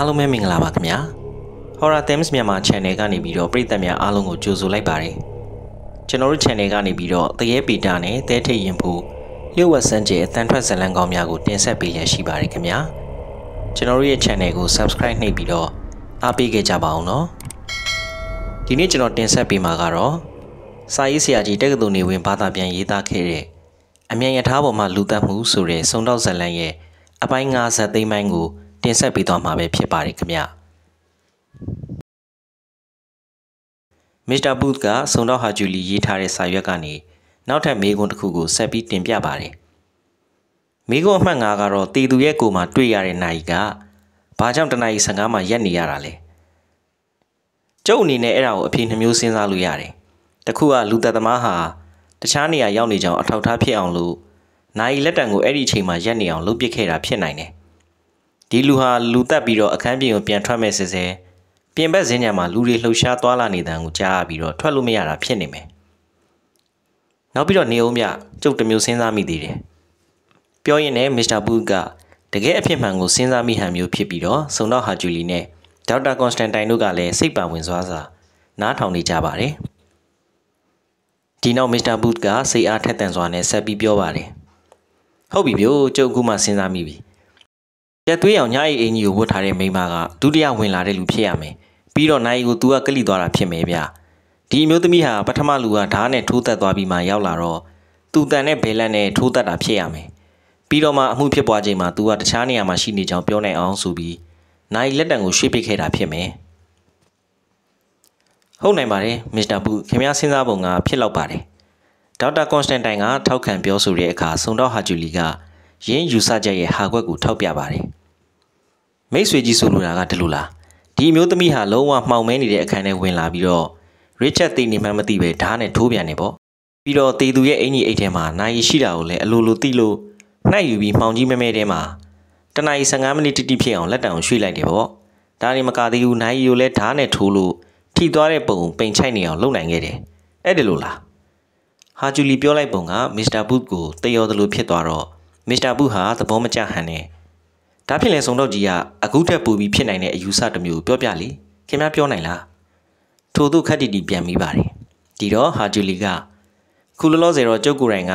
အားလုံးပဲမင်္ဂလာပါခင်ဗျာ Horror Themes မြန်မာ Channel ကနေပြီးတော့ပရိသတ်များအားလုံးကိုကြိုဆိုလိုက်ပါတယ်ကျွန်တော်တို့ Channel ကနေပြီးတော့တရေပေတာနဲ့တဲထိတ်ရင်ဖူလျှို့ဝှက်စံကျဲအတန်ထွက်ဇလံကောင်းများကိုတင်ဆက်ပေးရရှိပါတယ်ခင်ဗျာကျွန်တော်တို့ရဲ့ Channel ကို Subscribe နှိပ်ပြီးတော့အားပေးခဲ့ကြပါအောင်နော်ဒီနေ့ကျွန်တော်တင်ဆက်ပေးမှာကတော့စာရေးဆရာကြီးတက္ကသိုလ်နေဝင်ဘာသာပြန်ရေးသားခဲ့တဲ့အမြန်ရထားပေါ်မှာလူတက်မှုဆိုတဲ့စုံတော့ဇလံရဲ့အပိုင်း50သိန်းပိုင်းကိုတင်ဆက်ပေးသွားမှာပဲဖြစ်ပါတယ်ခင်ဗျာမစ္စတာဘုသ်ကစုံတော့ဟာဂျူလီရေးထားတဲ့စာရွက်ကနေနောက်ထပ်မေးခွန်းတစ်ခုကိုဆက်ပြီးတင်ပြပါတယ်မေးခွန်းအမှတ်၅ကတော့တေသူရဲ့ကိုမှာ တွေ့ရတဲ့နာယီကဘာကြောင့်တနာယီ15မှာရက်နေရတာလဲကျုပ်အနေနဲ့အဲ့ဒါကိုအဖြေနှမျိုးစဉ်းစားလို့ရတယ်တခုကလူသက်သမားဟာတခြားနေရာရောက်နေကြအောင်အထောက်ထားဖြစ်အောင်လို့နိုင်လက်တံကိုအဲ့ဒီအချိန်မှာရက်နေအောင်လုပ်ပစ်ခဲ့တာဖြစ်နိုင်တယ်ဒီလူဟာလူတက်ပြီးတော့အခန်းပြင်ကိုပြန်ထွက်မဲ့စစဲပြင်ဘက်ဈဉ်ညံမှာလူတွေလှုပ်ရှားသွားလာနေတဲ့ကိုကြားရပြီးတော့ထွက်လို့မရတာဖြစ်နေမယ်။နောက်ပြီးတော့နေအောင်မြကျုပ်တမျိုးစဉ်းစားမိသေးတယ်။ပြောရင်လည်းမစ္စတာဘူးကတကယ်အဖြစ်မှန်ကိုစဉ်းစားမိဟန်မျိုးဖြစ်ပြီးတော့စုံတော့ဟာဂျူလီနဲ့ဒေါက်တာကွန်စတန်တိုင်တို့ကလည်းစိတ်ပါဝင်စွာစွာနားထောင်နေကြပါတယ်။ဒီနောက်မစ္စတာဘူးကစိတ်အားထက်သန်စွာနဲ့ဆက်ပြီးပြောပါတယ်။ဟုတ်ပြီဗျို့ကျုပ်အခုမှစဉ်းစားမိပြီ။ရက်သွေးအောင်ညအိအင်ကြီးကိုဝတ်ထားတဲ့မိန်းမကဒုတိယဝင်လာတဲ့လူဖြစ်ရမယ်။ပြီးတော့နိုင်ကို तू ကကလိသွားတာဖြစ်မယ်ဗျ။ဒီမျိုးသမီးဟာပထမလူကဓာတ်နဲ့ထိုးတက်သွားပြီးမှရောက်လာတော့သူတန်တဲ့ဘဲလန့်နဲ့ထိုးတက်တာဖြစ်ရမယ်။ပြီးတော့မှအမှုဖြစ်ပွားချိန်မှာ तू ကတခြားနေရာမှာရှိနေကြောင်းပြောနိုင်အောင်ဆိုပြီးနိုင်လက်တံကိုရွှေ့ပစ်ခဲ့တာဖြစ်မယ်။ဟုတ်နိုင်ပါတယ်မစ္စတာပူခင်ဗျားစဉ်းစားပုံကဖြစ်လောက်ပါတယ်။ဒေါက်တာကွန်စတန်တိုင်ကထောက်ခံပြောဆိုတဲ့အခါဆုံတော့ဟာဂျူလီကရင်းယူဆချက်ရဲ့ဟာကွက်ကိုထောက်ပြပါတယ်။မိတ်ဆွေကြီးဆိုလိုတာကဒီလိုလားဒီမျိုးသမီးဟာလုံးဝမှောင်မဲနေတဲ့အခန်းထဲဝင်လာပြီးတော့ရစ်ချက်သိနေမှမသိပဲဓာတ်နဲ့ထိုးပြန်နေပေါ့ပြီးတော့တေသူရဲ့အင်ကြီးအိတ်ထဲမှာနိုင်ရှိတာကိုလည်းအလိုလိုသိလို့နှိုက်ယူပြီးမှောင်ကြီးမဲမဲထဲမှာတနအီ15မိနစ်တိတိဖြစ်အောင်လက်တံကိုရွှေ့လိုက်တယ်ပေါ့ဒါနေမကသေးဘူးနိုင်ယူလည်းဓာတ်နဲ့ထိုးလို့ထိသွားတဲ့ပုံပိန်ချိုက်နေအောင်လုပ်နိုင်ခဲ့တယ်အဲ့ဒီလိုလားဟာဂျူလီပြောလိုက်ပုံကမစ္စတာဘူးကိုတေရော်တယ်လို့ဖြစ်သွားတော့မစ္စတာဘူးဟာသဘောမကျဟန်တယ်ဒါဖြစ်လဲစုံတော့ကြီးကအခုတက်ပူပြီးဖြစ်နိုင်တဲ့အယူဆတစ်မျိုးပြောပြလေခင်ဗျားပြောနိုင်လားထို့သူခက်တီတီပြန်မိပါတယ်ဒီတော့ဟာဂျူလီကခုလောလောဆယ်တော့ကျုပ်ကိုယ်တိုင်က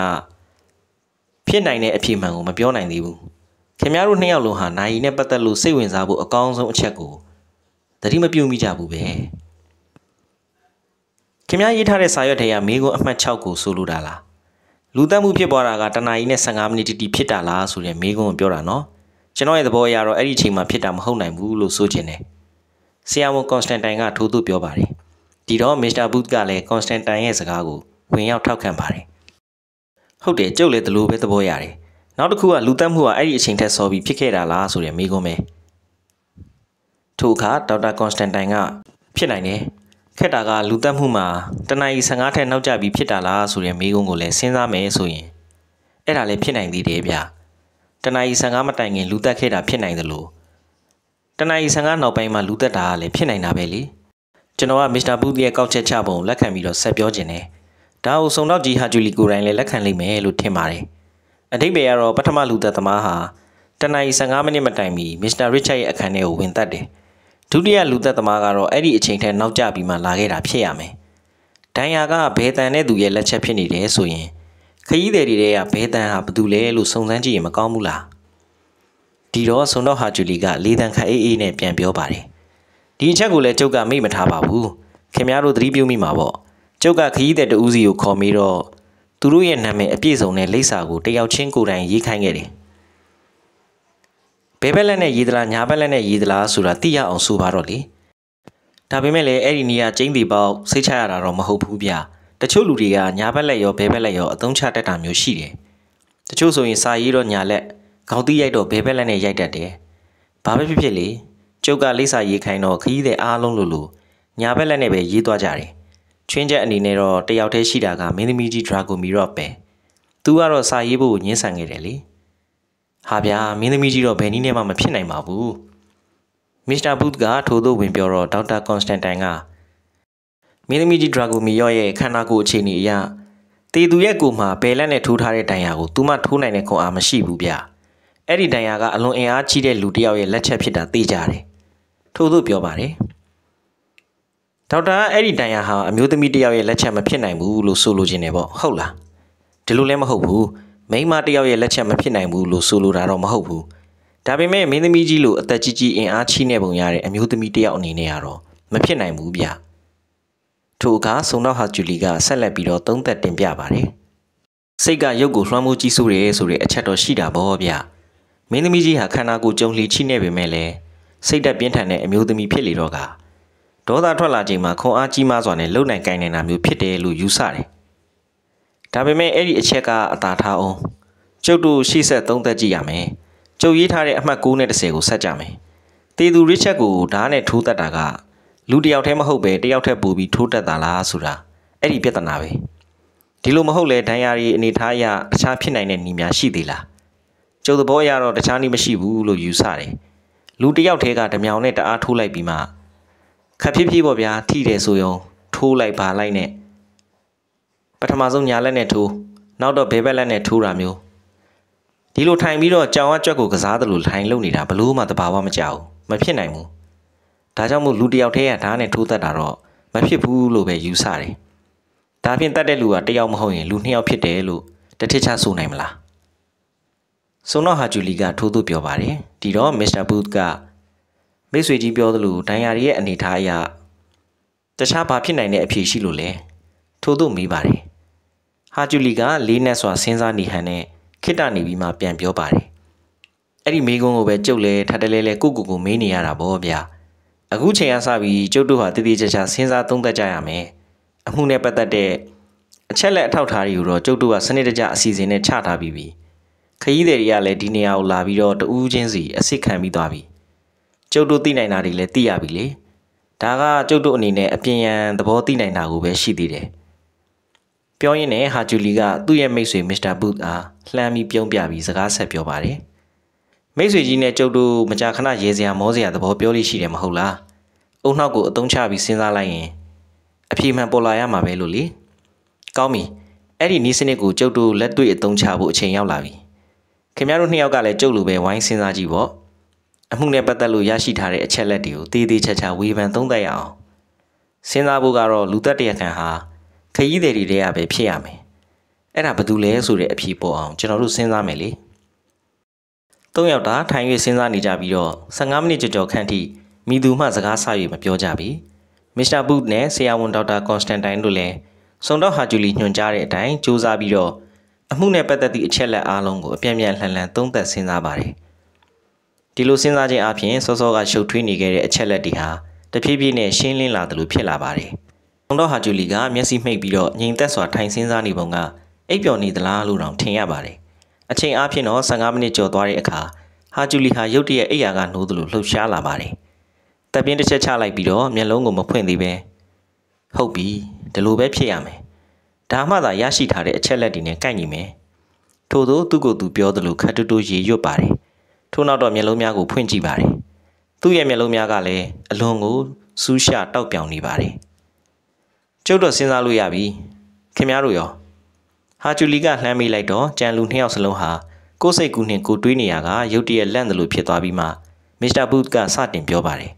ဖြစ်နိုင်တဲ့အဖြစ်မှန်ကိုမပြောနိုင်သေးဘူးခင်ဗျားတို့နှစ်ယောက်လုံးဟာနိုင်ရီနဲ့ပတ်သက်လို့စိတ်ဝင်စားဖို့အကောင်းဆုံးအချက်ကိုသတိမပြုမိကြဘူးပဲခင်ဗျားရေးထားတဲ့စာရွက်ထဲကမိကုံအမှတ်6ကိုဆိုလိုတာလားလူတက်မှုဖြစ်ပေါ်တာကတနာရီနဲ့15မိနစ်တိတိဖြစ်တာလားဆိုတဲ့မိကုံကိုပြောတာနော်ကျွန်တော်ရဲ့သဘောအရတော့အဲ့ဒီအချိန်မှာဖြစ်တာမဟုတ်နိုင်ဘူးလို့ဆိုချင်တယ်။ဆီယာမွန်ကွန်စတန်တိုင်ကထိုးသူပြောပါတယ်။ဒီတော့မစ္စတာဘူးကလည်းကွန်စတန်တိုင်ရဲ့စကားကိုဝင်ရောက်ထောက်ခံပါတယ်။ဟုတ်တယ်ကျုပ်လည်းဒီလိုပဲသဘောရတယ်။နောက်တစ်ခုကလူတက်မှုကအဲ့ဒီအချိန်ထက်ဆော်ပြီးဖြစ်ခဲ့တာလားဆိုတဲ့မေးခွန်းပဲ။ထိုအခါဒေါက်တာကွန်စတန်တိုင်ကဖြစ်နိုင်တယ်။ခက်တာကလူတက်မှုမှာတနအီ15ထက်နောက်ကျပြီးဖြစ်တာလားဆိုတဲ့မေးခွန်းကိုလည်းစဉ်းစားမယ်ဆိုရင်အဲ့ဒါလည်းဖြစ်နိုင်သေးတယ်ဗျ။တနအီ15မတိုင်ခင်လူတက်ခဲ့တာဖြစ်နိုင်တယ်လို့တနအီ15နောက်ပိုင်းမှာလူတက်တာကလည်းဖြစ်နိုင်တာပဲလေကျွန်တော်ကမစ္စတာဘူးရဲ့ကောက်ချက်ချပုံလက်ခံပြီးတော့ဆက်ပြောခြင်းတယ်ဒါကိုစုံတော့ကြီးဟာဂျူလီကိုတိုင်းလည်းလက်ခံလိမ့်မယ်လို့ထင်ပါတယ်အတိတ်ပဲကတော့ပထမလူသက်သမားဟာတနအီ15မိနစ်မတိုင်မီမစ္စတာရစ်ချတ်ရဲ့အခန်းထဲကိုဝင်တက်တယ်ဒုတိယလူသက်သမားကတော့အဲ့ဒီအချိန်ထဲနောက်ကျပြီးမှလာခဲ့တာဖြစ်ရမယ်ဒန်ယာကဘယ်တန်တဲ့သူရဲ့လက်ချက်ဖြစ်နေတယ်ဆိုရင်ခရီးသည်တွေထဲကဘဲတန်ဟာဘသူလဲလို့စုံစမ်းကြည့်ရင်မကောင်းဘူးလားဒီတော့ဆွန်တော့ဟာဂျူလီကလေးတန်ခန့်အေးအေးနဲ့ပြန်ပြောပါတယ်ဒီအချက်ကိုလည်းကျုပ်ကမိမထားပါဘူးခင်ဗျားတို့သတိပြုမိမှာပေါ့ကျုပ်ကခရီးသည်တူးစီကိုခေါ်ပြီးတော့သူတို့ရဲ့နာမည်အပြည့်စုံတဲ့လိပ်စာကိုတယောက်ချင်းကိုယ်တိုင်ရေးခိုင်းခဲ့တယ်ဘဲဘက်လက်နဲ့ရေးသလားညာဘက်လက်နဲ့ရေးသလားဆိုတာသိရအောင်ဆိုပါတော့လေဒါပေမဲ့လည်းအဲ့ဒီနေရာကျင်းတီပေါက်စိတ်ချရတာတော့မဟုတ်ဘူးဗျာတချို့လူတွေကညာဘက်လက်ရောဘဲဘက်လက်ရောအသုံးချတတ်တာမျိုးရှိတယ်။တချို့ဆိုရင်စာရေးတော့ညာလက်ခေါင်းတီးရိုက်တော့ဘဲဘက်လက်နဲ့ရိုက်တတ်တယ်။ဘာပဲဖြစ်ဖြစ်လေကျုပ်ကလိပ်စာရေးခိုင်းတော့ခရီးသည်အားလုံးလိုလိုညာဘက်လက်နဲ့ပဲရေးသွားကြတယ်။ချွင်းချက်အနေနဲ့တော့တယောက်တည်းရှိတာကမင်းသမီးကြီးဒရာဂိုမီရော့ပဲ။သူကတော့စာရေးဖို့ညှင်းဆန်ခဲ့တယ်လေ။ဟာဗျာမင်းသမီးကြီးတော့ဘယ်နည်းနဲ့မှမဖြစ်နိုင်ပါဘူး။မစ္စတာဘုဒ္ဓကထိုသို့ဝင်ပြောတော့ဒေါက်တာကွန်စတန်တိုင်ကမင်းသမီးကြီးဒရာဂိုမီယော့ရဲ့ခန္ဓာကိုယ်အခြေအနေအရတေသူရဲ့ကိုယ်မှာဘယ်လက်နဲ့ထိုးထားတဲ့ဒဏ်ရာကိုသူမထိုးနိုင်တဲ့ခွန်အားမရှိဘူးဗျ။အဲ့ဒီဒဏ်ရာကအလွန်အင်အားကြီးတဲ့လူတစ်ယောက်ရဲ့လက်ချက်ဖြစ်တာသိကြတယ်။ထို့သို့ပြောပါတယ်။ဒေါက်တာကအဲ့ဒီဒဏ်ရာဟာအမျိုးသမီးတစ်ယောက်ရဲ့လက်ချက်မဖြစ်နိုင်ဘူးလို့ဆိုလိုချင်တယ်ပေါ့ဟုတ်လား။ဒီလိုလည်းမဟုတ်ဘူး။မိန်းမတစ်ယောက်ရဲ့လက်ချက်မဖြစ်နိုင်ဘူးလို့ဆိုလိုတာတော့မဟုတ်ဘူး။ဒါပေမဲ့မင်းသမီးကြီးလိုအသက်ကြီးကြီးအင်အားကြီးနေပုံရတဲ့အမျိုးသမီးတစ်ယောက်အနေနဲ့ကတော့မဖြစ်နိုင်ဘူးဗျ။ထိုအခါဆုံနောက်ဟာဂျူလီကဆက်လက်ပြီးတော့သုံးသက်တင်ပြပါတယ်။စိတ်ကရုပ်ကိုလွှမ်းမိုးကြီးစိုးတယ်ဆိုတဲ့အချက်တော့ရှိတာပေါ့ဗျ။မင်းသမီးကြီးဟာခန္ဓာကိုယ်ကြုံလှီချိနေပေမဲ့လည်းစိတ်တက်ပြင်းထန်တဲ့အမျိုးသမီးဖြစ်လေတော့ကဒေါသထွက်လာချိန်မှာခွန်အားကြီးမားစွာနဲ့လုံနိုင်ကိုင်နေတာမျိုးဖြစ်တယ်လို့ယူဆတယ်။ဒါပေမဲ့အဲ့ဒီအချက်ကအသာထားအောင်ကျုပ်တို့ရှေ့ဆက်သုံးသက်ကြည့်ရမယ်။ကျုပ်ရေးထားတဲ့အမှတ်9နဲ့10ကိုဆက်ကြမယ်။တေသူရစ်ချက်ကိုဓာတ်နဲ့ထိုးတတ်တာကလူတယောက်တည်းမဟုတ်ပဲတယောက်တည်းပူပြီးထိုးတက်တာလားဆိုတာအဲ့ဒီပြဿနာပဲဒီလိုမဟုတ်လဲဒဏ်ရာတွေအနေထားအရတခြားဖြစ်နိုင်တဲ့နည်းများရှိသေးလားကျုပ်သဘောအရတော့တခြားနည်းမရှိဘူးလို့ယူဆတယ်လူတယောက်တည်းကဓမြောင်နဲ့တအားထိုးလိုက်ပြီးမှခက်ဖြစ်ဖြစ်ပေါ့ဗျာထိတယ်ဆိုရင်ထိုးလိုက်ပါလိုက်နဲ့ပထမဆုံးညာလက်နဲ့ထိုးနောက်တော့ဘဲဘက်လက်နဲ့ထိုးတာမျိုးဒီလိုထိုင်ပြီးတော့ကြောင်အကြွက်ကိုကစားသလိုထိုင်လုံနေတာဘလို့မှတဘာဝမကြောက်ဘူးမဖြစ်နိုင်ဘူးဒါကြောင့်မို့လူတယောက်တည်းကဓာတ်နဲ့ထိုးတက်တာတော့မဖြစ်ဘူးလို့ပဲယူဆတယ်ဒါဖြင့်တက်တဲ့လူကတယောက်မဟုတ်ရင်လူနှစ်ယောက်ဖြစ်တယ်လို့တထစ်ချဆိုနိုင်မလားဆိုတော့ဟာဂျူလီက ထိုးသူပြောပါတယ်ဒီတော့မစ္စတာဘုတ်ကမိတ်ဆွေကြီးပြောသလိုဒိုင်ယာရီရဲ့အနေထားအရတခြားဘာဖြစ်နိုင်တဲ့အဖြေရှိလို့လဲထိုးသူမေးပါတယ်ဟာဂျူလီကလေးနက်စွာစဉ်းစားနေဟန်နဲ့ခိတနေပြီးမှပြန်ပြောပါတယ်အဲ့ဒီမိကုံးကိုပဲကြုတ်လဲထထလဲလဲကိုကိုကိုမေးနေရတာဗောဗျာအခုချိန်ကစပြီးကျုပ်တို့ဟာတည်တည်ကြကြစဉ်းစားသုံးသပ်ကြရမယ်အမှုနဲ့ပတ်သက်တဲ့အချက်လက်အထောက်အထားတွေကိုတော့ကျုပ်တို့ကစနစ်တကျအစီအစဉ်နဲ့ချထားပြီးပြီခရီးသည်တွေကလည်းဒီနေရာကိုလာပြီးတော့တူးချင်းစီအစစ်ခံပြီးသွားပြီကျုပ်တို့သိနိုင်တာတွေလည်းသိရပြီလေဒါကကျုပ်တို့အနေနဲ့အပြင်ရန်သဘောသိနိုင်တာကိုပဲရှိသေးတယ်ပြောရင်းနဲ့ဟာဂျူလီကသူ့ရဲ့မိတ်ဆွေမစ္စတာဘုတ်အားလှမ်းပြီးပြုံးပြပြီးစကားဆက်ပြောပါတယ်။မိတ်ဆွေကြီးနဲ့ကျုပ်တို့မကြာခဏရေစရာမောစရာသဘောပြောလို့ရှိတယ်မဟုတ်လားအုံနောက်ကိုအသုံးချပြီးစဉ်းစားလိုက်ရင်အပြေမှန်ပေါ်လာရမှာပဲလို့လေကောင်းပြီအဲ့ဒီနီးစနစ်ကိုကျုပ်တို့လက်တွေ့အသုံးချဖို့အချိန်ရောက်လာပြီခင်ဗျားတို့နှစ်ယောက်ကလည်းကျုပ်လိုပဲဝိုင်းစဉ်းစားကြည့်ပေါ့အမှုနဲ့ပတ်သက်လို့ရရှိထားတဲ့အချက်လက်တွေကိုသေးသေးချာချာဝေဖန်သုံးသပ်ရအောင်စဉ်းစားဖို့ကတော့လူသက်တရားခံဟာခရီးသည်တွေတည်းရပဲဖြစ်ရမယ်အဲ့ဒါဘာလို့လဲဆိုတဲ့အဖြေပေါ်အောင်ကျွန်တော်တို့စဉ်းစားမယ်လေ။၃ယောက်သာထိုင်၍စဉ်းစားနေကြပြီးတော့15မိနစ်ကျော်ကျော်ခန့်ထိမိသူမှစကားဆ၍မပြောကြပြီမစ္စတာဘုတ်နဲ့ဆရာဝန်ဒေါက်တာကွန်စတန်တိုင်းတို့လည်းစုံတော့ဟာဂျူလီညွှန်ကြားတဲ့အတိုင်းစူးစမ်းပြီးတော့အမှုနဲ့ပတ်သက်သည့်အချက်လက်အားလုံးကိုအပြင်းပြန်လှန်လှန်သုံးသပ်စဉ်းစားပါတယ်ဒီလိုစဉ်းစားခြင်းအပြင်စောစောကရှုပ်ထွေးနေခဲ့တဲ့အချက်လက်တွေဟာတဖြည်းဖြည်းနဲ့ရှင်းလင်းလာသလိုဖြစ်လာပါတယ်။ဆုံတော့ဟာဂျူလီကမျက်စိမှိတ်ပြီးတော့ငြိမ်သက်စွာထိုင်စင်းစားနေပုံကအိပ်ပျော်နေသလားလို့တောင်ထင်ရပါတယ်အချိန်အားဖြင့်တော့15မိနစ်ကျော်သွားတဲ့အခါဟာဂျူလီဟာရုတ်တရက်အိယာကနိုးသလိုလှုပ်ရှားလာပါတယ်။တပ်ပြင်းတစ်ချက်ချလိုက်ပြီးတော့မျက်လုံးကိုမဖွင့်သေးပဲ။ဟုတ်ပြီဒီလိုပဲဖြစ်ရမယ်။ဒါမှသာရရှိထားတဲ့အချက်လက်တွေနဲ့ကိုက်ညီမယ်။ထို့သောသူ့ကိုယ်သူပြောသလိုခတ်တူတူရေရွတ်ပါတယ်။ထို့နောက်တော့မျက်လုံးများကိုဖွင့်ကြည့်ပါတယ်။သူ့ရဲ့မျက်လုံးများကလည်းအလွန်ကိုစူးရှတောက်ပြောင်နေပါတယ်။ကျုပ်တော့စဉ်းစားလို့ရပြီ။ခင်များတို့ရော။ဟာကျူလီကလှမ်းမိလိုက်တော့ကြံလူနှစ်ယောက်စလုံးဟာကိုယ်စိတ်ကူးနှင့်ကိုတွေးနေရကရုတ်တရက်လန့်တယ်လို့ဖြစ်သွားပြီးမှမစ္စတာဘုတ်ကစတင်ပြောပါတယ်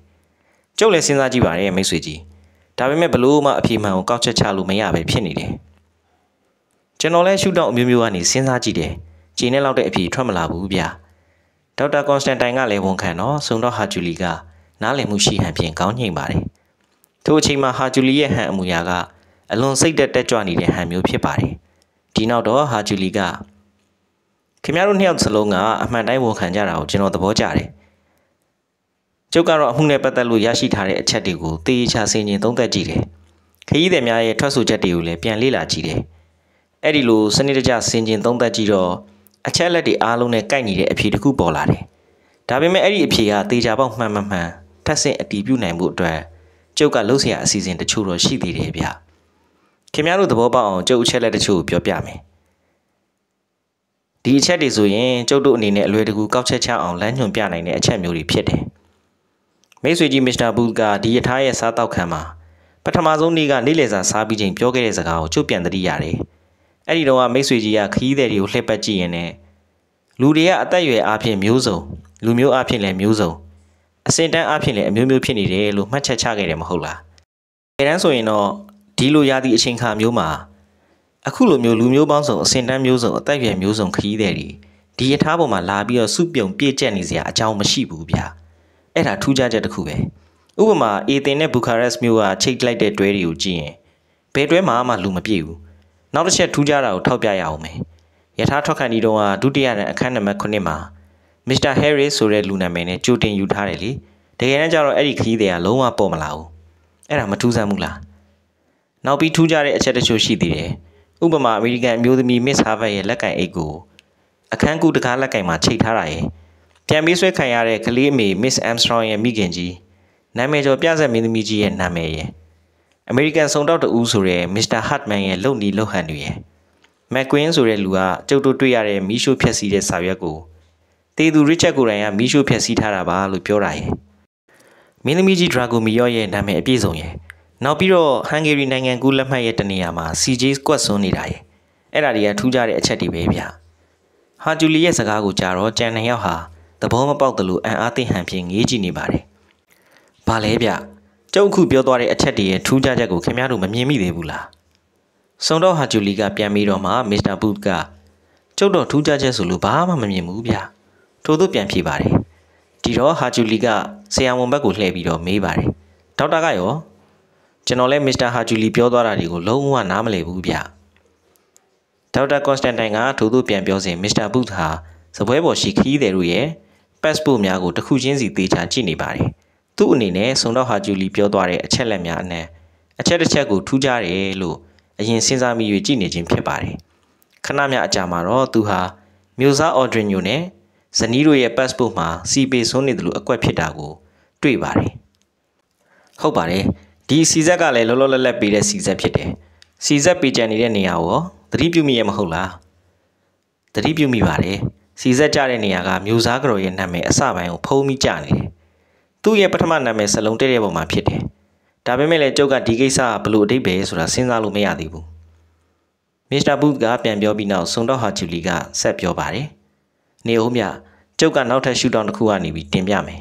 ကျုပ်လည်းစဉ်းစားကြည့်ပါတယ်မိတ်ဆွေကြီးဒါပေမဲ့ဘလို့မှအပြေမှန်ကိုကောက်ချက်ချလို့မရပဲဖြစ်နေတယ်ကျွန်တော်လည်းရှုထောင့်အမျိုးမျိုးကနေစဉ်းစားကြည့်တယ်ဂျင်းနဲ့လောက်တဲ့အပြေထွက်မလာဘူးဗျာဒေါက်တာကွန်စတန်တိုင်ကလည်းဝန်ခံတော့ဆုံတော့ဟာကျူလီကနားလည်မှုရှိဟန်ဖြင့်ကောင်းညိမ့်ပါတယ်ထို့အချိန်မှာဟာကျူလီရဲ့ဟန်အမူအရာကအလွန်စိတ်သက်တက်ကြွနေတဲ့ဟန်မျိုးဖြစ်ပါတယ်ဒီနောက်တော့ဟာဂျူလီကခင်ဗျားတို့နှစ်ယောက်စလုံးကအမှန်တိုင်းဝန်ခံကြတာကိုကျွန်တော်သဘောကျတယ်ကျုပ်ကတော့အမှုနဲ့ပတ်သက်လို့ရရှိထားတဲ့အချက်တွေကိုသေချာဆင်ခြင်သုံးသပ်ကြည့်တယ်ခရီးသည်များရဲ့ထွက်ဆိုချက်တွေကိုလည်းပြန်လေ့လာကြည့်တယ်အဲ့ဒီလိုစနစ်တကျဆင်ခြင်သုံးသပ်ကြည့်တော့အချက်လက်တွေအားလုံးနဲ့ကိုက်ညီတဲ့အဖြေတစ်ခုပေါ်လာတယ်ဒါပေမဲ့အဲ့ဒီအဖြေကသေချာပေါက်မှန်မှန်မှန်ထပ်ဆင့်အတည်ပြုနိုင်မှုအတွက်ကျုပ်ကလှုပ်ရှားအစီအစဉ်တချို့တော့ရှိသေးတယ်ဗျာ။ခင်ဗျားတို့သဘောပေါက်အောင်ကျုပ်အချက်လက်တချို့ကိုပြောပြမယ်ဒီအချက်တွေဆိုရင်ကျုပ်တို့အနေနဲ့အလွယ်တကူကောက်ချက်ချအောင်လမ်းညွှန်ပြနိုင်တဲ့အချက်မျိုးတွေဖြစ်တယ်မိတ်ဆွေကြီးမစ္စတာဘူးကဒီယထားရဲ့စားတောက်ခံမှာပထမဆုံးနေ့ကနေ့လယ်စာစားပြီးချိန်ပြောခဲ့တဲ့စကားကိုကျုပ်ပြန်သတိရတယ်အဲ့ဒီတော့ကမိတ်ဆွေကြီးကခီးသည်တွေကိုလှည့်ပတ်ကြည့်ရင်လည်းလူတွေကအသက်အရွယ်အားဖြင့်မျိုးစုံလူမျိုးအားဖြင့်လည်းမျိုးစုံအစင်တန်းအားဖြင့်လည်းအမျိုးမျိုးဖြစ်နေတယ်လို့မှတ်ချက်ချခဲ့တယ်မဟုတ်လား။အဲတန်းဆိုရင်တော့ဒီလိုရသည့်အချိန်ခါမျိုးမှာအခုလိုမျိုးလူမျိုးပေါင်းစုံအစင်တန်းမျိုးစုံအတိုက်အပြန်မျိုးစုံခရီးသည်တွေဒီယထားပေါ်မှာလာပြီးတော့စုပြုံပြည့်ကျက်နေစရာအကြောင်းမရှိဘူးဗျာအဲ့ဒါထူးခြားချက်တစ်ခုပဲဥပမာအေသင်နဲ့ဘူခါရက်မြို့ကချိတ်လိုက်တဲ့တွဲတွေကိုကြည့်ရင်ဘယ်တွဲမှာမှလူမပြည့်ဘူးနောက်တစ်ချက်ထူးခြားတာကိုထောက်ပြရအောင်မယ်ယထာထွက်ခံဒီတုန်းကဒုတိယတန်းအခန်းနံပါတ်9မှာမစ္စတာဟဲရီဆိုတဲ့လူနာမည်နဲ့ကြိုတင်ယူထားတယ်လေတကယ်တမ်းကျတော့အဲ့ဒီခရီးသည်ကလုံးဝပေါ်မလာဘူးအဲ့ဒါမထူးဆန်းဘူးလားနောက်ပြီးထူးခြားတဲ့အချက်တချို့ရှိသေးတယ်။ဥပမာအမေရိကန်အမျိုးသမီးမစ်ဟာဗတ်ရဲ့လက်ကင်အိတ်ကိုအခန်းကူတကားလက်ကင်မှာချိတ်ထားတာရယ်ပြန်ပြီးဆွဲခံရတဲ့ကလေးအမေမစ်အမ်စထရောင်ရဲ့မိခင်ကြီးနာမည်ကျော်ပြဆက်မင်းသမီးကြီးရဲ့နာမည်ရယ်အမေရိကန်စုံတော့တူဆိုတဲ့မစ္စတာဟတ်မန်ရဲ့လုံနီလုံဟန်တွေရယ်မက်ကွင်းဆိုတဲ့လူကကျုပ်တို့တွေ့ရတဲ့မီးရှို့ဖျက်ဆီးတဲ့စာရွက်ကိုတေသူရစ်ချက်ကိုယ်တိုင်ကမီးရှို့ဖျက်ဆီးထားတာပါလို့ပြောတာရယ်မင်းသမီးကြီးဒရာဂိုမီယော့ရဲ့နာမည်အပြည့်စုံရယ်။နောက်ပြီးတော့ဟန်ဂေရီနိုင်ငံကူးလက်မှတ်ရဲ့တနေရာမှာ CJ ကွက်ဆွန်းနေတာရဲ့အဲ့ဒါတွေကထူးခြားတဲ့အချက်တွေပဲဗျဟာဂျူလီရဲ့စကားကိုကြားတော့ကြံနှစ်ယောက်ဟာသဘောမပေါက်သလိုအံအားသင့်ဟန်ဖြင့်ငေးကြည့်နေပါတယ်ဘာလဲဗျကျုပ်အခုပြောသွားတဲ့အချက်တွေရဲ့ထူးခြားချက်ကိုခင်ဗျားတို့မမြင်မိသေးဘူးလားစုံတော့ဟာဂျူလီကပြန်ပြီးတော့မှမစ္စတာဘုတ်ကကျုပ်တော့ထူးခြားချက်ဆိုလို့ဘာမှမမြင်ဘူးဗျထို့သူပြန်ဖြေပါတယ်ဒီတော့ဟာဂျူလီကဆရာဝန်ဘက်ကိုလှည့်ပြီးတော့မေးပါတယ်ဒေါက်တာကရောကျွန်တော်လည်းမစ္စတာဟာဂျူလီပြောသွားတာတွေကိုလုံးဝနားမလည်ဘူးဗျဒေါက်တာကွန်စတန်တိုင်ကထို့သို့ပြန်ပြောစဉ်မစ္စတာဘုသဟာစပွဲပေါ်ရှိခီးတယ်တို့ရဲ့ passport များကိုတစ်ခုချင်းစီသေချာကြည့်နေပါတယ်သူ့အနေနဲ့စုံတော့ဟာဂျူလီပြောသွားတဲ့အချက်လက်များအနက်အချက်တစ်ချက်ကိုထူးခြားတယ်လို့အရင်စဉ်းစားမိ၍ကြည့်နေခြင်းဖြစ်ပါတယ်ခဏများအကြာမှာတော့သူဟာမြို့စားအော်ဒရင်ယိုနဲ့ဇနီးတို့ရဲ့ passport မှာ စီပေဆုံးနေတယ်လို့အကွက်ဖြစ်တာကိုတွေ့ပါတယ်ဟုတ်ပါတယ်ဒီစီဇက်ကလည်းလောလောလတ်လတ်ပေးတဲ့စီဇက်ဖြစ်တယ်စီဇက်ပေးကြံနေတဲ့နေရာကိုရောသတိပြုမိရမဟုတ်လားသတိပြုမိပါတယ်စီဇက်ကြတဲ့နေရာကမျိုးစားကြော်ရဲ့နာမည်အစပိုင်းကိုဖုံးပြီးကြနေတယ်သူ့ရဲ့ပထမနာမည်စလုံးတဲ့တဲ့ပုံမှာဖြစ်တယ်ဒါပေမဲ့လည်းကျုပ်ကဒီကိစ္စကဘလို့အတိတ်ပဲဆိုတာစဉ်းစားလို့မရသေးဘူးမစ္စတာဘူးကပြန်ပြောပြီးနောက်ဆုံတော့ဟာချူလီကဆက်ပြောပါတယ်နေဦးမြကျုပ်ကနောက်ထပ်ရှူတောင်းတစ်ခုကနေပြီးတင်ပြမယ်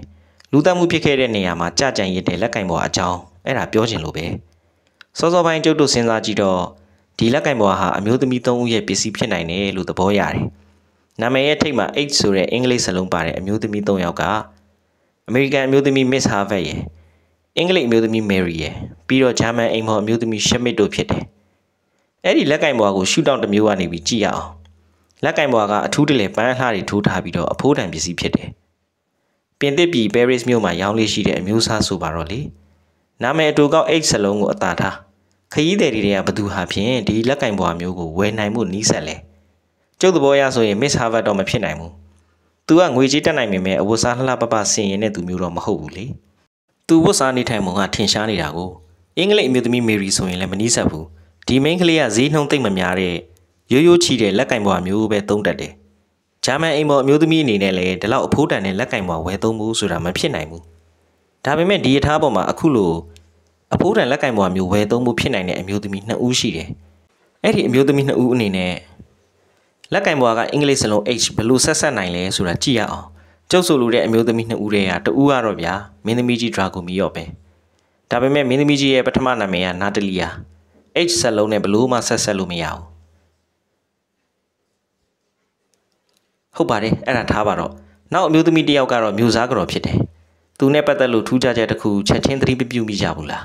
လူသတ်မှုဖြစ်ခဲ့တဲ့နေရာမှာကြကြံရစ်တဲ့လက်ကင်ပေါ်အကြောင်းအဲ့ဒါပြောချင်လို့ပဲစောစောပိုင်းကျုပ်တို့စဉ်းစားကြည့်တော့ဒီလက်ကင်ဘွားဟာအမျိုးသမီး၃ဦးရဲ့ပစ္စည်းဖြစ်နိုင်တယ်လို့သဘောရတယ်နာမည်ရဲ့ထိပ်မှာ H ဆိုတဲ့အင်္ဂလိပ်စာလုံးပါတဲ့အမျိုးသမီး၃ယောက်ကအမေရိကန်အမျိုးသမီး Miss Harvard ရဲ့အင်္ဂလိပ်အမျိုးသမီး Mary ရဲ့ပြီးတော့ဂျာမန်အိမ်မော်အမျိုးသမီး Schmidt တို့ဖြစ်တယ်အဲ့ဒီလက်ကင်ဘွားကိုရှူတောင်းတစ်မျိုးကနေပြီးကြည့်ရအောင်လက်ကင်ဘွားကအထူးတလဲပန်းအလှတွေထိုးထားပြီးတော့အဖိုးတန်ပစ္စည်းဖြစ်တယ်ပြင်သစ်ပြည် Paris မြို့မှာရောင်းလေးရှိတဲ့အမျိုးအစားဆိုပါတော့လေ။နာမည်အတူကောက် H စလုံးကိုအသာထားခရီးသည်တွေကဘသူဟာဖြင့်ဒီလက်ကင်ဘွားမျိုးကိုဝယ်နိုင်မှုနီးစပ်လဲကျုပ်သဘောရဆိုရင် Miss Harvard တော့မဖြစ်နိုင်ဘူး။ तू ကငွေကြီးတက်နိုင်ပေမဲ့အဝတ်စားလှလှပပဆင်ရင်တဲ့သူမျိုးတော့မဟုတ်ဘူးလေ။ तू ဝတ်စားနေထိုင်ပုံကထင်ရှားနေတာကိုအင်္ဂလိပ်အမျိုးသမီးမေရီဆိုရင်လည်းမနီးစပ်ဘူး။ဒီမိန်းကလေးကဈေးနှုန်းသိမ့်မများတဲ့ရိုးရိုးချီတဲ့လက်ကင်ဘွားမျိုးပဲသုံးတတ်တယ်။ဂျာမန်အိမ်ပေါ်အမျိုးသမီးအနေနဲ့လည်းဒီလောက်အဖိုးတန်တဲ့လက်ကင်ဘွားဝယ်သုံးမှုဆိုတာမဖြစ်နိုင်ဘူး။ဒါပေမဲ့ဒီရထားပေါ်မှာအခုလိုအဖိုးတန်လက်ကင်ပေါ်မျိုးဝဲသုံးမှုဖြစ်နိုင်တဲ့အမျိုးသမီး2ဦးရှိတယ်။အဲ့ဒီအမျိုးသမီး2ဦးအနေနဲ့လက်ကင်ပေါ်ကအင်္ဂလိပ်စလုံး H ဘလို့ဆက်ဆက်နိုင်လဲဆိုတာကြည့်ရအောင်။ကျုပ်ဆိုလိုတဲ့အမျိုးသမီး2ဦးတည်းကတဦးကတော့ဗျာမင်းသမီးကြီးဒရာဂိုမီရော့ပဲ။ဒါပေမဲ့မင်းသမီးကြီးရဲ့ပထမနာမည်ကနာတလီယာ H စလုံးနဲ့ဘလို့မှဆက်ဆက်လို့မရဘူး။ဟုတ်ပါတယ်အဲ့ဒါထားပါတော့။နောက်အမျိုးသမီးတစ်ယောက်ကတော့မျိုးစားကတော့ဖြစ်တယ်။သူနဲ့ပတ်သက်လို့ထူးခြားချက်တစ်ခုချက်ချင်းသတိပြုမိကြဘူးလား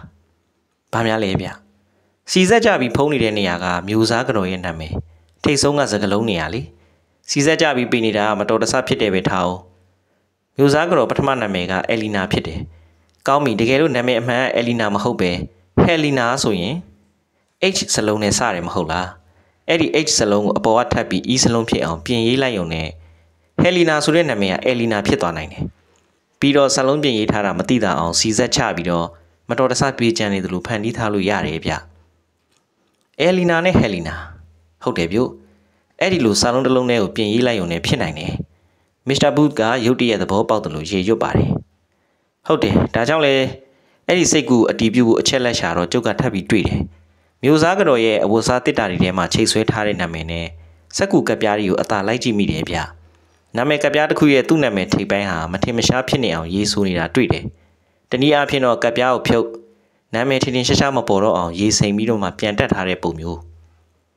။ဘာများလဲဗျ။စီဆက်ကြပြီးဖုံးနေတဲ့နေရာကမျိုးစားကြော်ရဲ့နာမည်။ထိတ်ဆုံးကစကလုံးနေရာလေ။စီဆက်ကြပြီးပြင်နေတာကမတော်တဆဖြစ်တယ်ပဲထားအောင်။မျိုးစားကြော်ပထမနာမည်ကအဲလီနာဖြစ်တယ်။ကောင်းပြီတကယ်လို့နာမည်အမှန်အဲလီနာမဟုတ်ပဲဟဲလီနာဆိုရင် H စလုံးနဲ့စတယ်မဟုတ်လား။အဲ့ဒီ H စလုံးကိုအပေါ်ကထပ်ပြီး E စလုံးဖြစ်အောင်ပြင်ရေးလိုက်ရုံနဲ့ဟဲလီနာဆိုတဲ့နာမည်ကအဲလီနာဖြစ်သွားနိုင်တယ်။ပြီးတော့ဇာလုံးပြင်ရေးထားတာမသိတာအောင်စီဆက်ချပြီးတော့မတော်တဆပြေးကြံနေသလိုဖန်တီးထားလို့ရတယ်ဗျအဲလီနာနဲ့ဟယ်လီနာဟုတ်တယ်ဗျအဲ့ဒီလိုဇာလုံးတစ်လုံးထဲကိုပြင်ရေးလိုက်ုံနဲ့ဖြစ်နိုင်တယ်မစ္စတာဘူးကရုတ်တရက်သဘောပေါက်တယ်လို့ရေရွတ်ပါတယ်ဟုတ်တယ်ဒါကြောင့်လဲအဲ့ဒီစိတ်ကူအတီးပြုတ်ဖို့အချက်လက်ရှာတော့ကျုပ်ကထပ်ပြီးတွေ့တယ်မျိုးစားကတော်ရဲ့အဝတ်စားတစ်တာတွေထဲမှာချိတ်ဆွဲထားတဲ့နာမည်နဲ့စက်ကူကပြားတွေကိုအသာလိုက်ကြည့်မိတယ်ဗျ။နာမည်ကပြားတစ်ခုရဲ့သူ့နာမည်ထိပ်ပိုင်းဟာမထင်မရှားဖြစ်နေအောင်ရေးဆိုနေတာတွေ့တယ်။တနည်းအားဖြင့်တော့ကပြားကိုဖြုတ်နာမည်ထင်ထင်ရှားရှားမပေါ်တော့အောင်ရေးစိမ်ပြီးတော့မှပြန်တက်ထားတဲ့ပုံမျိုး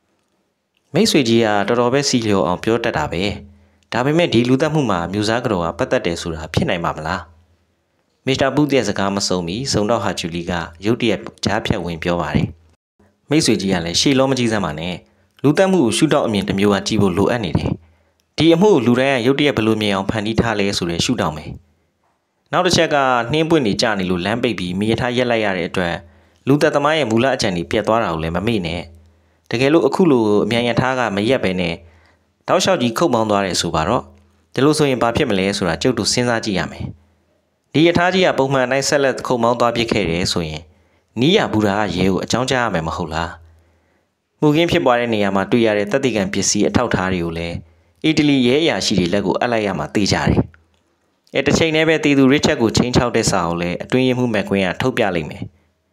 ။မိတ်ဆွေကြီးကတော်တော်ပဲစီလျော်အောင်ပြောတတ်တာပဲ။ဒါပေမဲ့ဒီလူသတ်မှုမှာမျိုးစားကြော်ကပတ်သက်တယ်ဆိုတာဖြစ်နိုင်ပါမလား။မစ္စတာဘူးတဲ့စကားမဆုံးမီစုံတော့ဟာဂျူလီကရုတ်တရက်ကြားဖြတ်ဝင်ပြောပါတယ်။မိတ်ဆွေကြီးကလည်းရှေ့လုံးမကြည့်စမ်းပါနဲ့။လူသတ်မှုကိုရှုထောင့်အမြင်တစ်မျိုးကကြည့်ဖို့လိုအပ်နေတယ်။ဒီအမှုလူတိုင်းရုတ်တရက်ဘလို့မြင်အောင်ဖန်တီးထားလဲဆိုတဲ့ရှုထောင့်ပဲနောက်တစ်ချက်ကနှင်းပွင့်နေကြနေလို့လမ်းပိတ်ပြီးမိရထားရက်လိုက်ရတဲ့အတွက်လူသက်သမားရဲ့မူလအကြံတွေပြတ်သွားတာကိုလည်းမမေ့နဲ့တကယ်လို့အခုလိုအမြန်ရထားကမရက်ပဲနဲ့တောက်လျှောက်ကြီးခုတ်မောင်းသွားတယ်ဆိုပါတော့ဒီလိုဆိုရင်ဘာဖြစ်မလဲဆိုတာကျုပ်တို့စဉ်းစားကြည့်ရမယ်ဒီရထားကြီးကပုံမှန်အတိုင်းဆက်လက်ခုတ်မောင်းသွားပြစ်ခဲ့တယ်ဆိုရင်နီးရဘူရာရဲကိုအကြောင်းကြားရမယ်မဟုတ်လားမှုကင်းဖြစ်ပွားတဲ့နေရာမှာတွေ့ရတဲ့တတိကံပစ္စည်းအထောက်အထားတွေကိုလည်းအီတလီရဲအရာရှိတွေလက်ကိုအပ်လိုက်ရမှာသိကြတယ်။အဲတစ်ချိန်တည်းပဲတီသူရစ်ချက်ကိုချင်းချောက်တဲ့စာအုပ်လည်းအတွင်းရမှုမက်ကွင်းကထုတ်ပြလိုက်မယ်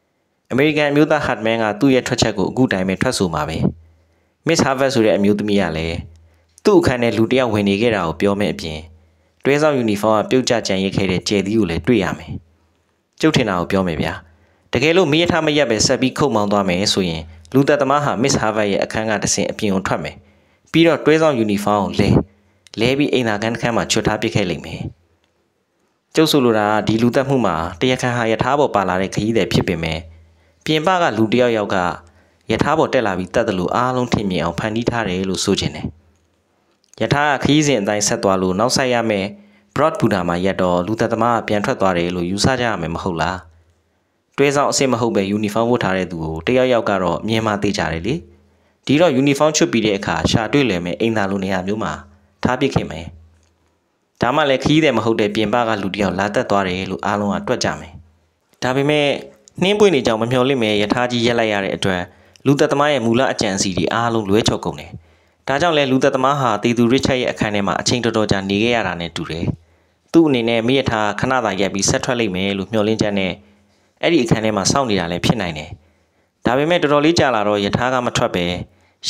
။အမေရိကန်အမျိုးသားဟတ်မန်ကသူ့ရဲ့ထွက်ချက်ကိုအခုတိုင်းပဲထွက်ဆိုမှာပဲ။မစ်ဟာဗတ်ဆိုတဲ့အမျိုးသမီးကလည်းသူ့အခန်းထဲလူတယောက်ဝင်နေခဲ့တာကိုပြောမဲ့အပြင်တွဲဆောင်ယူနီဖောင်းကပြုတ်ကျကြံရစ်ခဲ့တဲ့ကျဲသီးကိုလည်းတွေ့ရမယ်။ကျုပ်ထင်တာကိုပြောမယ်ဗျာ။တကယ်လို့မင်းရထမရက်ပဲဆက်ပြီးခုတ်မောင်းသွားမယ်ဆိုရင်လူသက်သမားဟာမစ်ဟာဗတ်ရဲ့အခန်းကတဆင်အပြင်ကိုထွက်မယ်။ပြီးတော့တွဲဆောင်ယူနီဖောင်းကိုလဲလဲပြီးအိမ်သာခန်းတစ်ခန်းမှာချွတ်ထားပစ်ခဲ့လိမ့်မယ်ကျုပ်ဆိုလိုတာဒီလူသက်မှုမှာတရားခံဟာယထာပေါ်ပါလာတဲ့ခရီးသည်ဖြစ်ပေမဲ့ပြင်ပကလူတယောက်ယောက်ကယထာပေါ်တက်လာပြီးတတ်တယ်လို့အားလုံးထင်မြင်အောင်ဖန်တီးထားတယ်လို့ဆိုချင်တယ်ယထာကခရီးစဉ်အတိုင်းဆက်သွားလို့နောက်ဆက်ရမယ် Broad Buddha မှာရက်တော့လူသက်သမားကပြန်ထွက်သွားတယ်လို့ယူဆကြရမယ်မဟုတ်လားတွဲဆောင်အစ်မဟုတ်ပဲယူနီဖောင်းဝတ်ထားတဲ့သူကိုတယောက်ယောက်ကတော့မြင်မှသိကြတယ်လေ။ဒီတော့ uniform ချုပ်ပြီးတဲ့အခါရှာတွေ့လည်မယ်အိမ်သာလိုနေရာမျိုးမှာထားပစ်ခင်မယ်ဒါမှလည်းခီးတယ်မဟုတ်တဲ့ပြင်ပကလူတယောက်လာတက်သွားတယ်လို့အားလုံးကတွက်ကြမယ်ဒါပေမဲ့နှင်းပွင့်နေကြောင်မမျှော်လင့်မဲ့ယထာကြီးရက်လိုက်ရတဲ့အတွက်လူသက်သမားရဲ့မူလအကြံစီတွေအားလုံးလွဲချော်ကုန်တယ်ဒါကြောင့်လဲလူသက်သမားဟာတေသူရစ်ချတ်ရဲ့အခန်းထဲမှာအချိန်တော်တော်ကြာနေခဲ့ရတာနဲ့တူတယ်သူ့အနေနဲ့မိရထားခဏသာရက်ပြီးဆက်ထွက်လိုက်မယ်လို့မျှော်လင့်ချက်နဲ့အဲ့ဒီအခန်းထဲမှာစောင့်နေတာလည်းဖြစ်နိုင်တယ်။ဒါပေမဲ့တော်တော်လေးကြာလာတော့ယထာကမထွက်ပဲ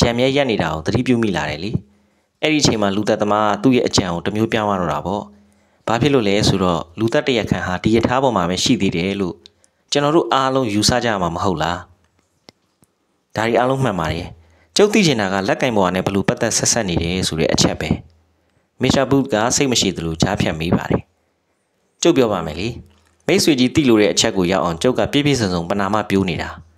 ရံမြဲရက်နေတာကိုသတိပြုမိလာတယ်လေအဲ့ဒီအချိန်မှာလူသက်သမားကသူ့ရဲ့အကြံကိုတမျိုးပြောင်းရတော့တာပေါ့ဘာဖြစ်လို့လဲဆိုတော့လူသက်တရခန်ဟာဒီယထားပေါ်မှာပဲရှိသေးတယ်လို့ကျွန်တော်တို့အားလုံးယူဆကြမှာမဟုတ်လားဒါဒီအားလုံးမှန်ပါတယ်ကျုပ်သိချင်တာကလက်ကင်ပေါ်ကနေဘလို့ပတ်သက်ဆက်ဆက်နေတယ်ဆိုတဲ့အချက်ပဲမစ္စတာဘူးကစိတ်မရှိသလိုကြားဖြတ်မိပါတယ်ကျုပ်ပြောပါမယ်လေမိတ်ဆွေကြီးတိလို့တဲ့အချက်ကိုရောက်အောင်ကျုပ်ကပြည့်ပြည့်စုံစုံပနာမပြိုးနေတာ။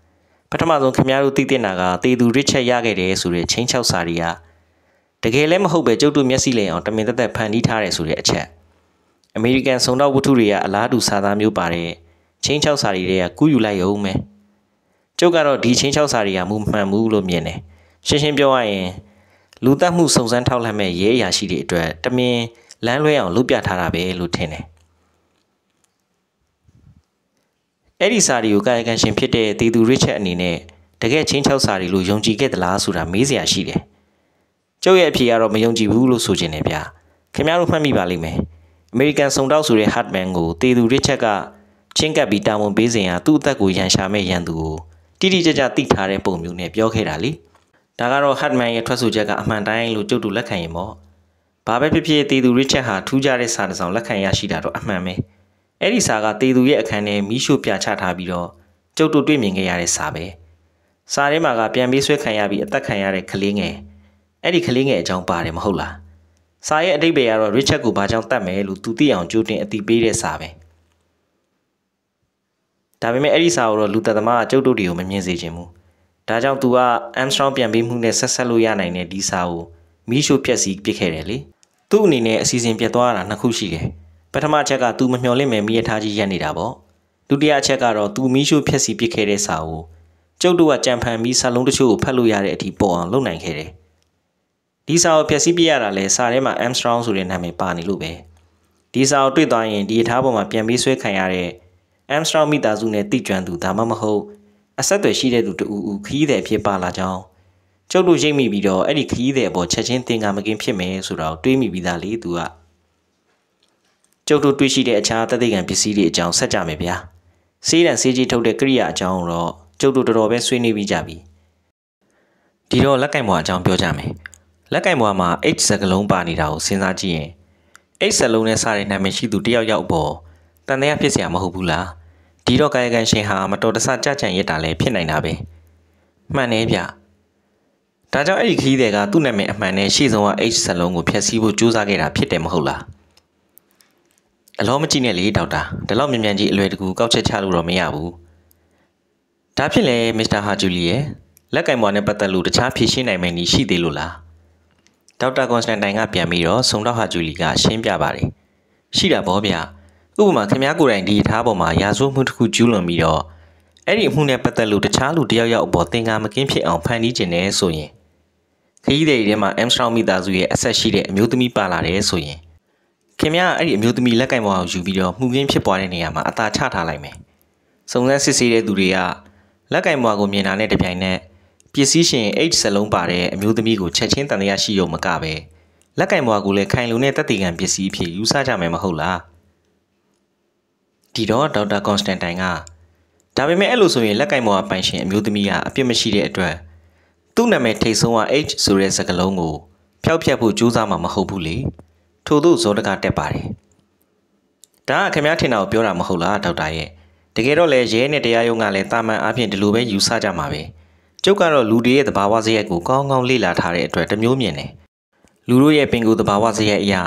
ပထမဆုံးခင်ဗျားတို့သိတဲ့နာကတေသူရစ်ချက်ရခဲ့တယ်ဆိုတဲ့ချင်း၆စာရီဟာတကယ်လည်းမဟုတ်ပဲကျုပ်တို့မျက်စိလင်အောင်တမင်သက်သက်ဖန်တီးထားတယ်ဆိုတဲ့အချက်အမေရိကန်စုံတော့ဝတ္ထုတွေကအလားတူ စာသားမျိုးပါတဲ့ချင်း၆စာရီတွေကကူးယူလိုက်ရုံပဲကျုပ်ကတော့ဒီချင်း၆စာရီကမူမှန်ဘူးလို့မြင်တယ်ရှင်းရှင်းပြောရရင်လူသက်မှုစုံစမ်းထောက်လှမ်းမဲ့ရဲအရာရှိတွေအတွက်တမင်လမ်းလွဲအောင်လုပ်ပြထားတာပဲလို့ထင်တယ်အဲ့ဒီစာတွေကိုကာယကံရှင်ဖြစ်တဲ့တေသူရစ်ချက်အနေနဲ့တကယ်ချင်း၆စာတွေလို့ယုံကြည်ခဲ့သလားဆိုတာမေးစရာရှိတယ်။ကျုပ်ရဲ့အဖြေကတော့မယုံကြည်ဘူးလို့ဆိုချင်တယ်ဗျာ။ခင်ဗျားတို့မှတ်မိပါလိမ့်မယ်။ American စုံတောက်ဆိုတဲ့ Hardman ကိုတေသူရစ်ချက်ကချင်းကပ်ပြီးတာဝန်ပေးစဉ်ဟာသူ့အသက်ကိုရန်ရှာမဲ့ရန်သူကိုတိတိကျကျသိထားတဲ့ပုံမျိုးနဲ့ပြောခဲ့တာလေ။ဒါကတော့ Hardman ရဲ့ထွက်ဆိုချက်ကအမှန်တိုင်းလို့ကျုပ်တို့လက်ခံရင်ပေါ့။ဘာပဲဖြစ်ဖြစ်တေသူရစ်ချက်ဟာထူးခြားတဲ့စာတစ်စောင်လက်ခံရရှိတာတော့အမှန်ပဲ။အဲ့ဒီစာကတေသူရဲ့အခန်းထဲမိရှုပြချထားပြီးတော့ကျုပ်တို့တွေ့မြင်ခဲ့ရတဲ့စာပဲစာထဲမှာကပြန်ပြီးဆွဲခံရပြီးအသက်ခံရတဲ့ကလေးငယ်အဲ့ဒီကလေးငယ်အကြောင်းပါတယ်မဟုတ်လားစာရဲ့အတိတ်ပဲကတော့ Richard ကိုဘာကြောင့်တတ်မယ်လို့သူသိအောင်ကြိုတင်အတိပေးတဲ့စာပဲဒါပေမဲ့အဲ့ဒီစာကိုတော့လူသက်သမားကကျုပ်တို့တွေကိုမမြင်စေချင်ဘူးဒါကြောင့်သူက Armstrong ပြန်ပြီးမှုနဲ့ဆက်ဆက်လို့ရနိုင်တဲ့ဒီစာကိုမီးရှို့ဖျက်ဆီးပစ်ခဲ့တယ်လေသူ့အနေနဲ့အစီအစဉ်ပြတ်သွားတာနှစ်ခုရှိတယ်ပထမချက်ကသူမမျှော်လင့်မဲ့မိရထားကြီးရက်နေတာပေါ့ဒုတိယချက်ကတော့သူမီးရှို့ဖျက်ဆီးပစ်ခဲ့တဲ့စာကိုကျုပ်တို့ကကြံဖန်ပြီးစာလုံးတချို့ကိုဖတ်လို့ရတဲ့အထိပေါ်အောင်လုပ်နိုင်ခဲ့တယ်ဒီစာကိုဖျက်ဆီးပစ်ရတာလဲစာထဲမှာ Armstrong ဆိုတဲ့နာမည်ပါနေလို့ပဲဒီစာကိုတွေ့သွားရင်ဒီထားပေါ်မှာပြန်ပြီးဆွဲခံရတဲ့ Armstrong မိသားစုနဲ့တိကျွမ်းသူဒါမှမဟုတ်အဆက်အသွယ်ရှိတဲ့သူတူဦးခီးတဲ့အဖြစ်ပါလာကြောင်းကျုပ်တို့ရိတ်မိပြီးတော့အဲ့ဒီခီးတဲ့အပေါ်ချက်ချင်းသင်္ကာမကင်းဖြစ်မယ်ဆိုတာကိုတွေးမိပြီးသားလေသူကကျုပ်တို့တွေ့ရှိတဲ့အခြားသက်သေခံပစ္စည်းတွေအကြောင်းဆက်ကြမယ်ဗျာစေးတံစေးကြီးထုတ်တဲ့ကိရိယာအကြောင်းတော့ကျုပ်တို့တော်တော်ပဲဆွေးနွေးပြီးကြပြီဒီတော့လက်ကင်ဘွားအကြောင်းပြောကြမယ်လက်ကင်ဘွားမှာ H စကလုံးပါနေတာကိုစဉ်းစားကြည့်ရင် H စလုံးနဲ့စတဲ့နာမည်ရှိသူတယောက်ယောက်ပေါ်တန်တရားဖြစ်เสียမဟုတ်ဘူးလားဒီတော့ကာယကံရှင်ဟာမတော်တဆကြကြံရစ်တာလည်းဖြစ်နိုင်တာပဲမှန်တယ်ဗျဒါကြောင့်အဲ့ဒီခီးတွေကသူ့နာမည်အမှန်နဲ့ရှေ့ဆုံးက H စလုံးကိုဖျက်ဆီးဖို့ကြိုးစားခဲ့တာဖြစ်တယ်မဟုတ်လားအလောမကြည့်နဲ့လေဒေါက်တာဒါတော့မြန်မြန်ကြီးအလွယ်တကူကောက်ချက်ချလို့တော့မရဘူးဒါဖြစ်လေမစ္စတာဟာဂျူလီရဲ့လက်ကင်ပေါ်နဲ့ပတ်သက်လို့တခြားဖြေရှင်းနိုင်မယ့်နည်းရှိသေးလို့လားဒေါက်တာကွန်စတန်တိုင်ကပြန်ပြီးတော့ဆုံတော့ဟာဂျူလီက ရှင်းပြပါတယ်ရှိတာဗောဗျာဥပမာခင်ဗျားကိုယ်တိုင်ဒီထားပေါ်မှာရာဇဝမှုတစ်ခုကျူးလွန်ပြီးတော့အဲ့ဒီအမှုနဲ့ပတ်သက်လို့တခြားလူတယောက်ယောက်အပေါ်သင်္ကာမကင်းဖြစ်အောင်ဖန်တီးခြင်းနဲ့ဆိုရင်ခရီးသည်တွေထဲမှာအမ်စထရောင်းမိသားစုရဲ့အဆက်ရှိတဲ့အမျိုးသမီးပါလာတယ်ဆိုရင်ခင်ဗျားအဲ့ဒီအမျိုးသမီးလက်ကင်ပေါ်ကိုယူပြီးတော့မှုခင်းဖြစ်ပွားတဲ့နေရာမှာအသာချထားလိုက်မယ်စုံစမ်းစစ်ဆေးတဲ့သူတွေကလက်ကင်ပေါ်ကိုမြင်တာနဲ့တပြိုင်နက်ပစ္စည်းရှင် H စလုံးပါတဲ့အမျိုးသမီးကိုချက်ချင်းတန်တရားရှိရုံမကပဲလက်ကင်ဘွားကိုလည်းခိုင်လုံတဲ့တက်တီကံပစ္စည်းအဖြစ်ယူဆကြမယ်မဟုတ်လားဒီတော့ဒေါက်တာကွန်စတန်တိုင်ကဒါပေမဲ့အဲ့လိုဆိုရင်လက်ကင်ဘွားပိုင်ရှင်အမျိုးသမီးကအပြစ်မရှိတဲ့အတွက်သူ့နာမည်ထိတ်ဆုံးက H ဆိုတဲ့စကားလုံးကိုဖျောက်ဖျက်ဖို့ကြိုးစားမှာမဟုတ်ဘူးလေထို့သို့ဇောဒကတက်ပါတယ်။ဒါကခင်ဗျားထင်တာကိုပြောတာမဟုတ်လားဒေါက်တာရဲ့။တကယ်တော့လေရဲနဲ့တရားရုံးကလည်းတာမန်အားဖြင့်ဒီလိုပဲယူဆကြမှာပဲ။ကျုပ်ကတော့လူတွေရဲ့သဘာဝစရိုက်ကိုကောင်းကောင်းလေ့လာထားတဲ့အတွက်တမျိုးမြင်တယ်။လူတို့ရဲ့ပင်ကိုယ်သဘာဝစရိုက်အရာ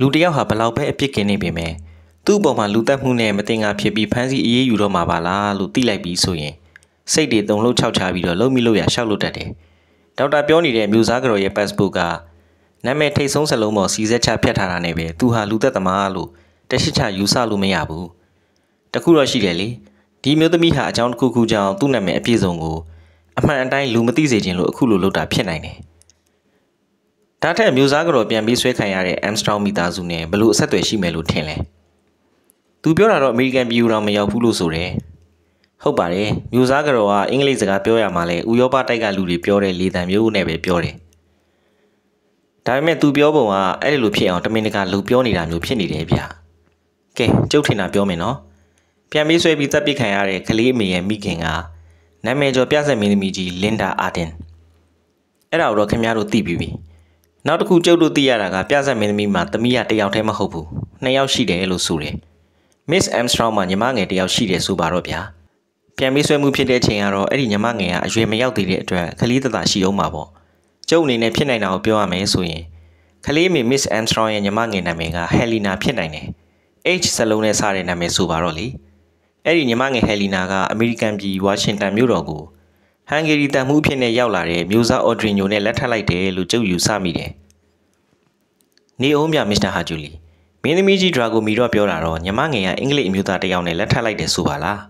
လူတယောက်ဟာဘလောက်ပဲအပြစ်ကင်းနေပေမဲ့သူ့အပေါ်မှာလူတက်မှုနဲ့မတင်ငါဖြစ်ပြီးဖမ်းဆီးအေးအေးယူတော့မှာပါလားလို့သိလိုက်ပြီးဆိုရင်စိတ်တွေတုံလှုပ်ခြောက်ချပြီးတော့လုံမိလို့ရရှောက်လို့တတ်တယ်။ဒေါက်တာပြောနေတဲ့မျိုးစားကြော်ရဲ့ passport ကနာမည်ထိတ်ဆုံးစလုံးပေါ်စီစက်ချဖြတ်ထားတာနဲ့ပဲသူဟာလူသက်သမားလို့တရှိချယူဆလို့မရဘူးတခုတော့ရှိတယ်လေဒီမျိုးသမီးဟာအကြောင်းတစ်ခုခုကြောင့်သူ့နာမည်အပြည့်စုံကိုအမှန်အတိုင်းလူမသိစေချင်လို့အခုလိုလုပ်တာဖြစ်နိုင်တယ်ဒါထက်မျိုးစားကတော့ပြန်ပြီးဆွဲခံရတဲ့အမ်စတောင်မိသားစုနဲ့ဘလို့အဆက်အသွယ်ရှိမယ်လို့ထင်လဲသူပြောတာတော့အမေရိကန်ပြည်သူတော်မရောက်ဘူးလို့ဆိုတယ်ဟုတ်ပါတယ်မျိုးစားကတော့ကအင်္ဂလိပ်စကားပြောရမှာလဲဥရောပတိုက်ကလူတွေပြောတဲ့လေသံမျိုးနဲ့ပဲပြောတယ်ဒါပေမဲ့သူပြောပုံကအဲ့ဒီလိုဖြစ်အောင်တမင်တကာလူပြောနေတာမျိုးဖြစ်နေတယ်ဗျကဲကျုပ်ထင်တာပြောမယ်နော် ပြန်ပြီးဆွဲပြီးတပ်ပစ်ခံရတဲ့ကလေးအမေရဲ့မိခင်ကနာမည်ကျော် ပြဆက်မင်းသမီးကြီးလင်ဒါအာဒင်အဲ့ဒါကိုတော့ခင်ဗျားတို့သိပြီးပြီနောက်တစ်ခုကျုပ်တို့သိရတာကပြဆက်မင်းသမီးမှာသမီးရတယောက်တည်းမဟုတ်ဘူးနှစ်ယောက်ရှိတယ်လို့ဆိုတယ် Miss Armstrong မှာညီမငယ်တယောက်ရှိတယ်ဆိုပါတော့ဗျာပြန်ပြီးဆွဲမှုဖြစ်တဲ့ချိန်ကတော့အဲ့ဒီညီမငယ်ကအရွယ်မရောက်သေးတဲ့အတွက်ကလေးတသာရှိအောင်ပါပေါ့ကျုပ်အနေနဲ့ဖြစ်နိုင်တာကိုပြောရမယ်ဆိုရင်ကလေးမေ Miss Armstrong ရဲ့ညီမငယ်နာမည်က Helena ဖြစ်နိုင်တယ် H စလုံးနဲ့စတဲ့နာမည်ဆိုပါတော့လေအဲ့ဒီညီမငယ် Helena ကအမေရိကန်ပြည်ဝါရှင်တန်မြို့တော်ကိုဟန်ဂေရီတန်မှုဖြစ်နဲ့ရောက်လာတဲ့မျိုးစားအော်ဒရီညိုနဲ့လက်ထပ်လိုက်တယ်လို့ကျုပ်ယူဆမိတယ်နေအောင်ပြမစ္စတာဟာဂျူလီမင်းသမီးကြီးဒရာဂိုမီတော့ပြောတာတော့ညီမငယ်ကအင်္ဂလိပ်အမျိုးသားတစ်ယောက်နဲ့လက်ထပ်လိုက်တယ်ဆိုပါလား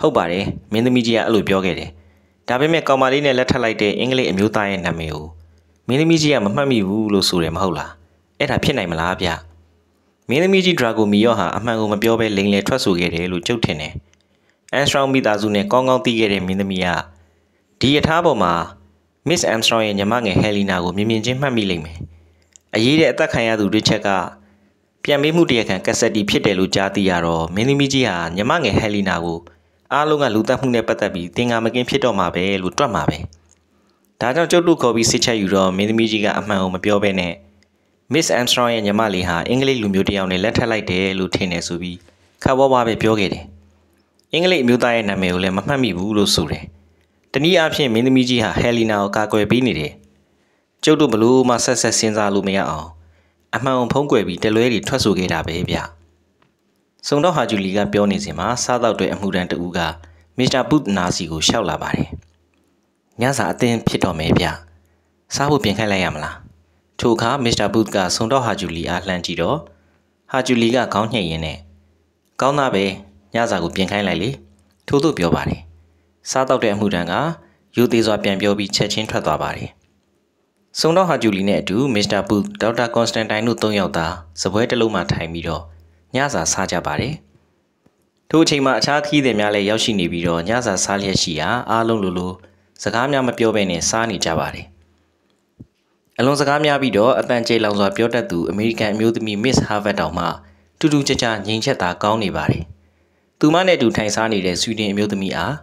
ဟုတ်ပါတယ်မင်းသမီးကြီးကအဲ့လိုပြောခဲ့တယ်ဒါပေမဲ့ကောင်မလေးနဲ့လက်ထပ်လိုက်တဲ့အင်္ဂလိပ်အမျိုးသားရဲ့နာမည်ကိုမင်းသမီးကြီးကမမှတ်မိဘူးလို့ဆိုတယ်မဟုတ်လားအဲ့ဒါဖြစ်နိုင်မလားဗျမင်းသမီးကြီးဒရာဂိုမီယော့ဟာအမှန်ကိုမပြောဘဲလိမ်လည်ထွက်ဆိုခဲ့တယ်လို့ကြုတ်ထင်တယ်အမ်စထရောင်းမိသားစုနဲ့ကောင်းကောင်းသိခဲ့တဲ့မင်းသမီးကဒီအထားပေါ်မှာ Miss Armstrong ရဲ့ညီမငယ် Helena ကိုမြင်မြင်ချင်းမှတ်မိလိမ့်မယ်အရေးတဲ့အသက်ခံရသူတွေချက်ကပြန်ပေးမှုတရားခံကက်ဆက်တီဖြစ်တယ်လို့ကြားသိရတော့မင်းသမီးကြီးဟာညီမငယ်ဟယ်လီနာကိုအားလုံးကလူတက်မှုနဲ့ပတ်သက်ပြီးသင်္ကာမကင်းဖြစ်တော့မှာပဲလို့တွတ်မှာပဲဒါကြောင့်ကျုပ်တို့ခေါ်ပြီးစစ်ချက်ယူတော့မင်းသမီးကြီးကအမှန်ကိုမပြောဘဲနဲ့ Miss Armstrong ရဲ့ညီမလေးဟာအင်္ဂလိပ်လူမျိုးတစ်ယောက်နဲ့လက်ထပ်လိုက်တယ်လို့ထင်တယ်ဆိုပြီးခပ်ဝါးဝါးပဲပြောခဲ့တယ်အင်္ဂလိပ်အမျိုးသားရဲ့နာမည်ကိုလည်းမမှတ်မိဘူးလို့ဆိုတယ်တနည်းအားဖြင့်မင်းသမီးကြီးဟာဟယ်လီနာကိုကာကွယ်ပေးနေတယ်ကျုပ်တို့ဘလို့မှဆက်ဆက်စဉ်းစားလို့မရအောင်အမှန်ကိုဖုံးကွယ်ပြီးတလွဲတွေထွက်ဆိုခဲ့တာပဲဗျာ။စုံတော့ဟာဂျူလီကပြောနေစဉ်မှာစားတော့တဲ့အမှုတန်းတူကမစ္စတာပုဒနာစီကို ရှောက်လာပါတယ်။ညစာအတင်းဖြစ်တော်မယ်ဗျ။စားဖို့ပြင်ခိုင်းလိုက်ရမလား။ထိုအခါမစ္စတာပုဒကစုံတော့ဟာဂျူလီအားလှမ်းကြည့်တော့ဟာဂျူလီကခေါင်းညှိရင်းနဲ့ကောင်းသားပဲညစာကိုပြင်ခိုင်းလိုက်လေ။ထို့သို့ပြောပါတယ်။စားတော့တဲ့အမှုတန်းကယူသေးစွာပြန်ပြောပြီးချက်ချင်းထွက်သွားပါတယ်။စုံတော့ဟာဂျူလီနဲ့အတူမစ္စတာပုဒေါက်တာကွန်စတန်တိုင်းတို့၃ယောက်သာစပွဲတစ်လုံးမှထိုင်ပြီးတော့ညစာစားကြပါတယ်။ထို့အချိန်မှာအခြားခီးသည်များလည်းရောက်ရှိနေပြီးတော့ညစာစားလျက်ရှိရာအားလုံးလိုလိုစကားများမပြောဘဲနဲ့စားနေကြပါတယ်။အလွန်စကားများပြီးတော့အတန်ကျေလောင်စွာပြောတတ်သူအမေရိကန်အမျိုးသမီး Miss Harvard တောင်မှတူတူကြကြငြိမ်ချက်သာကောင်းနေပါတယ်။သူမနဲ့တူထိုင်စားနေတဲ့ဆွီဒင်အမျိုးသမီးအား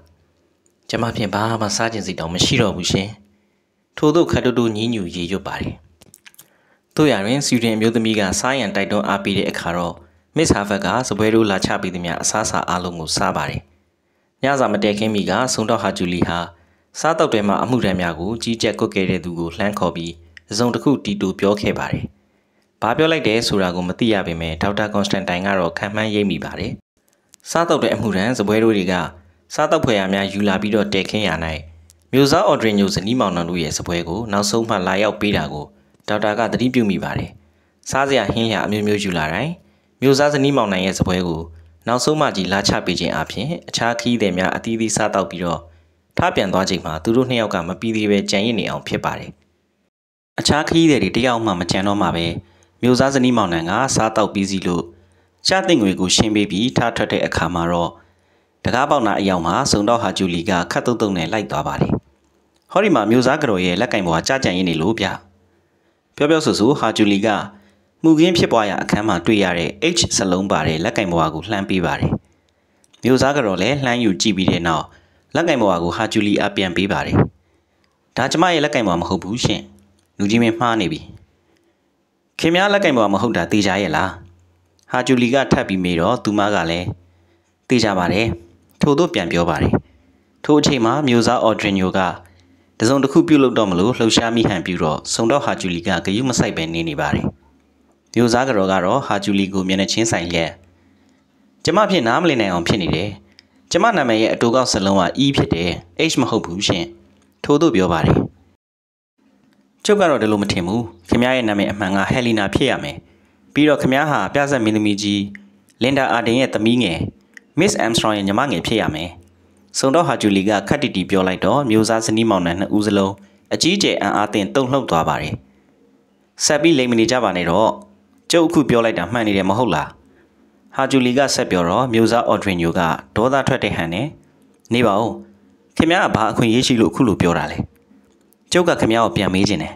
ကျမဖြင့်ဘာမှစားခြင်းစိတ်တောင်မရှိတော့ဘူးရှင်။ထို့သောခတ်တူတူညင်းညူရေရွတ်ပါတယ်။တို့ရရင်ဆွီဒင်အမျိုးသမီးကစားရန်တိုက်တွန်းအားပေးတဲ့အခါတော့မစ်ဟာဗတ်ကစပွဲတို့လာချပြီးသည်များအစားအစာအလုံးကိုစားပါတယ်။ညစာမတည့်ခင်မိကဆုံတော့ဟာဂျူလီဟာစားတောက်ထဲမှာအမှုထမ်းများကိုကြီးကြက်ကွက်ခဲ့တဲ့သူကိုလှမ်းခေါ်ပြီးအစုံတစ်ခုတီတူပြောခဲ့ပါတယ်။ဘာပြောလိုက်တယ်ဆိုတာကိုမသိရပေမဲ့ဒေါက်တာကွန်စတန်တိုင်ကတော့ခံမှန်းရိပ်မိပါတယ်။စားတောက်တဲ့အမှုထမ်းစပွဲတို့တွေကစားတောက်ဖွဲ့ရများယူလာပြီးတော့တည့်ခင်းရ၌မျိုးစားအော်ဒရင်ညိုဇနီးမောင်နှံတို့ရဲ့စပွဲကိုနောက်ဆုံးမှလာရောက်ပေးတာကိုဒေါက်တာကသတိပြုမိပါတယ်။စားစရာဟင်းရအမျိုးမျိုးယူလာတိုင်းမြို့စားဇနီးမောင်နှံရဲ့စပွဲကိုနောက်ဆုံးမှကြီးလာချပေးခြင်းအပြင်အခြားခီးသည်များအသီးသီးစားတောက်ပြီးတော့ထပြန်သွားချိန်မှာသူတို့နှစ်ယောက်ကမပြီးသေးပဲကြံရစ်နေအောင်ဖြစ်ပါတယ်။အခြားခီးသည်တွေတယောက်မှမကြံတော့မှပဲမြို့စားဇနီးမောင်နှံကစားတောက်ပြီးစီလို့ချတဲ့ငွေကိုရှင်းပေးပြီးထထွက်တဲ့အခါမှာတော့တကားပေါက်နာအယောက်မှာစုံတော့ဟာဂျူလီကခတ်တုတ်တုတ်နဲ့လိုက်သွားပါတယ်။ဟောဒီမှာမျိုးစားကတော်ရဲ့လက်ကင်ပေါ်ကကြာကြံရင်းနေလို့ဗျ။ပြောပြောဆိုဆိုဟာဂျူလီကမူခင်းဖြစ်ပွားရာအခန်းမှာတွေ့ရတဲ့ H စလုံးပါတဲ့လက်ကင်ဘွားကိုလှမ်းပေးပါတယ်။မျိုးစားကတော့လည်းလှမ်းယူကြည့်ပြီးတဲ့နောက်လက်ကင်ဘွားကိုဟာဂျူလီအပြန်ပေးပါတယ်။ဒါကျမရဲ့လက်ကင်ဘွားမဟုတ်ဘူးရှင်။လူကြီးမင်းမှားနေပြီ။ခင်ဗျားလက်ကင်ဘွားမဟုတ်တာသိကြရဲ့လား။ဟာဂျူလီကထပ်ပြီးမေးတော့သူမကလည်းသိကြပါတယ်။ထို့သောပြန်ပြောပါတယ်။ထို့အချိန်မှာမျိုးစားအော်ဒရီညိုကတစုံတစ်ခုပြုတ်လောက်တော့မလို့လှုပ်ရှားမိဟန်ပြီးတော့ဆုံတော့ဟာဂျူလီကဂယုမဆိုင်ပဲနေနေပါတယ်။ဒီဥစားကြော်ကတော့ဟာဂျူလီကိုမျက်နှာချင်းဆိုင်လျက်ကျမဖြစ်နားမလည်နိုင်အောင်ဖြစ်နေတယ်ကျမနာမည်ရဲ့အတူကောက်စလုံးက E ဖြစ်တယ် H မဟုတ်ဘူးရှင်ထို့သို့ပြောပါတယ်ချုပ်ကတော့ဒီလိုမထင်ဘူးခမရဲ့နာမည်အမှန်ကဟယ်လီနာဖြစ်ရမယ်ပြီးတော့ခမဟာပြဆက်မင်းသမီးကြီးလင်ဒါအာဒင်ရဲ့သမီးငယ် Miss Armstrong ရဲ့ညီမငယ်ဖြစ်ရမယ်စုံတော့ဟာဂျူလီကခက်တီတီပြောလိုက်တော့မျိုးစားစနီးမောင်နှံနှစ်ဦးစလုံးအကြီးကျယ်အံ့အားသင့်တုန်လှုပ်သွားပါတယ်ဆက်ပြီးလိမ်မနေကြပါနဲ့တော့ကျုပ်အခုပြောလိုက်တာမှန်နေတယ်မဟုတ်လားဟာဂျူလီကဆက်ပြောတော့မျိုးစားအော်ဒရင်ယိုကဒေါသထွက်တဲ့ဟန်နဲ့နေပါဦးခင်ဗျားကဘာအခွင့်ရေးရှိလို့အခုလိုပြောတာလဲကျုပ်ကခင်ဗျားကိုပြန်မေးခြင်းတယ်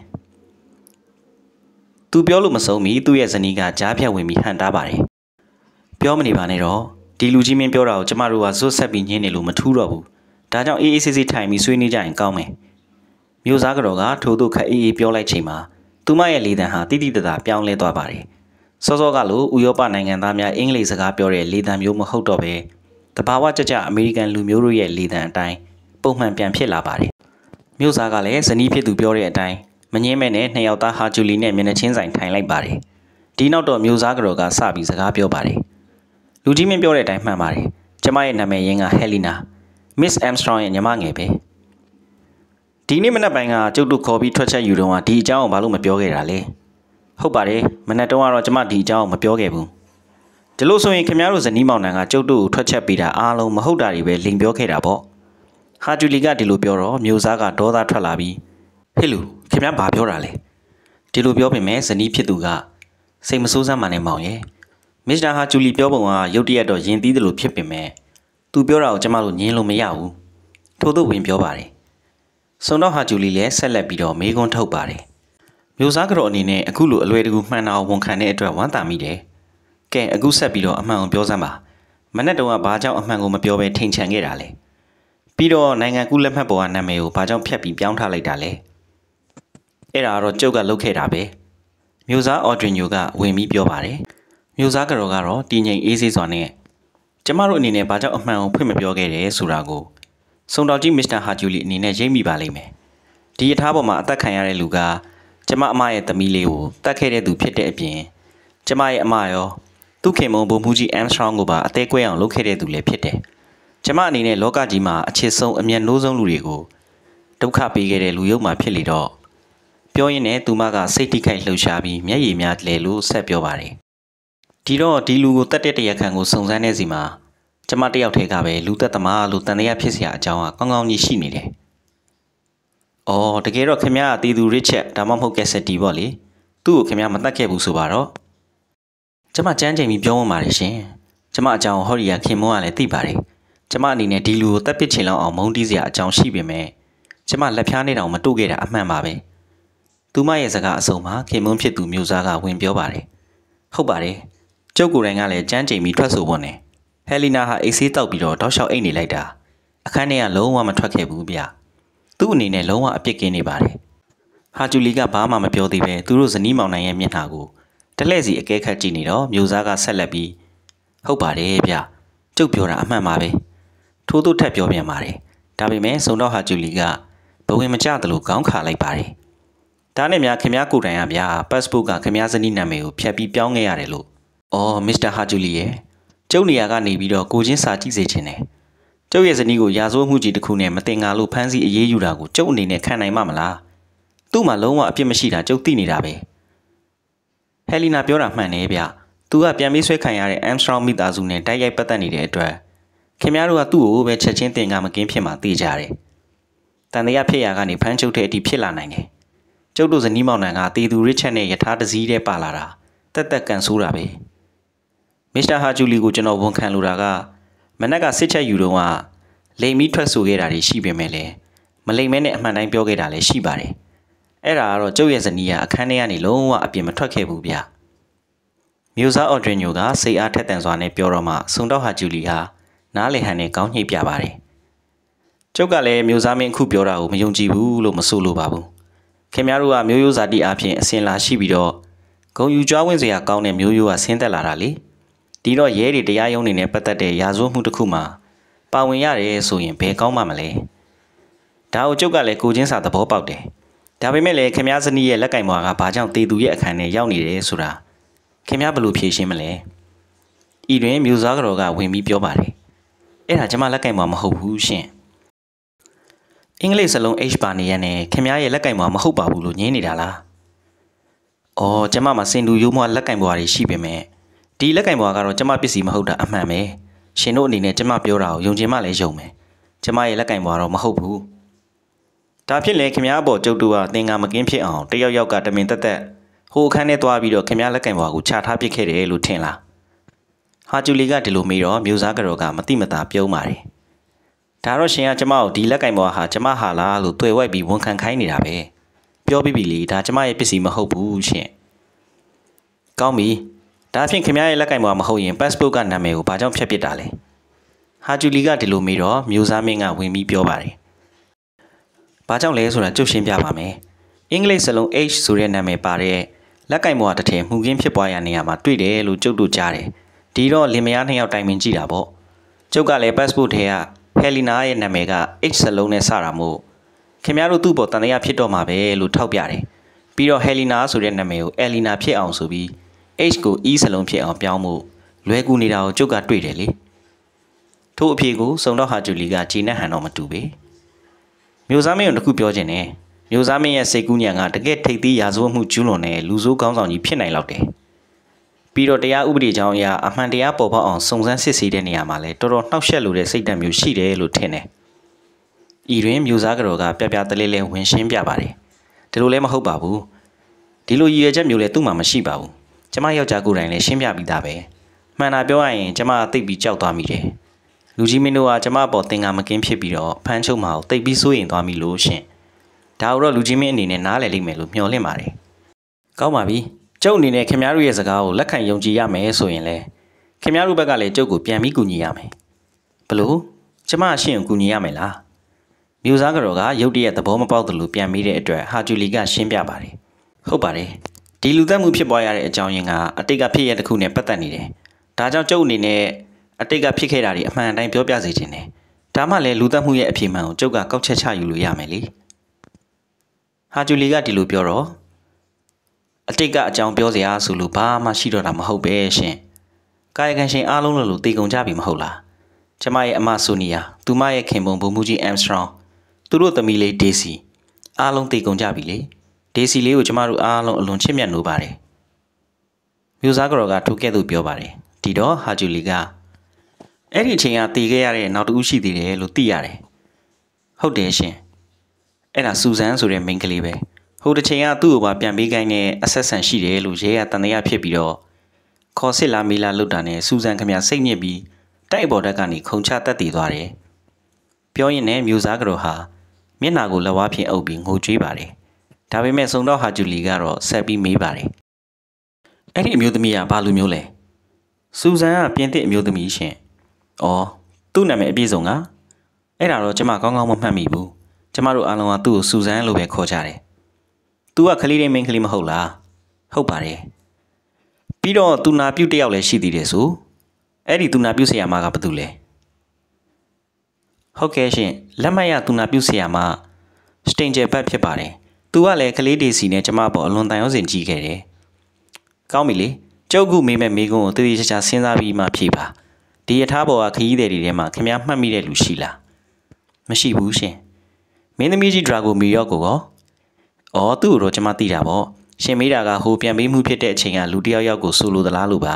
သူပြောလို့မဆုံးမီသူ့ရဲ့ဇနီးကကြားဖြတ်ဝင်ပြီးဟန်တားပါတယ်ပြောမနေပါနဲ့တော့ဒီလူကြီးမင်းပြောတာကိုကျမတို့ကဇွတ်ဆက်ပြီးညင်းနေလို့မထူးတော့ဘူးဒါကြောင့်အေးအေးဆေးဆေးထိုင်ပြီးဆွေးနွေးကြရင်ကောင်းမယ်မျိုးစားကတော့ကထိုးတို့ခက်အေးအေးပြောလိုက်ချိန်မှာသူမရဲ့လေတံဟာတိတိတသာပြောင်းလဲသွားပါတယ်စောစောကလိုဥရောပနိုင်ငံသားများအင်္ဂလိပ်စကားပြောတဲ့လေသံမျိုးမဟုတ်တော့ဘဲတဘာဝကြကြအမေရိကန်လူမျိုးတို့ရဲ့လေသံအတိုင်းပုံမှန်ပြန်ဖြစ်လာပါတယ်။မြို့စားကလည်းဇနီးဖြစ်သူပြောတဲ့အတိုင်းမငင်းမဲ့နဲ့နှစ်ယောက်သားဟာဂျူလီနဲ့မျက်နှာချင်းဆိုင်ထိုင်လိုက်ပါတယ်။ဒီနောက်တော့မြို့စားကတော်ကစပြီးစကားပြောပါတယ်။လူကြီးမင်းပြောတဲ့အတိုင်းမှန်ပါတယ်။ကျမရဲ့နာမည်ရင်းကဟယ်လီနာ Miss Armstrong ရဲ့ညီမငယ်ပဲ။ဒီနေ့မနက်ပိုင်းကကျုပ်တို့ခေါ်ပြီးထွက်ချက်ယူတော့ဒီအကြောင်းကိုဘာလို့မပြောခဲ့တာလဲ။ဟုတ်ပါတယ်မနက်တုန်းကတော့ကျမဒီအကြောင်းမပြောခဲ့ဘူးဒီလိုဆိုရင်ခင်ဗျားတို့ဇနီးမောင်နှံကကျုပ်တို့ကိုထွက်ချက်ပေးတာအားလုံးမဟုတ်တာတွေပဲလိန်ပြောခဲ့တာပေါ့ဟာဂျူလီကဒီလိုပြောတော့မျိုးစားကဒေါသထွက်လာပြီးဟေ့လူခင်ဗျားဘာပြောတာလဲဒီလိုပြောပေမဲ့ဇနီးဖြစ်သူကစိတ်မဆိုးစမ်းမှနဲ့မောင်ရဲ့မစ္စတာဟာဂျူလီပြောပုံကရုတ်တရက်တော့ယဉ်သီးတယ်လို့ဖြစ်ပေမဲ့သူပြောတာကိုကျမတို့ငြင်းလို့မရဘူးထို့သို့ဝင်ပြောပါတယ်စုံတော့ဟာဂျူလီလည်းဆက်လက်ပြီးတော့မေးခွန်းထုတ်ပါတယ်မျိုးစားကြော်အနေနဲ့အခုလိုအလွယ်တကူမှန်တာကိုဝန်ခံတဲ့အတွက်ဝမ်းသာမိတယ်။ကဲအခုဆက်ပြီးတော့အမှန်ကိုပြောစမ်းပါ။မနေ့တုန်းကဘာကြောင့်အမှန်ကိုမပြောဘဲထိန်ချန်ခဲ့တာလဲ။ပြီးတော့နိုင်ငံကူးလက်မှတ်ပေါ်ကနာမည်ကိုဘာကြောင့်ဖျက်ပြီးပြောင်းထားလိုက်တာလဲ။အဲ့ဒါကတော့ကျုပ်ကလုပ်ခဲ့တာပဲ။မျိုးစားအော်ဒရီညိုကဝင်ပြီးပြောပါတယ်။မျိုးစားကြော်ကတော့တည်ငြိမ်အေးဆေးစွာနဲ့ကျမတို့အနေနဲ့ဘာကြောင့်အမှန်ကိုဖွင့်မပြောခဲ့တယ်ဆိုတာကိုစုံတော်ကြီးမစ္စတာဟာဂျူလီအနေနဲ့ရိပ်မိပါလိမ့်မယ်။ဒီအထားပေါ်မှာအသက်ခံရတဲ့လူကကျမအမရဲ့သမီးလေးကိုတတ်ခဲ့တဲ့သူဖြစ်တဲ့အပြင်ကျမရဲ့အမရောသူခင်မုံဘုံမှုကြီးအမ်စထရောင်းကိုပါအသေးကွဲအောင်လုပ်ခဲ့တဲ့သူလည်းဖြစ်တယ်။ကျမအနေနဲ့လောကကြီးမှာအခြေဆုံးအမျက်နှိုးဆုံးလူတွေကိုဒုက္ခပေးခဲ့တဲ့လူယုံမှဖြစ်လေတော့ပြောရင်းနဲ့သူမကစိတ်တိခိုက်လှုပ်ရှားပြီးမျက်ရည်များလဲလို့ဆက်ပြောပါတယ်။ဒီတော့ဒီလူကိုတတ်တဲ့တရခံကိုစုံစမ်းတဲ့စီမှာကျမတယောက်တည်းကပဲလူသက်သမားလို့တန်တရားဖြစ်เสียအကြောင်းကကောင်းကောင်းကြီးရှိနေတယ်။။အော်တကယ်တော့ခင်ဗျားအတီသူရစ်ချက်ဒါမှမဟုတ်ကက်ဆက်တီပေါ့လေ။သူ့ကိုခင်ဗျားမတတ်ခဲ့ဘူးဆိုပါတော့။ကျမကြမ်းချိန်ပြီးပြောဝင်ပါတယ်ရှင်။ကျမအကြောင်းဟော်ရီယာခင်မွန်းကလည်းသိပါတယ်။ကျမအနေနဲ့ဒီလူကိုတက်ပစ်ချင်လောက်အောင်မုန်းတီးစရာအကြောင်းရှိပေမဲ့ကျမလက်ဖြားနေတောင်မတို့ခဲ့တာအမှန်ပါပဲ။သူမရဲ့စကားအဆုံးမှာခင်မွန်းဖြစ်သူမျိုးစားကဝင်ပြောပါတယ်။ဟုတ်ပါတယ်။ကျုပ်ကိုယ်တိုင်ကလည်းကြမ်းချိန်ပြီးထွက်ဆိုပွန်းတယ်။ဟယ်လီနာဟာအိတ်ဆေးတောက်ပြီးတော့တောက်လျှောက်အိတ်နေလိုက်တာ။အခန်းထဲကလုံးဝမထွက်ခဲ့ဘူးဗျ။သူ့အနေနဲ့လုံးဝအပြစ်ကင်းနေပါတယ်။ဟာဂျူလီကဘာမှမပြောသေးပဲသူတို့ဇနီးမောင်နှံရဲ့မျက်နှာကိုတလှည့်စီအကဲခတ်ကြည့်နေတော့မျိုးစားကဆက်လက်ပြီး ဟုတ်ပါတယ်ဗျ။ကျုပ်ပြောတာအမှန်ပါပဲ။ထိုးတို့ထက်ပြောပြန်ပါတယ်။ဒါပေမဲ့စုံတော့ဟာဂျူလီကဘဝင်မကျသလိုခေါင်းခါလိုက်ပါတယ်။ဒါနဲ့များခင်ဗျားကိုတိုင်ရဗျာ passport ကခင်ဗျားဇနီးနာမည်ကိုဖျက်ပြီးပြောင်းခဲ့ရတယ်လို့။အော်မစ္စတာဟာဂျူလီရဲ့ကျုပ်နေရာကနေပြီးတော့ကိုချင်းစာကြည့်စေချင်တယ်။ကျုပ်ရဲ့ဇနီးကိုရာဇဝတ်မှုကြီးတစ်ခုနဲ့မတင်ငါလို့ဖမ်းဆီးအရေးယူတာကိုကျုပ်အနေနဲ့ခံနိုင်မှာမလားသူ့မှာလုံးဝအပြစ်မရှိတာကျုပ်သိနေတာပဲဟယ်လီနာပြောတာမှန်တယ်ဗျသူကပြန်ပြီးဆွဲခံရတဲ့အမ်စထရောင်းမိသားစုနဲ့တိုက်ရိုက်ပတ်သက်နေတဲ့အတွက်ခင်ဗျားတို့ကသူ့ကိုပဲချက်ချင်းတင်ကမကင်းဖြစ်မှာသိကြတယ်တန်တရားဖြစ်ရာကနေဖမ်းချုပ်တဲ့အထိဖြစ်လာနိုင်တယ်ကျုပ်တို့ဇနီးမောင်နှံကတေသူရစ်ချက်နဲ့ယထာတစည်းတဲ့ပါလာတာတက်တက်ကန်ဆိုးတာပဲမစ္စတာဟာဂျူလီကိုကျွန်တော်ဝန်ခံလိုတာကမနက်ကစစ်ချက်ယူတော့ကလိမ်ပြီးထွက်ဆိုခဲ့တာတွေရှိပေမဲ့လည်းမလိမ်မဲနဲ့အမှန်တိုင်းပြောခဲ့တာလည်းရှိပါတယ်အဲ့ဒါကတော့ကျုပ်ရဲ့ဇနီးကအခန်းထဲကနေလုံးဝအပြင်မထွက်ခဲ့ဘူးဗျာမျိုးစားအော်ဒရင်ညိုကစိတ်အားထက်သန်စွာနဲ့ပြောတော့မှဆုံတော့ဟာဂျူလီဟာနားလေဟန်နဲ့ကောင်းညှိပြပါတယ်ကျုပ်ကလည်းမျိုးစားမင်းအခုပြောတာကိုမယုံကြည်ဘူးလို့မဆိုလိုပါဘူးခင်ဗျားတို့ကမျိုးရိုးဇာတိအပြင်အစင်လာရှိပြီးတော့ဂုံယူကြွားဝင်စရာကောင်းတဲ့မျိုးရိုးကဆင်းသက်လာတာလေ။ဒီတော့ရဲတွေတရားရုံးတွေနဲ့ပတ်သက်တဲ့ရာဇဝတ်မှုတစ်ခုမှာပါဝင်ရတယ်ဆိုရင်ဘယ်ကောင်းမှမလဲဒါကိုကျုပ်ကလည်းကိုချင်းစာသဘောပေါက်တယ်ဒါပေမဲ့လည်းခင်ဗျားစနီးရဲ့လက်ကင်ဘွားကဘာကြောင့်တေသူရဲ့အခန်းထဲရောက်နေတယ်ဆိုတာခင်ဗျားဘယ်လိုဖြေရှင်းမလဲဤတွင် မြူစားကတော်ကဝင်ပြီးပြောပါတယ်အဲ့ဒါကျွန်မလက်ကင်ဘွားမဟုတ်ဘူးရှင်အင်္ဂလိပ်စလုံး H ပါနေရနဲ့ခင်ဗျားရဲ့လက်ကင်ဘွားမဟုတ်ပါဘူးလို့ညင်းနေတာလားအော်ကျွန်မမှာစင်တူရိုးမွားလက်ကင်ဘွားတွေရှိပေမဲ့ဒီလက်ကင်ဘွားကတော့ကျမပစ္စည်းမဟုတ်တာအမှန်ပဲရှင်တို့အနေနဲ့ကျမပြောတာကိုယုံကြည်မှလည်းယုံမယ်ကျမရဲ့လက်ကင်ဘွားတော့မဟုတ်ဘူးဒါဖြစ်လေခင်ဗျားအပေါ်ကျုပ်တို့ကသင်္ကာမကင်းဖြစ်အောင်တယောက်ယောက်ကတမင်တက်တက်ဟိုအခန်းထဲသွားပြီးတော့ခင်ဗျားလက်ကင်ဘွားကိုချထားပစ်ခဲ့တယ်လို့ထင်လားဟာကျူလီကဒီလိုမေးတော့မျိုးစားကြော်ကမတိမတာပြုံးပါတယ်ဒါတော့ရှင်ကကျမကိုဒီလက်ကင်ဘွားဟာကျမဟာလားလို့တွေ့ဝိုက်ပြီးဝန်ခံခိုင်းနေတာပဲပြောပြီးပြီလေဒါကျမရဲ့ပစ္စည်းမဟုတ်ဘူးရှင်ကောင်းပြီဒါအဖြစ်ခင်ဗျားရဲ့လက်ကင်ပေါ်မှာမဟုတ်ရင် passport ကနာမည်ကိုဘာကြောင့်ဖျက်ပစ်တာလဲဟာဂျူလီကဒီလိုမေးတော့မျိုးစားမင်းကဝင်ပြီးပြောပါတယ်ဘာကြောင့်လဲဆိုတာကြုတ်ရှင်းပြပါမယ်အင်္ဂလိပ်စလုံး H ဆိုတဲ့နာမည်ပါတဲ့လက်ကင်ပေါ်ကတထင်မှုကင်းဖြစ်ပွားရာနေရာမှာတွေ့တယ်လို့ကြုတ်တို့ကြားတယ်ဒီတော့လင်မယားနှစ်ယောက်တိုင်ပင်ကြည့်တာပေါ့ကျုပ်ကလည်း passport ထဲကဟယ်လီနာရဲ့နာမည်က H စလုံးနဲ့စတာမို့ခင်ဗျားတို့သူ့ပေါ်တန်တရားဖြစ်တော့မှာပဲလို့ထောက်ပြတယ်ပြီးတော့ဟယ်လီနာဆိုတဲ့နာမည်ကိုအဲလီနာဖြစ်အောင်ဆိုပြီး h ကို e စလုံးဖြစ်အောင်ပြောင်းမှုလွယ်ကူနေတာကိုကျုပ်ကတွေ့တယ်လေထို့အဖြေကိုစုံတော့ဟာဂျူလီကဂျီနဲ့ဟန်တော့မတူပေမျိုးစားမင်းကိုတခုပြောချင်တယ်မျိုးစားမင်းရဲ့စိတ်ကူးညံကတကယ်ထိတ်သီးရာဇဝတ်မှုကျူးလွန်တဲ့လူဆိုးကောင်းဆောင်ကြီးဖြစ်နိုင်လောက်တယ်ပြီးတော့တရားဥပဒေကြောင်းအရအမှန်တရားပေါ်ပေါက်အောင်စုံစမ်းစစ်ဆေးတဲ့နေရာမှာလဲတော်တော်နှောက်ယှက်လိုတဲ့စိတ်ဓာတ်မျိုးရှိတယ်လို့ထင်တယ်ဤတွင်မျိုးစားကြော်ကပြပြတလေးလေးဝင်ရှင်းပြပါတယ်ဒီလိုလဲမဟုတ်ပါဘူးဒီလိုရည်ရွယ်ချက်မျိုးလဲသူ့မှာမရှိပါဘူးကျမယောက်ျားကိုယ်တိုင်လည်းရှင်းပြပြီးသားပဲမှန်တာပြောရရင်ကျမသိပ်ပြီးကြောက်သွားမိတယ်လူကြီးမင်းတို့ကကျမအပေါ်သင်္ကာမကင်းဖြစ်ပြီးတော့ဖမ်းချုပ်မှာကိုသိပ်ပြီးစိုးရင်သွားမိလို့ရှင်ဒါတော့လူကြီးမင်းအနေနဲ့နားလည်လိမ့်မယ်လို့မျှော်လင့်ပါတယ်ကောင်းပါပြီကျုပ်အနေနဲ့ခင်ဗျားတို့ရဲ့စကားကိုလက်ခံယုံကြည်ရမယ်ဆိုရင်လည်းခင်ဗျားတို့ဘက်ကလည်းကျုပ်ကိုပြန်ပြီးကူညီရမယ်ဘလို့ကျမအရှင်ကိုကူညီရမယ်လားမျိုးစားကတော့ကရုတ်တရက်သဘောမပေါက်သလိုပြန်မိတဲ့အတွက်ဟာကျူလီကရှင်းပြပါတယ်ဟုတ်ပါတယ်ဒီလူသက်မှုဖြစ်ပေါ်ရတဲ့အကြောင်းရင်းကအတိတ်ကဖြစ်ရတဲ့ခုနဲ့ပတ်သက်နေတယ်။ဒါကြောင့်ကျုပ်အနေနဲ့အတိတ်ကဖြစ်ခဲ့တာတွေအမှန်တိုင်းပြောပြစေချင်တယ်။ဒါမှလည်းလူသက်မှုရဲ့အဖြစ်မှန်ကိုကျုပ်ကကောက်ချက်ချယူလို့ရမယ်လေ။ဟာဂျူလီကဒီလိုပြောတော့အတိတ်ကအကြောင်းပြောစရာဆိုလို့ဘာမှရှိတော့တာမဟုတ်ပဲရှင်။ကာယကံရှင်အားလုံးလိုလိုတည်ကုန်ကြပြီမဟုတ်လား။ကျမရဲ့အမဆိုနီယာ၊သူမရဲ့ခင်ပွန်ဘုံမှုကြီးအမ်စထရောင်၊သူတို့သမီးလေးဒေးစီအားလုံးတည်ကုန်ကြပြီလေ။ဒေစီလေးကိုကျမတို့အားလုံးအလွန်ချစ်မြတ်နိုးပါတယ်မြို့သားကတော်ကထိုကဲ့သို့ပြောပါတယ်ဒီတော့ဟာဂျူလီကအဲ့ဒီအချိန်ကတည်ခဲ့ရတဲ့နောက်တူးရှိသေးတယ်လို့သိရတယ်ဟုတ်တယ်ရှင်အဲ့ဒါဆူဇန်ဆိုတဲ့မိန်းကလေးပဲဟိုတစ်ချိန်ကသူ့ကိုပါပြန်ပေးခိုင်းတဲ့အဆက်ဆံရှိတယ်လို့ရဲကတန်တရားဖြစ်ပြီးတော့ခေါ်စစ်လာမီလာလုတာနဲ့ဆူဇန်ခမရစိတ်ညစ်ပြီးတိုက်ပေါ်တက်ကနေခုံချတက်တည်သွားတယ်ပြောရင်လည်းမြို့သားကတော်ဟာမျက်နာကိုလက်ဝါးဖြင့်အုပ်ပြီးငိုကြွေးပါတယ်ဒါပေမဲ့စုံတော့ဟာဂျူလီကတော့ဆက်ပြီးမေးပါတယ်အဲ့ဒီအမျိုးသမီးကဘာလူမျိုးလဲစူဇန်ကပြင်သစ်အမျိုးသမီးရှင်ဩသူ့နာမည်အပြည့်စုံကအဲ့ဒါတော့ကျွန်မကောင်းကောင်းမမှတ်မိဘူးကျွန်မတို့အားလုံးကသူ့ကိုစူဇန်လို့ပဲခေါ်ကြတယ်သူကခလေးလေးမင်းခလေးမဟုတ်လားဟုတ်ပါတယ်ပြီးတော့သူနာပြုတ်တယောက်လည်းရှိသေးတယ်ဆိုအဲ့ဒီသူနာပြုတ်ဆရာမကဘာတူလဲဟုတ်ကဲ့ရှင်လက်မှတ်ရသူနာပြုတ်ဆရာမစတင်ဂျယ်ဘတ်ဖြစ်ပါတယ်သူကလည်းကလေးဒေစီနဲ့ကျမပေါ်အလွန်တန်ရုံးစင်ကြည့်ခဲ့တယ်။ကောင်းပြီလေ။ကျုပ်ကမေးမဲ့မေးခွန်းကိုသူချာချာစဉ်းစားပြီးမှဖြေပါ။ဒီရထားပေါ်ကခရီးသည်တွေထဲမှာခင်ဗျားမှတ်မိတဲ့လူရှိလား။မရှိဘူးရှင်။မင်းသမီးကြီးဒရာဂိုမီရော့ကိုရော။အော်သူ့ကိုတော့ကျမသိတာပေါ့။ရှင်မေးတာကဟိုပြန်ပေးမှုဖြစ်တဲ့အချိန်ကလူတယောက်ယောက်ကိုဆိုလိုသလားလို့ပါ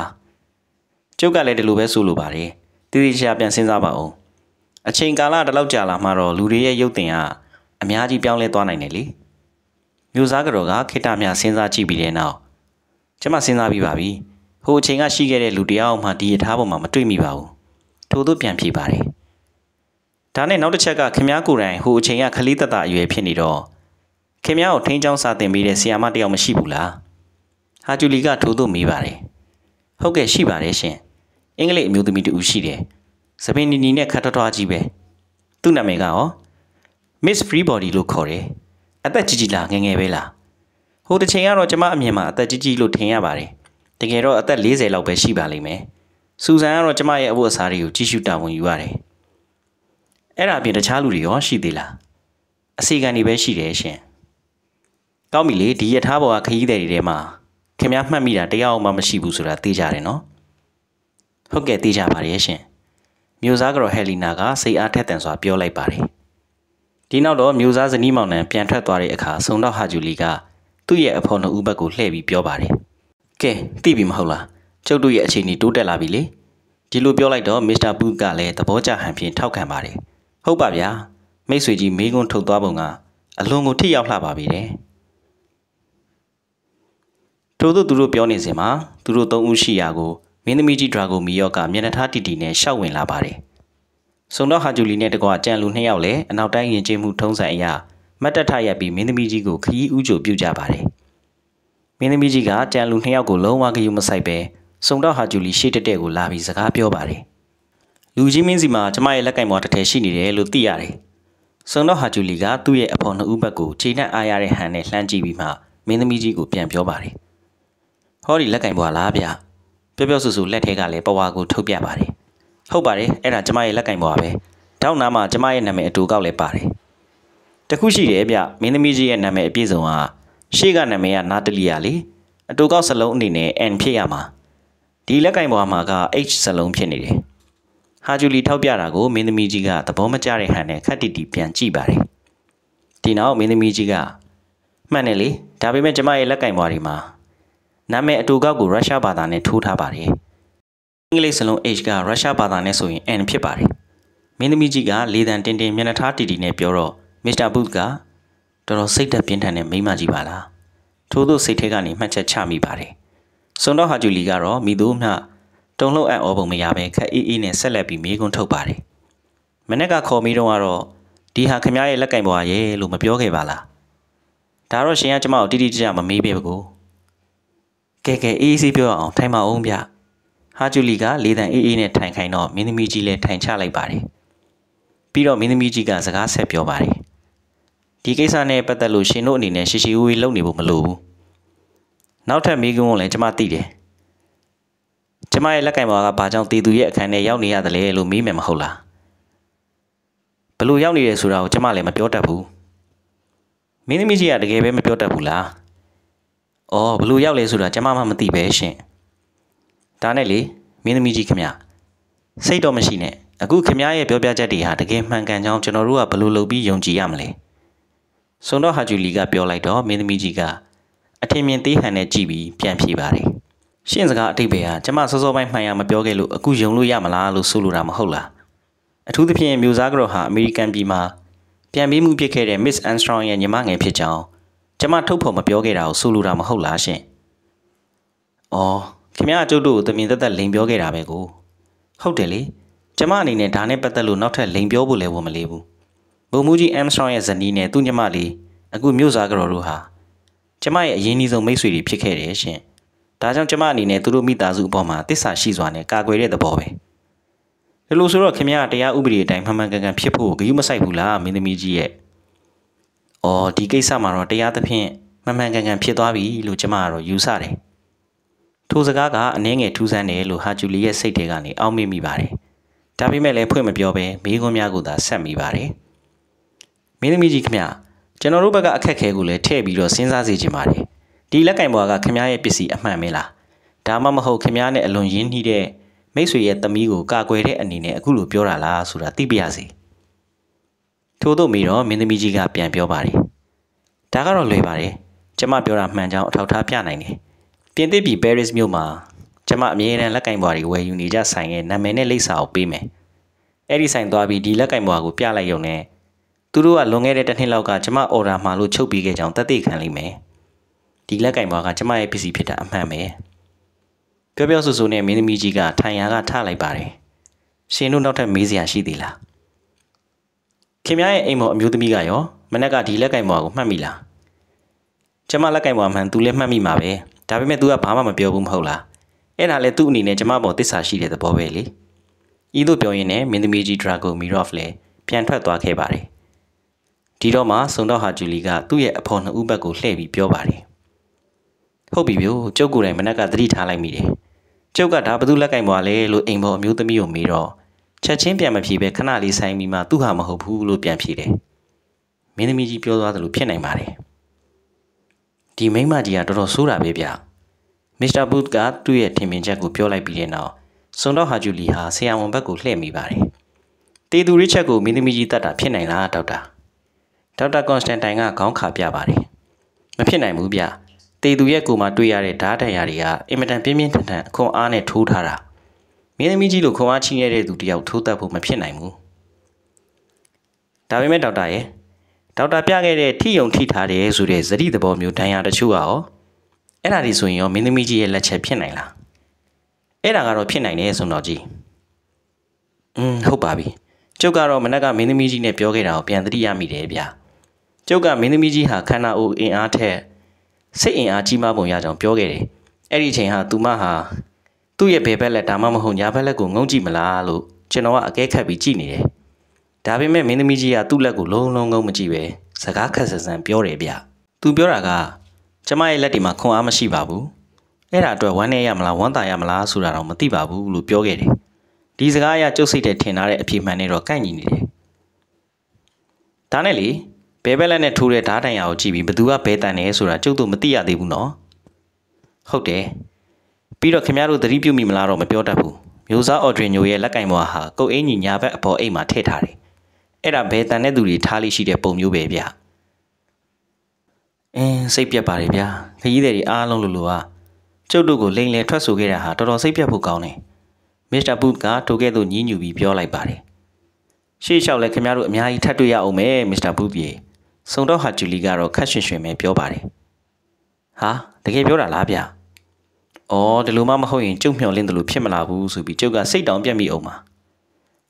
။ကျုပ်ကလည်းဒီလိုပဲဆိုလိုပါတယ်။သူချာပြန်စဉ်းစားပါဦး။အချိန်ကာလတလောက်ကြာလာမှတော့လူတွေရဲ့ရုပ်တင်ကအများကြီးပြောင်းလဲသွားနိုင်တယ်လေ။မျိုးစားကြော်ကခိတမြစဉ်းစားကြည့်ပြီးတဲ့နောက်ကျမစဉ်းစားပြီးပါပြီဟိုအချိန်ကရှိခဲ့တဲ့လူတယောက်မှဒီရထားပေါ်မှာမတွေ့မိပါဘူးထို့သို့ပြန်ဖြေပါတယ်ဒါနဲ့နောက်တစ်ချက်ကခင်ဗျားကိုယ်တိုင်ဟိုအချိန်ကခလေးတတအရွယ်ဖြစ်နေတော့ခင်ဗျားကိုထိန်းချောင်းစာတင်ပေးတဲ့ဆရာမတယောက်မရှိဘူးလားဟာကျူလီကထိုးသို့မေးပါတယ်ဟုတ်ကဲ့ရှိပါတယ်ရှင်အင်္ဂလိပ်အမျိုးသမီးတူရှိတယ်စပင်နီနီနဲ့ခတ်ထွားကြီးပဲသူ့နာမည်ကရော Miss Freebody လို့ခေါ်တယ်အသက်ကြီးကြီးလားငငယ်ပဲလားဟိုတစ်ချိန်ကတော့ကျမအမြင်မှာအသက်ကြီးကြီးလို့ထင်ရပါတယ်တကယ်တော့အသက်40လောက်ပဲရှိပါလိမ့်မယ်စူဇန်ကတော့ကျမရဲ့အဖို့အစားတွေကိုကြည့်ရှုတာဝန်ယူရတယ်အဲ့ဒါအပြင်တခြားလူတွေရောရှိသေးလားအစီကံတွေပဲရှိတယ်ရှင်ကောင်းပြီလေဒီရထားပေါ်ကခရီးသည်တွေထဲမှာခင်ဗျားမှတ်မိတာတရားအောင်မှမရှိဘူးဆိုတာသိကြတယ်နော်ဟုတ်ကဲ့သိကြပါရဲ့ရှင်မြို့သားကတော့ဟယ်လီနာကစိတ်အားထက်သန်စွာပြောလိုက်ပါတယ်ဒီနောက်တော့မျိုးစားဇနီးမောင်နှံပြန်ထွက်သွားတဲ့အခါဆုံတော့ဟာဂျူလီကသူ့ရဲ့အဖေနှုတ်ဦးဘက်ကိုလှည့်ပြီးပြောပါတယ်ကဲသိပြီမဟုတ်လားကျုပ်တို့ရဲ့အခြေအနေတိုးတက်လာပြီလေဒီလိုပြောလိုက်တော့မစ္စတာပူကလည်းသဘောကျဟန်ဖြင့်ထောက်ခံပါတယ်ဟုတ်ပါဗျာမိတ်ဆွေကြီးမေးခွန်းထုတ်သွားပုံကအလွန်ကိုထိရောက်လှပါပြီတဲ့ထို့သောသူတို့ပြောနေစဉ်မှာသူတို့သုံးဦးရှိရာကိုမင်းသမီးကြီးဒရာဂိုမီယော့ကမျက်နှာထားတီတီနဲ့ရှောက်ဝင်လာပါတယ်။ဆုံတော့ဟာဂျူလီနဲ့တကွာကြံလူနှစ်ယောက်လည်းအနောက်တိုင်းယဉ်ကျေးမှုထုံးစံအရမတ်တက်ထရက်ပြီးမင်းသမီးကြီးကိုခရီးဥကြိုပြုကြပါတယ်။မင်းသမီးကြီးကကြံလူနှစ်ယောက်ကိုလုံးဝဂရုမစိုက်ပဲဆုံတော့ဟာဂျူလီရှေ့တက်တဲ့ကိုလာပြီးစကားပြောပါတယ်။လူကြီးမင်းစီမှာကျမရဲ့လက်ကင်ပေါ်တစ်ထည်ရှိနေတယ်လို့သိရတယ်။ဆုံတော့ဟာဂျူလီကသူ့ရဲ့အဖေနှစ်ဦးဘက်ကိုချိန်နဲ့အားရတဲ့ဟန်နဲ့လှမ်းကြည့်ပြီးမှမင်းသမီးကြီးကိုပြန်ပြောပါတယ်။ဟောဒီလက်ကင်ပေါ်လားဗျ။ပြောပြောဆိုဆိုလက်ထဲကလည်းပဝါကိုထုတ်ပြပါတယ်။ဟုတ်ပါတယ်အဲ့ဒါကျမရဲ့လက်ကင်ပေါ်ပါပဲတောက်နာမှာကျမရဲ့နာမည်အတူကောက်လဲပါတယ်တခုရှိတယ်ဗျမင်းသမီးကြီးရဲ့နာမည်အပြည့်စုံဟာရှေ့ကနာမည်ကနာတလီယာလေအတူကောက်စလုံးအနေနဲ့ N ဖြစ်ရမှာဒီလက်ကင်ပေါ်မှာက H စလုံးဖြစ်နေတယ်ဟာဂျူလီထောက်ပြတာကိုမင်းသမီးကြီးကသဘောမကျတဲ့ဟန်နဲ့ခက်တီတီပြန်ကြည့်ပါတယ်ဒီနောက်မင်းသမီးကြီးကမှန်တယ်လေဒါပေမဲ့ကျမရဲ့လက်ကင်ပေါ်ဒီမှာနာမည်အတူကောက်ကိုရုရှားဘာသာနဲ့ထိုးထားပါတယ်အင်္ဂလိပ်စလုံး H ကရုရှားဘာသာနဲ့ဆိုရင် N ဖြစ်ပါတယ်။မင်းသမီးကြီးကလေတံတင်တင်မျက်နှာထားတီတီနဲ့ပြောတော့မစ္စတာဘုတ်ကတော်တော်စိတ်သက်ပြင်းထန်တဲ့မိမကြီးပါလား။ထို့သောစိတ်ထဲကနေမှတ်ချက်ချမိပါတယ်။စွန်တော့ဟာဂျူလီကတော့မိသူမျှတုံလှုပ်အံ့ဩပုံမရဘဲခက်အေးအေးနဲ့ဆက်လက်ပြီးမေးခွန်းထုတ်ပါတယ်။မနေ့ကခေါ်မိတော့ကတော့ဒီဟာခမရဲ့လက်ကင်ပေါ်ရဲ့လို့မပြောခဲ့ပါလား။ဒါတော့ရှင်ကကျမကိုတိတိကျကျမမေးပေးဘူး။ကဲကဲအေးအေးပြောအောင်ထိုင်ပါအောင်ဗျ။ဟာဂျူလီကလေးတန်အေးအေးနဲ့ထိုင်ခိုင်းတော့မင်းသမီးကြီးလည်းထိုင်ချလိုက်ပါတယ်။ပြီးတော့မင်းသမီးကြီးက စကားဆက်ပြောပါတယ်။ဒီကိစ္စနဲ့ပတ်သက်လို့ရှင်တို့အနေနဲ့ရှီရှီဝေးလုပ်နေဖို့မလိုဘူး။နောက်ထပ်မိကွန်းကိုလည်းကျွန်မသိတယ်။ကျွန်မရဲ့လက်ကင်ပေါ်ကဘာကြောင့်တေသူရဲ့အခန်းထဲရောက်နေရတယ်လဲလို့မေးမယ်မဟုတ်လား။ဘလို့ရောက်နေတယ်ဆိုတာကိုကျွန်မလည်းမပြောတတ်ဘူး။မင်းသမီးကြီးကတကယ်ပဲမပြောတတ်ဘူးလား။အော်ဘလို့ရောက်လဲဆိုတာကျွန်မမှမသိပဲရှင်။ဒါနဲ့လေမင်းသမီးကြီးခင်ဗျစိတ်တော့မရှိနဲ့အခုခင်ဗျရဲ့ပြောပြချက်တွေဟာတကယ်မှန်ကန်ကြောင်းကျွန်တော်တို့ကဘယ်လိုလုပ်ပြီးယုံကြည်ရမလဲစွန်တော့ဟာဂျူလီကပြောလိုက်တော့မင်းသမီးကြီးကအထင်မြင်သေးဟန်နဲ့ကြည့်ပြီးပြန်ဖြေပါတယ်ရှင့်စကားအတိတ်ပဲဟာကျမစောစောပိုင်းမှန်ရမပြောခဲ့လို့အခုယုံလို့ရမလားလို့ဆိုလိုတာမဟုတ်လားအထူးသဖြင့်မျိုးစားကတော့ဟာအမေရိကန်ပြည်မှာပြန်ပြီးမှုဖြစ်ခဲ့တဲ့ Miss Armstrong ရဲ့ညီမငယ်ဖြစ်ကြောင်းကျမထုတ်ဖော်မပြောခဲ့တာကိုဆိုလိုတာမဟုတ်လားရှင့်။အော်ခင်ဗျားကျုပ်တို့ကိုတမင်သက်သက်လိန်ပြောခဲ့တာပဲကိုဟုတ်တယ်လေကျမအနေနဲ့ဒါနဲ့ပတ်သက်လို့နောက်ထပ်လိန်ပြောဖို့လည်းဝန်မလေးဘူးဘုံမူကြီးအမ်စထရောင်ရဲ့ဇနီးနဲ့သူ့ညီမလေးအခုမြို့စားကြတော်တို့ဟာကျမရဲ့အရင်းအနှီးဆုံးမိတ်ဆွေတွေဖြစ်ခဲ့တယ်ရှင်ဒါကြောင့်ကျမအနေနဲ့သူတို့မိသားစုအပေါ်မှာတစ္ဆာရှိစွာနဲ့ကာကွယ်တဲ့သဘောပဲဒီလိုဆိုတော့ခင်ဗျားတရားဥပဒေအတိုင်းမှန်မှန်ကန်ကန်ဖြစ်ဖို့ဂရုမစိုက်ဘူးလားမင်းသမီးကြီးရဲ့အော်ဒီကိစ္စမှာတော့တရားသဖြင့်မှန်မှန်ကန်ကန်ဖြစ်သွားပြီလို့ကျမကတော့ယူဆတယ်ထိုစကားကအနှဲငယ်ထူးဆန်းတယ်လို့ဟာဂျူလီရဲ့စိတ်ထဲကနေအောက်မေ့မိပါတယ်။ဒါပေမဲ့လည်းဖွင့်မပြောဘဲမိခွန်းများကိုသာဆက်မိပါတယ်။မင်းသမီးကြီးခင်ဗျကျွန်တော်တို့ဘက်ကအခက်ခဲကိုလည်းထည့်ပြီးတော့စဉ်းစားစေချင်ပါတယ်။ဒီလက်ကင်ဘွားကခင်ဗျားရဲ့ပစ္စည်းအမှန်ပဲလား။ဒါမှမဟုတ်ခင်ဗျားနဲ့အလွန်ရင်းနှီးတဲ့မိษွေရဲ့သမီးကိုကာကွယ်တဲ့အနေနဲ့အခုလိုပြောတာလားဆိုတာသိပြရစေ။ထို့တော့မိတော့မင်းသမီးကြီးကပြန်ပြောပါတယ်။ဒါကတော့လွယ်ပါတယ်။ကျမပြောတာမှန်ကြောင်းအထောက်ထားပြနိုင်တယ်။ပြင်သစ်ပြည်ပဲရစ်မြို့မှာကျမအမြဲတမ်းလက်ကင်ဘွားတွေဝယ်ယူနေကြဆိုင်ရဲ့နာမည်နဲ့လိပ်စာကိုပေးမယ်။အဲ့ဒီဆိုင်သွားပြီးဒီလက်ကင်ဘွားကိုပြလိုက်ရုံနဲ့သူတို့ကလွန်ခဲ့တဲ့တစ်နှစ်လောက်ကကျမအော်ဒါမှာလို့ချုပ်ပြီးခဲ့ကြအောင်တသက်ခံလိမ့်မယ်။ဒီလက်ကင်ဘွားကကျမရဲ့ပစ္စည်းဖြစ်တာအမှန်ပဲ။ပြောပြောဆိုဆိုနဲ့မင်းသမီးကြီးကထိုင်ရာကထလိုက်ပါတယ်။ရှင်တို့နောက်ထပ်မေးစရာရှိသေးလား။ခင်ဗျားရဲ့အိမ်မော်အမျိုးသမီးကရောမနေ့ကဒီလက်ကင်ဘွားကိုမှတ်မိလား။ကျမလက်ကင်ဘွားမှန်သူလည်းမှတ်မိမှာပဲ။ဒါပေမဲ့ तू ကဘာမှမပြောဘူးမဟုတ်လားအဲ့ဒါလည်းသူ့အနေနဲ့ကျမပေါ်တစ္ဆာရှိတဲ့သဘောပဲလေဤသို့ပြောရင်းနဲ့မင်းသမီးကြီးဒရာဂိုမီရော့ဖ်လည်းပြန်ထွက်သွားခဲ့ပါတယ်ဒီတော့မှစုံတော့ဟာဂျူလီကသူ့ရဲ့အဖော်နှစ်ဦးဘက်ကိုလှည့်ပြီးပြောပါတယ်ဟုတ်ပြီဗျို့ကျုပ်ကိုယ်တိုင်မနက်ကသတိထားလိုက်မိတယ်ကျုပ်ကဒါဘသူလက်ကင်ပွားလဲလို့အိမ်ပေါ်အမျိုးသမီးကိုမေးတော့ချက်ချင်းပြန်မဖြေပဲခဏလေးဆိုင်ပြီးမှသူ့ဟာမဟုတ်ဘူးလို့ပြန်ဖြေတယ်မင်းသမီးကြီးပြောသွားသလိုဖြစ်နိုင်ပါတယ်ဒီမိမကြီးကတော်တော်ဆိုးတာပဲဗျမစ္စတာဘုတ်ကသူ့ရဲ့ထင်မြင်ချက်ကိုပြောလိုက်ပြီးတဲ့နောက်စွန်တော့ဟာဂျူလီဟာဆရာဝန်ဘက်ကိုလှည့်မိပါတယ်တေသူရစ်ချက်ကိုမင်းသမီးကြီးတတ်တာ ဖြစ်နိုင်လားဒေါက်တာဒေါက်တာကွန်စတန်တိုင်ကခေါင်းခါပြပါတယ်မဖြစ်နိုင်ဘူးဗျတေသူရဲ့ကိုမှာတွေ့ရတဲ့ဓာတ်တန်ရာတွေကအင်မတန်ပြင်းပြင်းထန်ထန်အခွန်အားနဲ့ထိုးထားတာမင်းသမီးကြီးလိုခွန်အားချိနေတဲ့သူတယောက်ထိုးတတ်ဖို့မဖြစ်နိုင်ဘူးဒါပေမဲ့ဒေါက်တာရဲ့ဒေါက်တာပြခဲ့တဲ့ထိယုံထိထားတယ်ဆိုတဲ့ဇတိသဘောမျိုးဒဏ်ရာတချို့ကရောအဲ့ဒါဒီဆိုရင်ရောမင်းသမီးကြီးရဲ့လက်ချက်ဖြစ်နိုင်လားအဲ့ဒါကတော့ဖြစ်နိုင်တယ်ဆိုတော့ကြီးอืมဟုတ်ပါပြီကျုပ်ကတော့မနက်ကမင်းသမီးကြီးနဲ့ပြောခဲ့တာကိုပြန်သတိရမိတယ်ဗျာကျုပ်ကမင်းသမီးကြီးဟာခန္ဓာအိုအင်အားထက်စိတ်အင်အားကြီးမားပုံရကြောင်ပြောခဲ့တယ်အဲ့ဒီအချိန်ဟာသူမဟာသူ့ရဲ့ဘယ်ဘက်လက်ဒါမှမဟုတ်ညာဘက်လက်ကိုငုံကြည့်မလားလို့ကျွန်တော်ကအကဲခတ်ပြီးကြည့်နေတယ်ဒါပေမဲ့မင်းသမီးကြီးကသူ့လက်ကိုလုံးလုံးငုံမကြည့်ပဲစကားခက်ဆန်ဆန်ပြောတယ်ဗျသူပြောတာကကျမရဲ့လက်ဒီမှာခွန်အားမရှိပါဘူးအဲ့ဒါအတွက်ဝမ်းနေရမလားဝမ်းသာရမလားဆိုတာတော့မသိပါဘူးလို့ပြောခဲ့တယ်ဒီစကားအရကြုတ်စိတ်တဲ့ထင်ထားတဲ့အပြေမှန်နဲ့တော့ကန့်ညီနေတယ်ဒါနဲ့လေဘဲဘက်လက်နဲ့ထိုးတဲ့ဓာတ်တန်ရာကိုကြည့်ပြီးဘသူကဘဲတန်တယ်ဆိုတာကျုပ်တို့မသိရသေးဘူးနော်ဟုတ်တယ်ပြီးတော့ခင်ဗျားတို့သတိပြုမိမလားတော့မပြောတတ်ဘူးမျိုးစားအော်ဒရီညိုရဲ့လက်ကင်ဘွားဟာကုတ်အင်းကြီးညာဘက်အပေါ်အိမ်မှာထည့်ထားတယ်အဲ့ဒါဘယ်တန်တဲ့သူတွေထားလိရှိတဲ့ပုံမျိုးပဲဗျအင်းစိတ်ပြက်ပါတယ်ဗျာခရီးသည်တွေအားလုံးလိုလိုပါကျုပ်တို့ကိုလိန်လေထွက်ဆိုခဲ့တာဟာတော်တော်စိတ်ပြက်ဖို့ကောင်းတယ်မစ္စတာပူကထိုကဲ့သို့ညည်းညူပြီးပြောလိုက်ပါတယ်ရှေ့လျှောက်လဲခင်ဗျားတို့အများကြီးထပ်တွေ့ရအောင်မယ်မစ္စတာပူပြေစုံတော့ဟာဂျူလီကတော့ခက်ရွှင်ရွှင်ပဲပြောပါတယ်ဟာတကယ်ပြောတာလားဗျာအော်ဒီလိုမှမဟုတ်ရင်ကျုပ်မျှော်လင့်တယ်လို့ဖြစ်မလာဘူးဆိုပြီးကျုပ်ကစိတ်တောင်ပြက်မိအောင်ပါ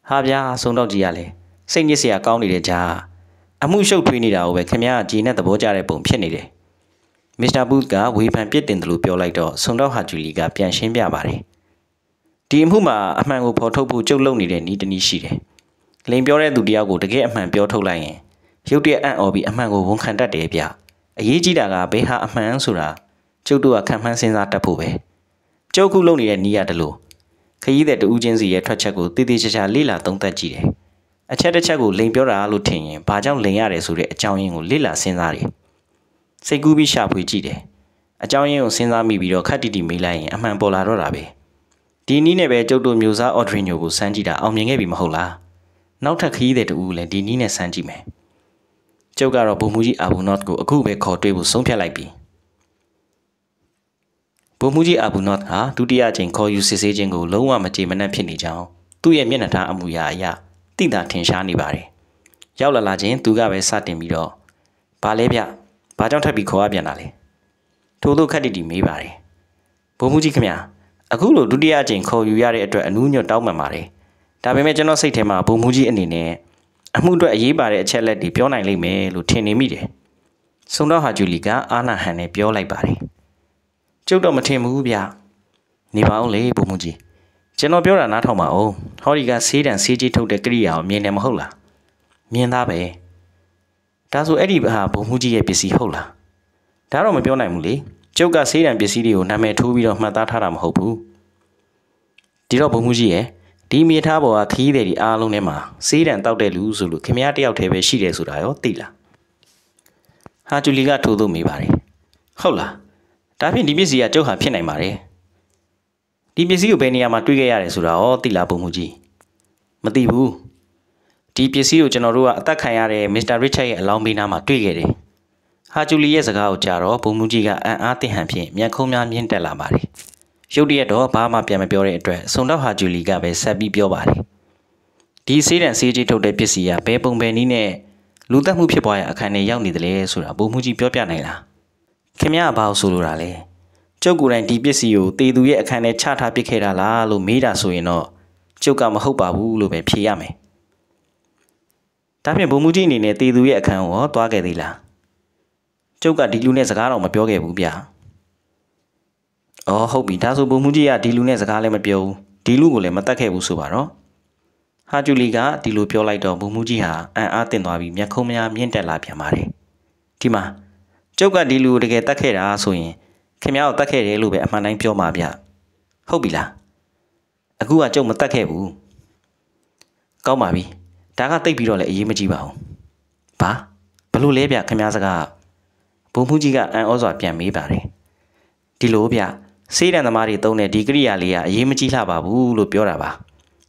ဟာဗျာစုံတော့ကြီးရလဲစိတ်ညစ်စရာကောင်းနေတဲ့ကြားအမှုရှုပ်ထွေးနေတာကိုပဲခင်ဗျားဂျီနဲ့သဘောကျတဲ့ပုံဖြစ်နေတယ်မစ္စတာဘူးကဝေဖန်ပြစ်တင်တယ်လို့ပြောလိုက်တော့ဆွန်တော့ဟာဂျူလီကပြန်ရှင်းပြပါတယ်ဒီအမှုမှာအမှန်ကိုဖော်ထုတ်ဖို့ကြုတ်လုံနေတဲ့ဤတနည်းရှိတယ်လင်ပြောတဲ့သူတယောက်ကိုတကယ်အမှန်ပြောထုတ်လိုက်ရင်ရုပ်တရက်အံ့ဩပြီးအမှန်ကိုဝန်ခံတတ်တယ်ဗျအရေးကြီးတာကဘယ်ဟာအမှန်ဆိုတာကျုပ်တို့ကခံမှန်းစဉ်းစားတတ်ဖို့ပဲကျုပ်ခုလုံနေတဲ့နီးရတလို့ခရီးသည်တူးချင်းစီရဲ့ထွက်ချက်ကိုတည်တည်ချာချာလေ့လာသုံးသပ်ကြည့်တယ်အချက်တစ်ချက်ကိုလိန်ပြောတာလို့ထင်ရင်ဘာကြောင့်လိန်ရတယ်ဆိုတဲ့အကြောင်းရင်းကိုလေ့လာစဉ်းစားတယ်။စိတ်ကူးပြီးရှာဖွေကြည့်တယ်။အကြောင်းရင်းကိုစဉ်းစားမိပြီးတော့ခက်တီတီမေးလိုက်ရင်အမှန်ပေါ်လာတော့တာပဲ။ဒီနည်းနဲ့ပဲကျုပ်တို့မျိုးစားအော်ဒရီညိုကိုစမ်းကြည့်တာအောင်မြင်ခဲ့ပြီမဟုတ်လား။နောက်ထပ်ခရီးသည်တူဦးလည်းဒီနည်းနဲ့စမ်းကြည့်မယ်။ကျုပ်ကတော့ဘုံမူကြီးအာဘူနော့ကိုအခုပဲခေါ်တွေ့ဖို့ဆုံးဖြတ်လိုက်ပြီ။ဘုံမူကြီးအာဘူနော့ဟာဒုတိယအကြိမ်ခေါ်ယူစစ်ဆေးခြင်းကိုလုံးဝမကြေမနက်ဖြစ်နေကြောင်းသူ့ရဲ့မျက်နှာထားအမူအရာအရာတိတာထင်ရှားနေပါတယ်။ရောက်လာလာချင်းသူကပဲစတင်ပြီးတော့ဘာလဲဗျဘာကြောင့်ထပ်ပြီးခေါ်ရပြန်တာလဲ။ထို့သောခက်တိတီမေးပါတယ်။ဘုံမှုကြီးခင်ဗျာအခုလိုဒုတိယအကြိမ်ခေါ်ယူရတဲ့အတွက်အနူးညွတ်တောင်းပန်ပါတယ်။ဒါပေမဲ့ကျွန်တော်စိတ်ထဲမှာဘုံမှုကြီးအနေနဲ့အမှုအတွက်အရေးပါတဲ့အချက်လက်တွေပြောနိုင်လိမ့်မယ်လို့ထင်နေမိတယ်။ဆုံတော့ဟာဂျူလီကအာနာဟန်နဲ့ပြောလိုက်ပါတယ်။ကျုပ်တော့မထင်ဘူးဗျ။နေပါဦးလေဘုံမှုကြီး။ကျွန်တော်ပြောတာနားထောင်ပါဦးဟောဒီကဆေးတံဆေးကြီးထုတ်တဲ့ကိရိယာကိုမြင်တယ်မဟုတ်လားမြင်သားပဲဒါဆိုအဲ့ဒီဟာဘုံမှုကြီးရဲ့ပစ္စည်းဟုတ်လားဒါတော့မပြောနိုင်ဘူးလေကျုပ်ကဆေးတံပစ္စည်းတွေကိုနာမည်ထိုးပြီးတော့မှတ်သားထားတာမဟုတ်ဘူးဒီတော့ဘုံမှုကြီးရဲ့ဒီမိသားပေါ်ကခီးတဲ့ဒီအားလုံးထဲမှာဆေးတံတောက်တဲ့လူဆိုလို့ခင်ဗျားတယောက်တည်းပဲရှိတယ်ဆိုတာရောသိလားဟာကျူလီကထိုးသွင်းမိပါတယ်ဟုတ်လားဒါဖြင့်ဒီပစ္စည်းကကျုပ်ဟာဖြစ်နိုင်ပါတယ်ဒီပစ္စည်းကိုဘယ်နေရာမှာတွေ့ခဲ့ရတယ်ဆိုတာရောသိလားပုံမှုကြီးမသိဘူးဒီပစ္စည်းကိုကျွန်တော်တို့ကအသက်ခံရတဲ့ Mr. Richard ရဲ့အလောင်းဘေးနားမှာတွေ့ခဲ့တယ်ဟာဂျူလီရဲ့စကားကိုကြားတော့ဘုံမူကြီးကအံ့အားသင့်ဟန်ဖြင့်မျက်ခုံးများမြင့်တက်လာပါတယ်။ရုတ်တရက်တော့ဘာမှပြန်မပြောတဲ့အတွက်စုံတော့ဟာဂျူလီကပဲဆက်ပြီးပြောပါတယ်။ဒီစေးတံစေးကြီးထုတ်တဲ့ပစ္စည်းကဘယ်ပုံပဲနည်းနဲ့လူသက်မှုဖြစ်ပွားရအခန်းထဲရောက်နေတယ်လဲဆိုတာဘုံမူကြီးပြောပြနိုင်လား။ခင်ဗျားကဘာလို့ဆိုလိုတာလဲ။ကျုပ်ကိုယ်တိုင်ဒီပစ္စည်းကိုတေသူရဲ့အခန်းထဲချထားပစ်ခဲ့တာလားလို့မေးတာဆိုရင်တော့ကျုပ်ကမဟုတ်ပါဘူးလို့ပဲဖြေရမယ်။ဒါဖြင့်ဘုံမူကြီးအနေနဲ့တေသူရဲ့အခန်းကိုရောသွားခဲ့သေးလား။ကျုပ်ကဒီလူနဲ့စကားတော့မပြောခဲ့ဘူးဗျာ။အော်ဟုတ်ပြီဒါဆိုဘုံမူကြီးကဒီလူနဲ့စကားလည်းမပြောဘူးဒီလူကိုလည်းမတတ်ခဲ့ဘူးဆိုပါတော့။ဟာကျူလီကဒီလိုပြောလိုက်တော့ဘုံမူကြီးဟာအံ့အားသင့်သွားပြီးမျက်ခုံးများမြင့်တက်လာပြန်ပါတယ်။ဒီမှာကျုပ်ကဒီလူကိုတကယ်တတ်ခဲ့တာဆိုရင်ခင်ဗျားကိုတတ်ခဲ့တယ်လို့ပဲအမှန်တိုင်းပြောမှာဗျဟုတ်ပြီလားအခုကကြုံမတတ်ခဲ့ဘူးကောင်းပါပြီဒါကတိတ်ပြီးတော့လည်းအရေးမကြီးပါဘူးဘာဘလို့လဲဗျခင်ဗျားစကားဘုံဖူးကြီးကအံဩစွာပြန်မေးပါတယ်ဒီလိုဗျစေးတန်သမားတွေသုံးတဲ့ဒီကိရိယာလေးကအရေးမကြီးလှပါဘူးလို့ပြောတာပါ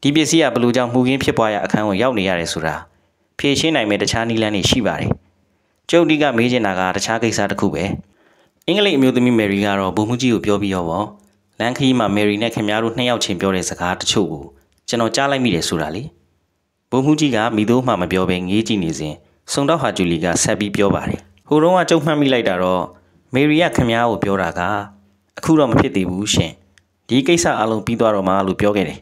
ဒီပစ္စည်းကဘလို့ကြောင့်မှုကင်းဖြစ်ပွားရအခန်းကိုရောက်နေရတယ်ဆိုတာဖြည့်ရှင်းနိုင်မဲ့တခြားနည်းလမ်းတွေရှိပါတယ်ကျုပ်ဒီကမေးချင်တာကတခြားကိစ္စတစ်ခုပဲ။င်္ဂလိပ်အမျိုးသမီးမယ်ရီကတော့ဘုံမှုကြီးကိုပြောပြီးရောပေါ့လမ်းခရီးမှာမယ်ရီနဲ့ခင်ဗျားတို့နှစ်ယောက်ချင်းပြောတဲ့စကားတချို့ကိုကျွန်တော်ကြားလိုက်မိတယ်ဆိုတာလေဘုံမှုကြီးကမိသူမှမပြောဘဲငေးကြည့်နေစဉ်စုံတော့ဟာဂျူလီကဆက်ပြီးပြောပါတယ်ဟိုတုန်းကကြုံမှတ်မိလိုက်တာတော့မေရီကခင်ဗျားကိုပြောတာကအခုတော့မဖြစ်သေးဘူးရှင်ဒီကိစ္စအလုံးပြီးသွားတော့မှလို့ပြောခဲ့တယ်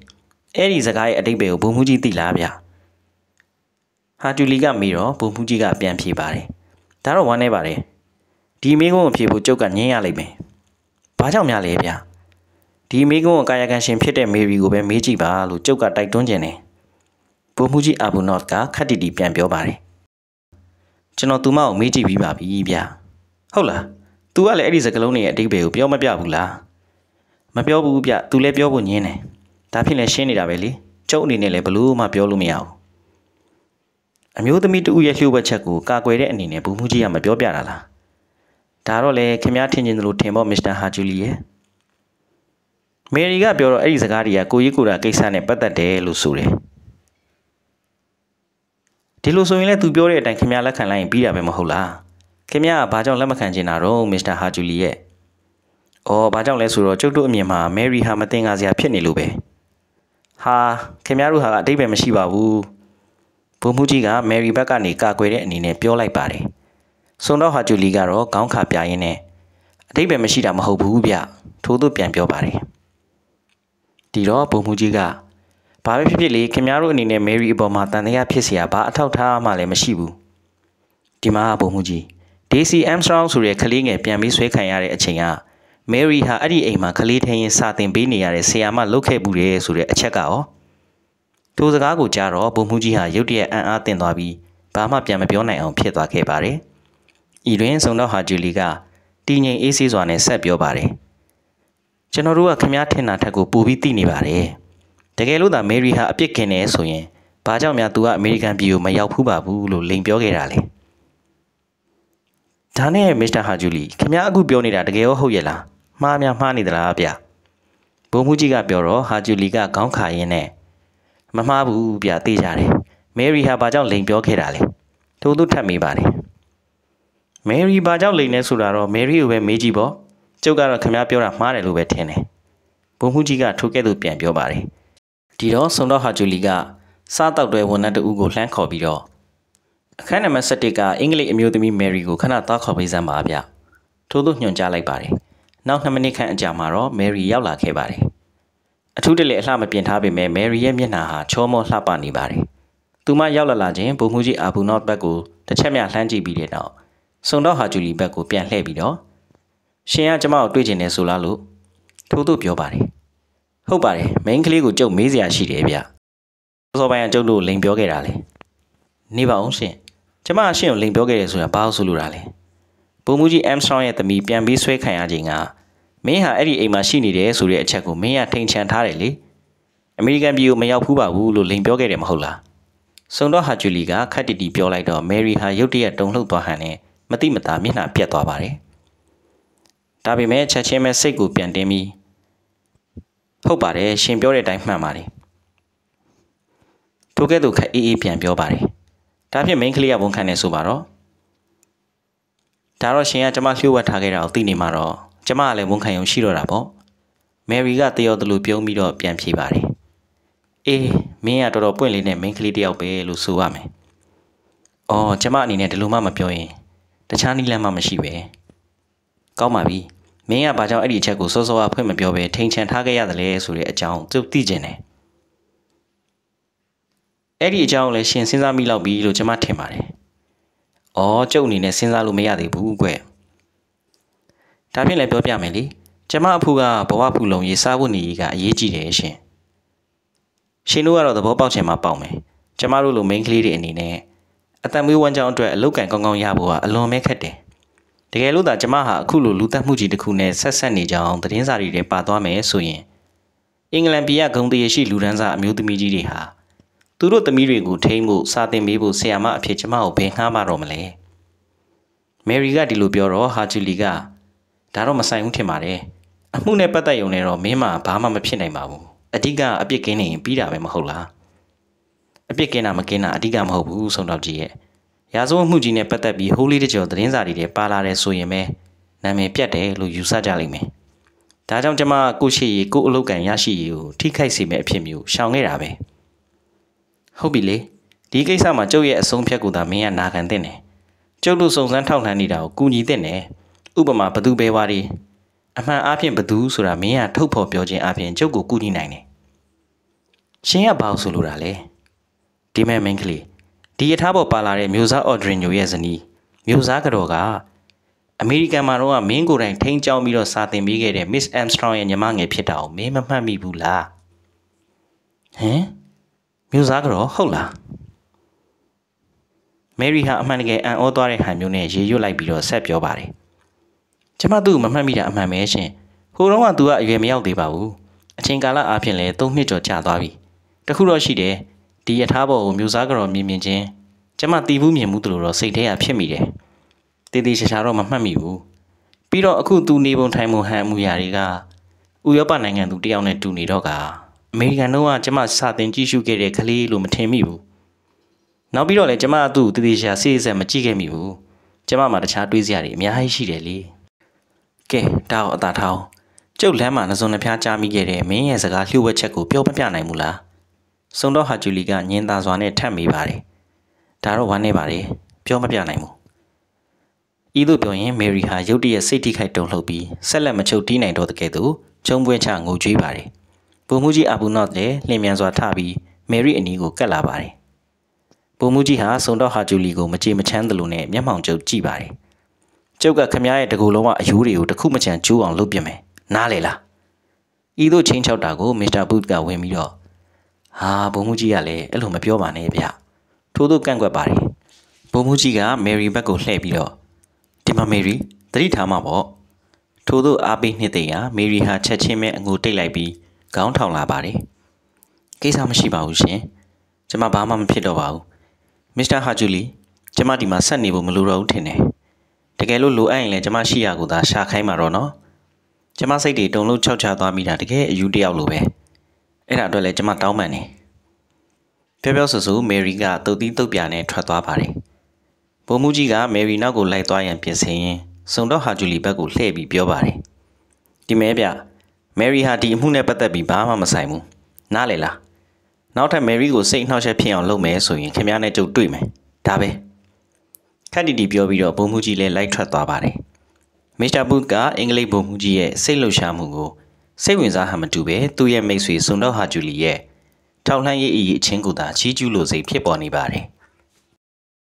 အဲ့ဒီစကားရဲ့အတိတ်ပဲကိုဘုံမှုကြီးသိလားဗျဟာဂျူလီကမေးတော့ဘုံမှုကြီးကပြန်ဖြေပါတယ်ဒါတော့ဝမ်းနေပါတယ်ဒီမိကုန်းကိုဖြေဖို့ကြုတ်ကငင်းရလိမ့်မယ်။ဘာကြောင့်များလဲဗျာ။ဒီမိကုန်းကိုကာယကံရှင်ဖြစ်တဲ့မေရီကိုပဲမေးကြည့်ပါလို့ကြုတ်ကတိုက်တွန်းခြင်းနဲ့ဗိုလ်မှူးကြီးအာဘူနော့ကခက်တီတီပြန်ပြောပါတယ်။ကျွန်တော်သူမကိုမေးကြည့်ပြီးပါပြီဗျာ။ဟုတ်လား။ तू ကလည်းအဲ့ဒီစကားလုံးတွေရဲ့အတိတ်ပဲကိုပြောမပြဘူးလား။မပြောဘူးဗျ။ तू လည်းပြောဖို့ညင်းတယ်။ဒါဖြစ်လဲရှင်းနေတာပဲလေ။ကျုပ်အနေနဲ့လည်းဘလို့မှပြောလို့မရဘူး။အမျိုးသမီးတူရဲ့လျှို့ဝှက်ချက်ကိုကာကွယ်တဲ့အနေနဲ့ဘူမှုကြီးကမပြောပြတာလားဒါတော့လေခင်ဗျားထင်ကျင်သလိုထင်ပေါ့မစ္စတာဟာဂျူလီရဲ့မေရီကပြောတော့အဲ့ဒီစကားတွေကကိုကြီးကိုတာကိစ္စနဲ့ပတ်သက်တယ်လို့ဆိုတယ်ဒီလိုဆိုရင်လည်းသူပြောတဲ့အတိုင်းခင်ဗျားလက်ခံလိုက်ရင်ပြီးတာပဲမဟုတ်လားခင်ဗျားကဘာကြောင့်လက်မခံချင်တာတော့မစ္စတာဟာဂျူလီရဲ့အော်ဘာကြောင့်လဲဆိုတော့ကျုပ်တို့အမြင်မှာမယ်ရီဟာမတင်ကားစရာဖြစ်နေလို့ပဲဟာခင်ဗျားတို့ဟာအတိတ်ပဲမရှိပါဘူးဘုံမှုကြီးကမယ်ရီဘက်ကနေကာကွယ်တဲ့အနေနဲ့ပြောလိုက်ပါတယ်စုံတော့ဟာကျူလီကတော့ခေါင်းခါပြရင်းနဲ့အတိတ်ပဲမရှိတာမဟုတ်ဘူးဗျထိုးသူပြန်ပြောပါတယ်ဒီတော့ပုံမှုကြီးကဘာပဲဖြစ်ဖြစ်လေခင်ဗျားတို့အနေနဲ့မေရီအပေါ်မှာတန်တရားဖြစ်เสียဘာအထောက်ထားမှလည်းမရှိဘူးဒီမှာပုံမှုကြီး DC Armstrong ဆိုတဲ့ကလေးငယ်ပြန်ပြီးဆွဲခံရတဲ့အချိန်ကမယ်ရီဟာအဲ့ဒီအိမ်မှာကလေးထင်းရင်စာတင်ပေးနေရတဲ့ဆရာမလုတ်ခဲ့ဘူးတယ်ဆိုတဲ့အချက်ကရောသူစကားကိုကြားတော့ဘုံမှုကြီးဟာရုတ်တရက်အံ့အားသင့်သွားပြီးဘာမှပြန်မပြောနိုင်အောင်ဖြစ်သွားခဲ့ပါတယ်။ဤတွင်စုံတော့ဟာဂျူလီကတည်ငြိမ်အေးဆေးစွာနဲ့ဆက်ပြောပါတယ်။ကျွန်တော်တို့ကခမားထင်တာထက်ကိုပိုပြီးသိနေပါတယ်။တကယ်လို့သာမေရီဟာအပြစ်ခင်နေဆိုရင်ဘာကြောင့်များသူကအမေရိကန်ပြည်ကိုမရောက်ဘူးပါဘူးလို့လိန်ပြောခဲ့တာလေ။ဒါနဲ့မစ္စတာဟာဂျူလီခမားအခုပြောနေတာတကယ်ရောဟုတ်ရဲ့လား။မှားများမှားနေသလားဗျ။ဘုံမှုကြီးကပြောတော့ဟာဂျူလီကခေါင်းခါရင်းနဲ့မမှားဘူးဗျတေးကြတယ်။မေရီဟာဘာကြောင့်လိန်ပြောခဲ့တာလဲ။သူတို့ထပ်မိပါတယ်မယ်ရီဘာကြောင့်လိမ်လဲဆိုတာတော့မယ်ရီကိုပဲမေးကြည့်ပေါ့ကျုပ်ကတော့ခင်ဗျားပြောတာမှားတယ်လို့ပဲထင်တယ်ဘုံမှုကြီးကထိုးကဲ့သို့ပြန်ပြောပါတယ်ဒီတော့ဆုံတော့ဟာဂျူလီက စားတောက်တွေဝန်ထမ်းတဦးကိုလှမ်းခေါ်ပြီးတော့အခန်းနံပါတ်7ကအင်္ဂလိပ်အမျိုးသမီးမယ်ရီကိုခဏသွားခေါ်ပေးစမ်းပါဗျထို့သို့ညွှန်ကြားလိုက်ပါတယ်နောက်2မိနစ်ခန့်အကြာမှာတော့မယ်ရီရောက်လာခဲ့ပါတယ်အထူးတလေအလှမပြင်ထားပေမဲ့မယ်ရီရဲ့မျက်နှာဟာချောမောလှပနေပါတယ်သူမရောက်လာလာချင်းဘုံမှုကြီးအာဘူနော့ဘက်ကိုတစ်ချက်မြလှမ်းကြည့်ပြီးတဲ့နောက်။စုံတော့ဟာဂျူလီဘက်ကိုပြန်လှည့်ပြီးတော့ရှင်ကကျမကိုတွေ့ချင်တယ်ဆိုလားလို့ထိုးသူပြောပါတယ်။ဟုတ်ပါတယ်မိန်းကလေးကိုကြုတ်မေးစရာရှိတယ်ဗျ။စောပိုင်းကကြုတ်လို့လိန်ပြောခဲ့တာလေ။နေပါအောင်ရှင်။ကျမအရှင်ကိုလိန်ပြောခဲ့တယ်ဆိုတာဘာလို့ဆိုလိုတာလဲ။ဘုံမူကြီးအမ်စထရောင်းရဲ့သမီးပြန်ပြီးဆွဲခံရခြင်းကမင်းဟာအဲ့ဒီအိမ်မှာရှိနေတယ်ဆိုတဲ့အချက်ကိုမင်းကထိန်ချန်ထားတယ်လေ။အမေရိကန်ပြည်ကိုမရောက်ဘူးပါဘူးလို့လိန်ပြောခဲ့တယ်မဟုတ်လား။စုံတော့ဟာဂျူလီကခက်တီတီပြောလိုက်တော့မယ်ရီဟာရုတ်တရက်တုန်လှုပ်သွားဟန်နဲ့မတိမတာမျက်နှာပြက်သွားပါတယ်။ဒါပေမဲ့ချက်ချင်းပဲစိတ်ကိုပြန်တင်းပြီးဟုတ်ပါတယ်ရှင်ပြောတဲ့အတိုင်းမှန်ပါတယ်။ထို့ကဲ့သို့ခက်အေးအေးပြန်ပြောပါတယ်။ဒါဖြင့်မိန်းကလေးကဝန်ခံနေဆိုပါတော့။ဒါတော့ရှင်ကကျမလျှို့ဝှက်ထားခဲ့တာကိုသိနေမှာတော့ကျမကလည်းဝန်ခံရုံရှိတော့တာပေါ့။မယ်ရီကတယောတလူပြုံးပြီးတော့ပြန်ဖြေပါတယ်။အေးမင်းကတော်တော်ပွင့်လေးနဲ့မိန်းကလေးတယောက်ပဲလို့ဆိုရမယ်။အော်ကျမအနေနဲ့ဒီလိုမှမပြောရင်တခြားနီးလမ်းမှမရှိပဲကောင်းပါပြီမင်းကဘာကြောင့်အဲ့ဒီအချက်ကိုစောစောကဖွင့်မပြောဘဲထိန်ချန်ထားခဲ့ရတယ်လဲဆိုတဲ့အကြောင်းသူသိကျင်တယ်အဲ့ဒီအကြောင်းကိုလည်းရှင်စဉ်းစားမိလောက်ပြီလို့ကျွန်မထင်ပါတယ်အော်ကျုပ်အနေနဲ့စဉ်းစားလို့မရသေးဘူးကွဒါဖြင့်လည်းပြောပြမယ်လေကျမအဖူကဘဝဖူလုံရေးစားဖို့နေကြီးကအရေးကြီးတယ်ရှင်ရှင်တို့ကတော့သဘောပေါက်ချင်မှပေါက်မယ်ကျမတို့လို main ကလေးတွေအနေနဲ့အတန်မွေးဝမ်းကြောင်းအတွက်အလုတ်ကန်ကောင်းကောင်းရဖို့ကအလွန်ပဲခက်တယ်တကယ်လို့သာကျမဟာအခုလိုလူသက်မှုကြီးတစ်ခုနဲ့ဆက်ဆက်နေကြအောင်သတင်းစာတွေထဲပါသွားမယ်ဆိုရင်အင်္ဂလန်ပြည်ကဂုံတရရှိလူဒန်းစားအမျိုးသမီးကြီးတွေဟာသူတို့သမီးတွေကိုထိမ့်ဖို့စာသင်ပေးဖို့ဆရာမအဖြစ်ကျမကိုဘယ်ငှားမှတော့မလဲမယ်ရီကဒီလိုပြောတော့ဟာဂျူလီကဒါတော့မဆိုင်ဘူးထင်ပါတယ်အမှုနဲ့ပတ်သက်ရုံနဲ့တော့မင်းမှဘာမှမဖြစ်နိုင်ပါဘူးအဓိကအပြစ်ကင်းနေရင်ပြီးတာပဲမဟုတ်လားအပြစ်ကင်းတာမကင်းတာအဓိကမဟုတ်ဘူးဆုံးတော့ကြီးရဲ့ရာဇဝတ်မှုကြီးနဲ့ပတ်သက်ပြီးဟိုးလေးတကြော်သတင်းစာတွေထဲပါလာတယ်ဆိုရင်ပဲနာမည်ပြတ်တယ်လို့ယူဆကြလိမ့်မယ်ဒါကြောင့်ကျွန်မကိုရှိရီကိုအလုတ်ကန်ရရှိရီကိုထိခိုက်စေမယ့်အဖြစ်မျိုးရှောင်ခဲ့တာပဲဟုတ်ပြီလေဒီကိစ္စမှာကျုပ်ရဲ့အဆုံးဖြတ်ကူတာမင်းကနာခံတဲ့နယ်ကျုပ်တို့စုံစမ်းထောက်လှမ်းနေတာကိုကူညီတဲ့နယ်ဥပမာဘသူဘဲဝါးဒီအမှန်အားဖြင့်ဘသူဆိုတာမင်းကထုတ်ဖော်ပြောခြင်းအပြင်ကျုပ်ကိုကူညီနိုင်တယ်ရှင်ကဘာလို့ဆိုလိုတာလဲဒီမဲ့မင်းကလေးဒီအထားပေါ်ပါလာတဲ့မျိုးစားအော်ဒရင်ညိုရဲ့ဇနီးမျိုးစားကတော်ကအမေရိကန်မှာတော့မင်းကိုယ်တိုင် ထိန်းကျောင်းပြီးတော့စာသင်ပေးခဲ့တဲ့ Miss Armstrong ရဲ့ညီမငယ်ဖြစ်တာကိုမင်းမမှတ်မိဘူးလားဟမ်မျိုးစားကတော်ဟုတ်လားမယ်ရီဟာအမှန်တကယ်အံ့ဩသွားတဲ့ဟန်မျိုးနဲ့ရေရွတ်လိုက်ပြီးတော့ဆက်ပြောပါတယ်။ကျမသူ့ကိုမမှတ်မိတာအမှန်ပဲရှင်။ဟိုတုန်းကသူကအရွယ်မရောက်သေးပါဘူး။အချိန်ကာလအားဖြင့်လည်း၃နှစ်ကျော်ကြာသွားပြီ။တခုတော့ရှိတယ်ဒီအထားပေါ်ကိုမျိုးစားကြော်မြင်မြင်ချင်းကျမတီးဘူးမြင်မှုတလို့တော့စိတ်ထဲကဖြစ်မိတယ်။တည်တည်ရှာရှာတော့မမှတ်မိဘူး။ပြီးတော့အခုသူနေပုံထိုင်ပုံဟန်အမှုရာတွေကဥရောပနိုင်ငံသူတယောက်နဲ့တူနေတော့ကအမေရိကန်တို့ကကျမစတင်ကြည့်ရှုခဲ့တဲ့ကလေးလို့မထင်မိဘူး။နောက်ပြီးတော့လည်းကျမကသူ့ကိုတည်တည်ရှာစိတ်ဆက်မကြည့်ခဲ့မိဘူး။ကျမမှာတခြားတွေးစရာတွေအများကြီးရှိတယ်လေ။ကဲဒါတော့အသာထောင်းကျုပ်လမ်းမှာနှစုံနှဖျားကြားမိခဲ့တဲ့မင်းရဲ့စကားလှုပ်ဝက်ချက်ကိုပြောမပြနိုင်ဘူးလား။။စုံတော့ဟာဂျူလီကညင်သာစွာနဲ့ထပ်မိပါတယ်။ဒါတော့ဝမ်းနေပါတယ်။ပြောမပြနိုင်ဘူး။ဤသို့ပြောရင်မေရီဟာရုတ်တရက်စိတ်ထိခိုက်တုန်လှုပ်ပြီးဆက်လက်မချုပ်တီးနိုင်တော့တဲ့ကဲ့သို့ချုံပွင့်ချငိုကြွေးပါတယ်။ဘုံမှုကြီးအဘူနော့လည်းလျင်မြန်စွာထပြီးမေရီအနီးကိုကတ်လာပါတယ်။ဘုံမှုကြီးဟာစုံတော့ဟာဂျူလီကိုမချေမချမ်းသလိုနဲ့မျက်မှောင်ကျုပ်ကြည့်ပါတယ်။ကျုပ်ကခမည်းရဲ့တကူလုံးကအယိုးတွေကိုတစ်ခုမှချန်ကျိုးအောင်လုပ်ပြမယ်။နားလေလား။ဤသို့ချင်းချောက်တာကိုမစ္စတာဘုတ်ကဝင်ပြီးတော့ဟာဘုံမှုကြီးကလည်းအဲ့လိုမပြောပါနဲ့ဗျထိုးသို့ကန့်ကွက်ပါတယ်ဘုံမှုကြီးကမယ်ရီဘက်ကိုလှည့်ပြီးတော့ဒီမှာမယ်ရီတတိထားမှာပေါ့ထိုးသို့အားပေးနှစ်သိမ့်ရာမေရီဟာချက်ချင်းပဲအငိုတိတ်လိုက်ပြီးခေါင်းထောင်လာပါတယ်ကိစ္စမရှိပါဘူးရှင်ကျွန်မဘာမှမဖြစ်တော့ပါဘူးမစ္စတာဟာဂျူလီကျွန်မဒီမှာဆက်နေဖို့မလိုတော့ဘူးထင်တယ်တကယ်လို့လိုအပ်ရင်လည်းကျွန်မရှိရကိုသာရှာခိုင်းမှာတော့နော်ကျွန်မစိတ်တွေတုန်လှုပ်ချောက်ချသွားမိတာတကယ်အယူတယောက်လိုပဲ။အဲ့ဒါအတွက်လည်းကျွန်မတောင်းပန်တယ်ပြောပြောဆိုဆိုမယ်ရီကတုတ်တီးတုတ်ပြာနဲ့ထွက်သွားပါတယ်ဘုံမူကြီးကမယ်ရီနောက်ကိုလိုက်သွားရန်ပြင်ဆင်ရင်းစုံတော့ဟာဂျူလီဘက်ကိုလှည့်ပြီးပြောပါတယ်ဒီမဲဗျမယ်ရီဟာဒီအမှုနဲ့ပတ်သက်ပြီးဘာမှမဆိုင်ဘူးနားလေလားနောက်ထပ်မယ်ရီကိုစိတ်နှောက်ယှက်ဖြစ်အောင်လုပ်မယ်ဆိုရင်ခင်ဗျားနဲ့ကြုံတွေ့မယ်ဒါပဲခက်တီတီပြောပြီးတော့ဘုံမူကြီးလည်းလိုက်ထွက်သွားပါတယ်မစ္စတာဘုတ်ကအင်္ဂလိပ်ဘုံမူကြီးရဲ့စိတ်လှုပ်ရှားမှုကိုစိတ်ဝင်စားဟန်မတူပဲသူ့ရဲ့မိတ်ဆွေစုံတော့ဟာဂျူလီရဲ့ထောက်လှမ်းရေးအရေးအချင်းကိုသာချီးကျူးလို့စိတ်ဖြစ်ပေါ်နေပါတယ်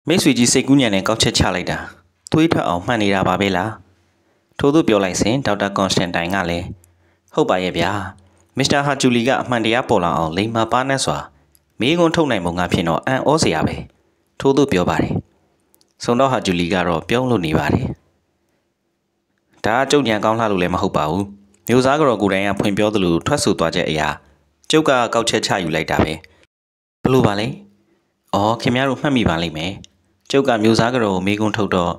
မိတ်ဆွေကြီးစိတ်ကူးညံနဲ့ကောက်ချက်ချလိုက်တာသွေးထွက်အောင်မှန်နေတာပါပဲလားထို့သူပြောလိုက်စဉ်ဒေါက်တာကွန်စတန်တိုင်ကလည်းဟုတ်ပါရဲ့ဗျာမစ္စတာဟာဂျူလီကအမှန်တရားပေါ်လာအောင်လိမ္မာပါနဲ့စွာမိကွန်းထုတ်နိုင်ပုံကဖြစ်တော့အံ့ဩစရာပဲထို့သူပြောပါတယ်စုံတော့ဟာဂျူလီကတော့ပြုံးလို့နေပါတယ်ဒါကကြုံညံကောင်းလှလို့လည်းမဟုတ်ပါဘူးမျိုးစားကတော်ကိုတိုင်ကဖွင့်ပြောသလိုထွက်ဆိုသွားချက်အရာကျုပ်ကကောက်ချက်ချယူလိုက်တာပဲဘလို့ပါလဲအော်ခင်ဗျားတို့မှတ်မိပါလိမ့်မယ်ကျုပ်ကမျိုးစားကတော်ကိုမေးခွန်းထုတ်တော့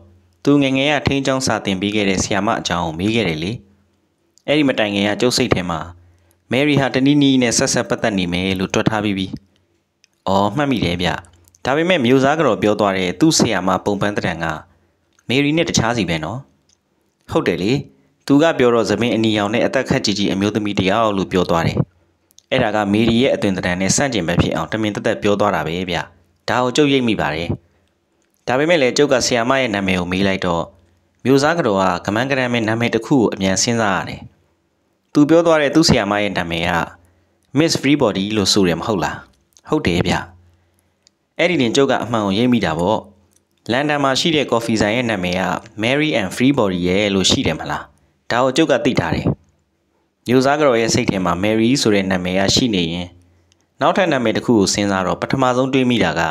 သူငငယ်ကထိန်းချောင်းစာတင်ပေးခဲ့တဲ့ဆရာမအကြောင်းကိုမေးခဲ့တယ်လေအဲ့ဒီမတိုင်ခင်ကကျုပ်စိတ်ထဲမှာမယ်ရီဟာတနည်းနည်းနဲ့ဆက်ဆက်ပတ်သက်နေမယ်လို့တွက်ထားပြီးပြီအော်မှတ်မိတယ်ဗျဒါပေမဲ့မျိုးစားကတော်ပြောသွားတဲ့သူ့ဆရာမပုံပန်းတရံကမယ်ရီနဲ့တခြားစီပဲနော်ဟုတ်တယ်လေသူကပြောတော့သမင်းအနီရောင်နဲ့အသက်ခက်ကြီးကြီးအမျိုးသမီးတယောက်လို့ပြောသွားတယ်။အဲ့ဒါကမေရီရဲ့အသွင်သဏ္ဍာန်နဲ့ဆန့်ကျင်ဘက်ဖြစ်အောင်တမင်တက်တက်ပြောသွားတာပဲဗျ။ဒါကိုကျုပ်ရိပ်မိပါတယ်။ဒါပေမဲ့လည်းကျုပ်ကဆီယာမရဲ့နာမည်ကိုမေးလိုက်တော့မျိုးစားကတော်ကကမန်းကရမ်းမဲ့နာမည်တစ်ခုကိုအမြန်စဉ်းစားရတယ်။သူပြောသွားတဲ့သူ့ဆီယာမရဲ့နာမည်က Miss Freebody လို့ဆိုတယ်မဟုတ်လား။ဟုတ်တယ်ဗျ။အဲ့ဒီတင်ကျုပ်ကအမှန်ကိုရိပ်မိတာပေါ့။လန်ဒန်မှာရှိတဲ့ကော်ဖီဆိုင်ရဲ့နာမည်က Mary and Freebody ရဲ့လို့ရှိတယ်မလား။ဒါကိုကျုပ်ကသိထားတယ်။မျိုးစားကြော်ရဲ့စိတ်ထဲမှာမယ်ရီဆိုတဲ့နာမည်ကရှိနေရင် နောက်ထပ်နာမည်တစ်ခုကိုစဉ်းစားတော့ပထမဆုံးတွေးမိတာက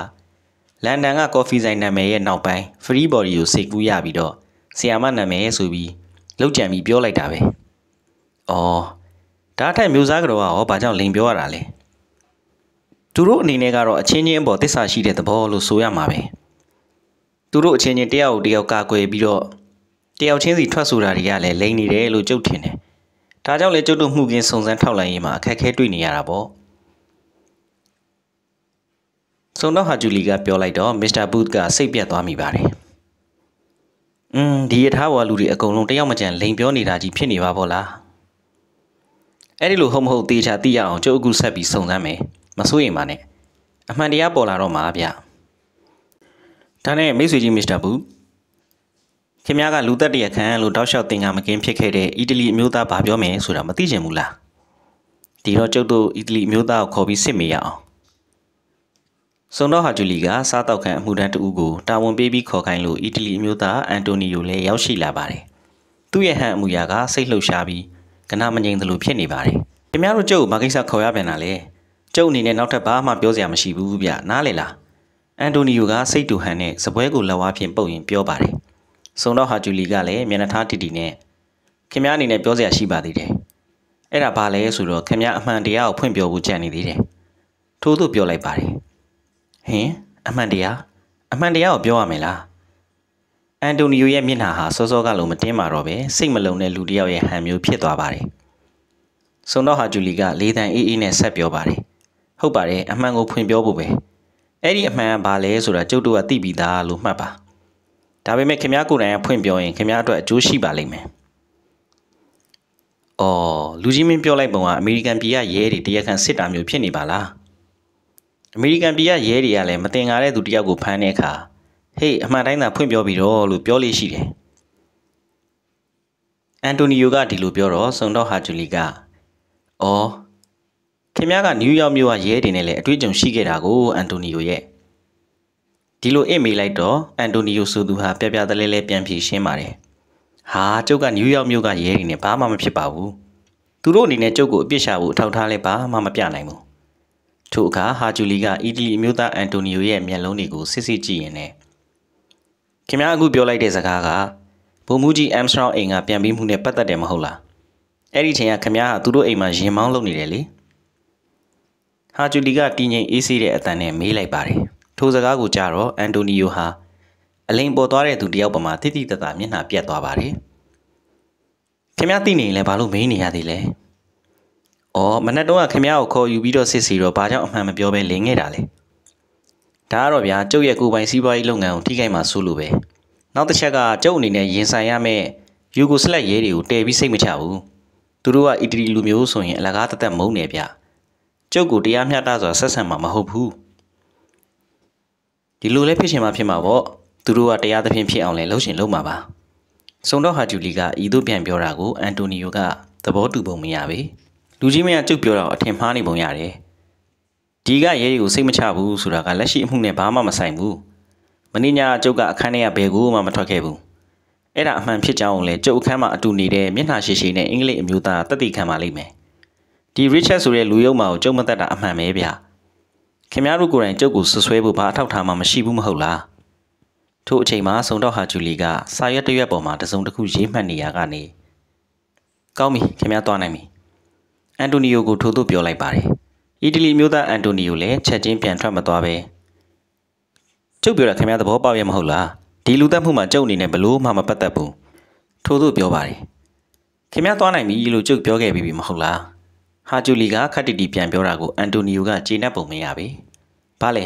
လန်ဒန်ကကော်ဖီဆိုင်နာမည်ရဲ့နောက်ပိုင်း free body ကိုစိတ်ကူးရပြီးတော့ဆီယာမနာမည်ရဲ့ဆိုပြီးလောက်ကြံပြီးပြောလိုက်တာပဲ။အော်ဒါထက်မျိုးစားကြော်ကရောဘာကြောင့်လိန်ပြောရတာလဲ။သူတို့အနေနဲ့ကတော့အချင်းချင်းအပေါ်တစ္ဆာရှိတဲ့သဘောလို့ဆိုရမှာပဲ။သူတို့အချင်းချင်းတယောက်ကိုတယောက်ကာကွယ်ပြီးတော့တယောက်ချင်းစီထွက်ဆိုတာတွေကလည်းလိမ့်နေတယ်လို့ကြုတ်ထင်တယ်။ဒါကြောင့်လည်းကြုတ်တို့မှုကင်းစုံစမ်းထောက်လှမ်းရေးမှာအခက်အခဲတွေ့နေရတာပေါ့။စုံတော့ဟာဂျူလီကပြောလိုက်တော့မစ္စတာဘုတ်ကစိတ်ပြတ်သွားမိပါတယ်။음ဒီရထားဝါလူတွေအကုန်လုံးတယောက်မကြံလိန်ပြောနေတာကြီးဖြစ်နေပါပေါ့လား။အဲ့ဒီလိုဟုတ်မဟုတ်သေချာသိရအောင်ကြုတ်အခုဆက်ပြီးစုံစမ်းမယ်။မစိုးရင်ပါနဲ့။အမှန်တရားပေါ်လာတော့မှာဗျ။ဒါနဲ့မိတ်ဆွေကြီးမစ္စတာဘုတ်ခင်ဗျားကလူသက်တရခံလို့တောက်လျှောက်တင်ကမကင်းဖြစ်ခဲ့တဲ့အီတလီအမျိုးသားဗာပြောမယ်ဆိုတာမသိချင်ဘူးလားဒီတော့ကျုပ်တို့အီတလီအမျိုးသားကိုခေါ်ပြီးစစ်မေရအောင်စွန်တော့ဟာဂျူလီကစားတောက်ခံအမှုတန်းတူကိုတာဝန်ပေးပြီးခေါ်ခိုင်းလို့အီတလီအမျိုးသားအန်တိုနီယိုလည်းရောက်ရှိလာပါတယ်သူ့ရဲ့ဟန်အမှုရာကစိတ်လှုပ်ရှားပြီးကနမငြိမ်သလိုဖြစ်နေပါတယ်ခင်ဗျားတို့ကျုပ်ကိုမကိစ္စခေါ်ရပြန်တာလေကျုပ်အနေနဲ့နောက်ထပ်ဘာမှပြောစရာမရှိဘူးဗျနားလေလားအန်တိုနီယိုကစိတ်တူဟန်နဲ့စပွဲကိုလက်ဝါးဖြင့်ပုတ်ရင်ပြောပါတယ်စုံတော့ဟာကျူလီကလည်းမျက်နှာထားတီတီနဲ့ခင်ဗျားအနေနဲ့ပြောစရာရှိပါသေးတယ်။အဲ့ဒါဘာလဲဆိုတော့ခင်ဗျားအမှန်တရားကိုဖွင့်ပြောဖို့ကြံနေသေးတယ်။ထို့သို့ပြောလိုက်ပါတယ်။ဟင်အမှန်တရားအမှန်တရားကိုပြောရမယ်လား။အန်တိုနီယိုရဲ့မျက်နှာဟာစောစောကလိုမတင်းမာတော့ပဲစိတ်မလုံတဲ့လူတစ်ယောက်ရဲ့ဟန်မျိုးဖြစ်သွားပါတယ်။စုံတော့ဟာကျူလီကလေးတန်အေးအေးနဲ့ဆက်ပြောပါတယ်။ဟုတ်ပါတယ်အမှန်ကိုဖွင့်ပြောဖို့ပဲ။အဲ့ဒီအမှန်ကဘာလဲဆိုတာကျုပ်တို့ကသိပြီးသားလို့မှတ်ပါ။ဒါပေမဲ့ခင်ဗျားကိုယ်တိုင်ကဖွင့်ပြောရင်ခင်ဗျားအတွက်အကျိုးရှိပါလိမ့်မယ်။အော်လူကြီးမင်းပြောလိုက်ပုံကအမေရိကန်ပြည်ကရဲတွေတရားခံစစ်တာမျိုးဖြစ်နေပါလား။အမေရိကန်ပြည်ကရဲတွေကလည်းမတင်ကားတဲ့သူတယောက်ကိုဖမ်းတဲ့အခါဟေးအမှန်တိုင်းသာဖွင့်ပြောပြီးတော့လို့ပြောလို့ရှိတယ်။အန်တိုနီယိုကဒီလိုပြောတော့စုံတော့ဟာဂျူလီကအော်ခင်ဗျားကနယူးယောက်မြို့ကရဲတွေနဲ့လည်းအတွေ့အကြုံရှိခဲ့တာကိုအန်တိုနီယိုရဲ့ဒီလိုအိတ်မေးလိုက်တော့အန်တိုနီယိုဆိုသူဟာပြပြတလဲလဲပြန်ဖြေရှင်းပါတယ်ဟာကျုပ်ကနယူးယောက်မြို့ကရဲတွေနဲ့ဘာမှမဖြစ်ပါဘူးသူတို့အနေနဲ့ကျုပ်ကိုအပြစ်ရှာဖို့အထောက်ထားလဲဘာမှမပြနိုင်ဘူးထို့အခါဟာဂျူလီက အီတလီအမျိုးသားအန်တိုနီယိုရဲ့မျက်လုံးတွေကိုစစ်စစ်ကြည့်ရင်းနဲ့ခင်ဗျားအခုပြောလိုက်တဲ့စကားကဘုံမူကြီးအမ်စထရောင်းအိမ်ကပြန်ပြီးမှုနဲ့ပတ်သက်တယ်မဟုတ်လားအဲ့ဒီချိန်ကခင်ဗျားဟာသူတို့အိမ်မှာရင်မောင်းလုပ်နေတယ်လေဟာဂျူလီကတင်းငိမ်အေးဆေးတဲ့အတန်နဲ့မေးလိုက်ပါတယ်ထိုစကားကိုကြားတော့အန်တိုနီယိုဟာအလိန်ပေါ်သွားတဲ့သူတယောက်ပမာတိတိတတမျက်နှာပြတ်သွားပါတယ်။ခင်ဗျားသိနေရင်လည်းဘာလို့မင်းနေရသေးလဲ။အော်မနေ့တုန်းကခင်ဗျားကိုခေါ်ယူပြီးတော့စစ်စီတော့ဘာကြောင့်အမှန်မပြောဘဲလင်းခဲ့တာလဲ။ဒါကတော့ဗျာကျုပ်ရဲ့ကိုပိုင်စီးပွားရေးလုပ်ငန်းကိုထိခိုက်မှာဆိုလို့ပဲ။နောက်တစ်ချက်ကကျုပ်အနေနဲ့ရင်ဆိုင်ရမယ့်ယူကိုစလက်ရဲတွေကိုတည်ပြီးစိတ်မချဘူး။သူတို့ကအီတလီလူမျိုးဆိုရင်အလကားတသက်မုန်းနေဗျ။ကျုပ်ကိုတရားမျှတစွာဆက်ဆံမှာမဟုတ်ဘူး။ဒီလိုလဲဖြစ်ချင်မှဖြစ်မှာပေါ့သူတို့ကတရားသဖြင့်ဖြစ်အောင်လဲလှုပ်ရှင်လှုပ်မှာပါဆုံတော့ဟာဂျူလီကဤသို့ပြန်ပြောတာကိုအန်တိုနီယိုကသဘောတူပုံမရပေလူကြီးမင်းကကျုပ်ပြောတာအထင်မှားနေပုံရတယ်ဒီကရဲတွေကိုစိတ်မချဘူးဆိုတာကလက်ရှိအမှုနဲ့ဘာမှမဆိုင်ဘူးမင်းညာကျုပ်ကအခန်းထဲကဘယ်ကိုမှမထွက်ခဲ့ဘူးအဲ့ဒါအမှန်ဖြစ်ကြောင်းလည်းကျုပ်အခန်းမှာအတူနေတဲ့မျက်နှာရှိရှိနဲ့အင်္ဂလိပ်အမျိုးသားတသက်ခံပါလိမ့်မယ်ဒီ Richard ဆိုတဲ့လူယုံမာကိုကျုံမသက်တာအမှန်ပဲဗျခင်များတို့ကိုယ်တိုင်ကြုတ်ကိုဆွဆွဲဖို့ဘာအထောက်ထားမှမရှိဘူးမဟုတ်လားထို့အချိန်မှာစုံတော့ဟာဂျူလီက စာရွက်တရွက်ပေါ်မှာတစုံတစ်ခုရေးမှတ်နေရကနေကောင်းပြီခင်များသွားနိုင်ပြီအန်တိုနီယိုကိုထိုးထုတ်ပြောလိုက်ပါတယ်အီတလီမျိုးသားအန်တိုနီယိုလည်းချက်ချင်းပြန်ထွက်မသွားပဲကျုပ်ပြောတာခင်ဗျားသဘောပေါက်ရဲ့မဟုတ်လားဒီလူသက်မှုမှာကျုပ်အနေနဲ့ဘလို့မှမပတ်သက်ဘူးထို့သို့ပြောပါတယ်ခင်ဗျားသွားနိုင်ပြီလို့ကျုပ်ပြောခဲ့ပြီးပြီမဟုတ်လားဟာဂျူလီကခတ်တီတီပြန်ပြောတာကိုအန်တိုနီယိုကကျေနပ်ပုံမရပဲ။ဘာလဲ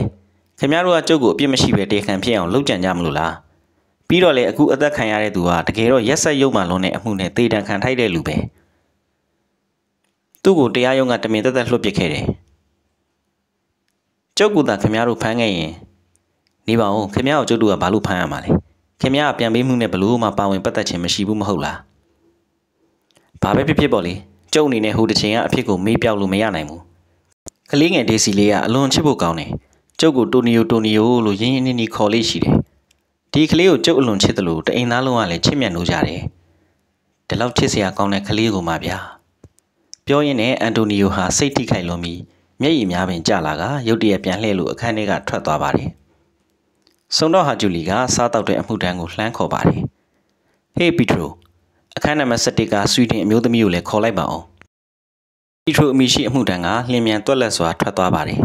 ခင်ဗျားတို့ကကျုပ်ကိုအပြစ်မရှိပဲတေခံဖြစ်အောင်လုပ်ကြံကြမလို့လား။ပြီးတော့လေအခုအသက်ခံရတဲ့သူကတကယ်တော့ရက်ဆက်ရုပ်မှလုံးနဲ့အမှုနဲ့တေတံခံထိုက်တဲ့လူပဲ။သူ့ကိုတရားရုံးက တမင်သက်သက်လွှတ်ပစ်ခဲ့တယ်။ကျုပ်ကသာခင်ဗျားတို့ဖမ်းခဲ့ရင်နေပါဦးခင်ဗျားကိုကျုပ်တို့ကဘာလို့ဖမ်းရမှာလဲ။ခင်ဗျားကပြန်ပေးမှုနဲ့ဘလို့မှပါဝင်ပတ်သက်ခြင်းမရှိဘူးမဟုတ်လား။ဘာပဲဖြစ်ဖြစ်ပေါ့လေ။ကျုံအနေနဲ့ဟိုတစ်ချိန်ကအဖြစ်ကိုမေးပြောက်လို့မရနိုင်ဘူးကလေးငယ်ဒေးစီလေးကအလွန်ချစ်ဖို့ကောင်းတယ်ကျုပ်ကိုတိုနီယိုတိုနီယိုလို့ရင်းရင်းနှီးနှီးခေါ်လေးရှိတယ်ဒီကလေးကိုကျုပ်အလွန်ချစ်တယ်လို့တအိမ်သားလုံးကလည်းချစ်မြတ်လို့ကြတယ်ဒီလောက်ချစ်စရာကောင်းတဲ့ကလေးကိုမှဗျာပြောရင်းနဲ့အန်တိုနီယိုဟာစိတ်ထိခိုက်လွန်ပြီးမျက်ရည်များပင်ကျလာကရုတ်တရက်ပြန်လှည့်လို့အခန်းထဲကထွက်သွားပါတယ်။ဆုံတော့ဟာဂျူလီကစားတောက်တဲ့အမှုတန်းကိုလှမ်းခေါ်ပါတယ်။ဟေးပီထရိုအခန်းနံပါတ်17ကဆွီဒင်အမျိုးသမီးကိုလည်းခေါ်လိုက်ပါအောင်။ဤထိုအမိရှိအမှုတန်းကလျင်မြန်တွက်လက်စွာထွက်သွားပါတယ်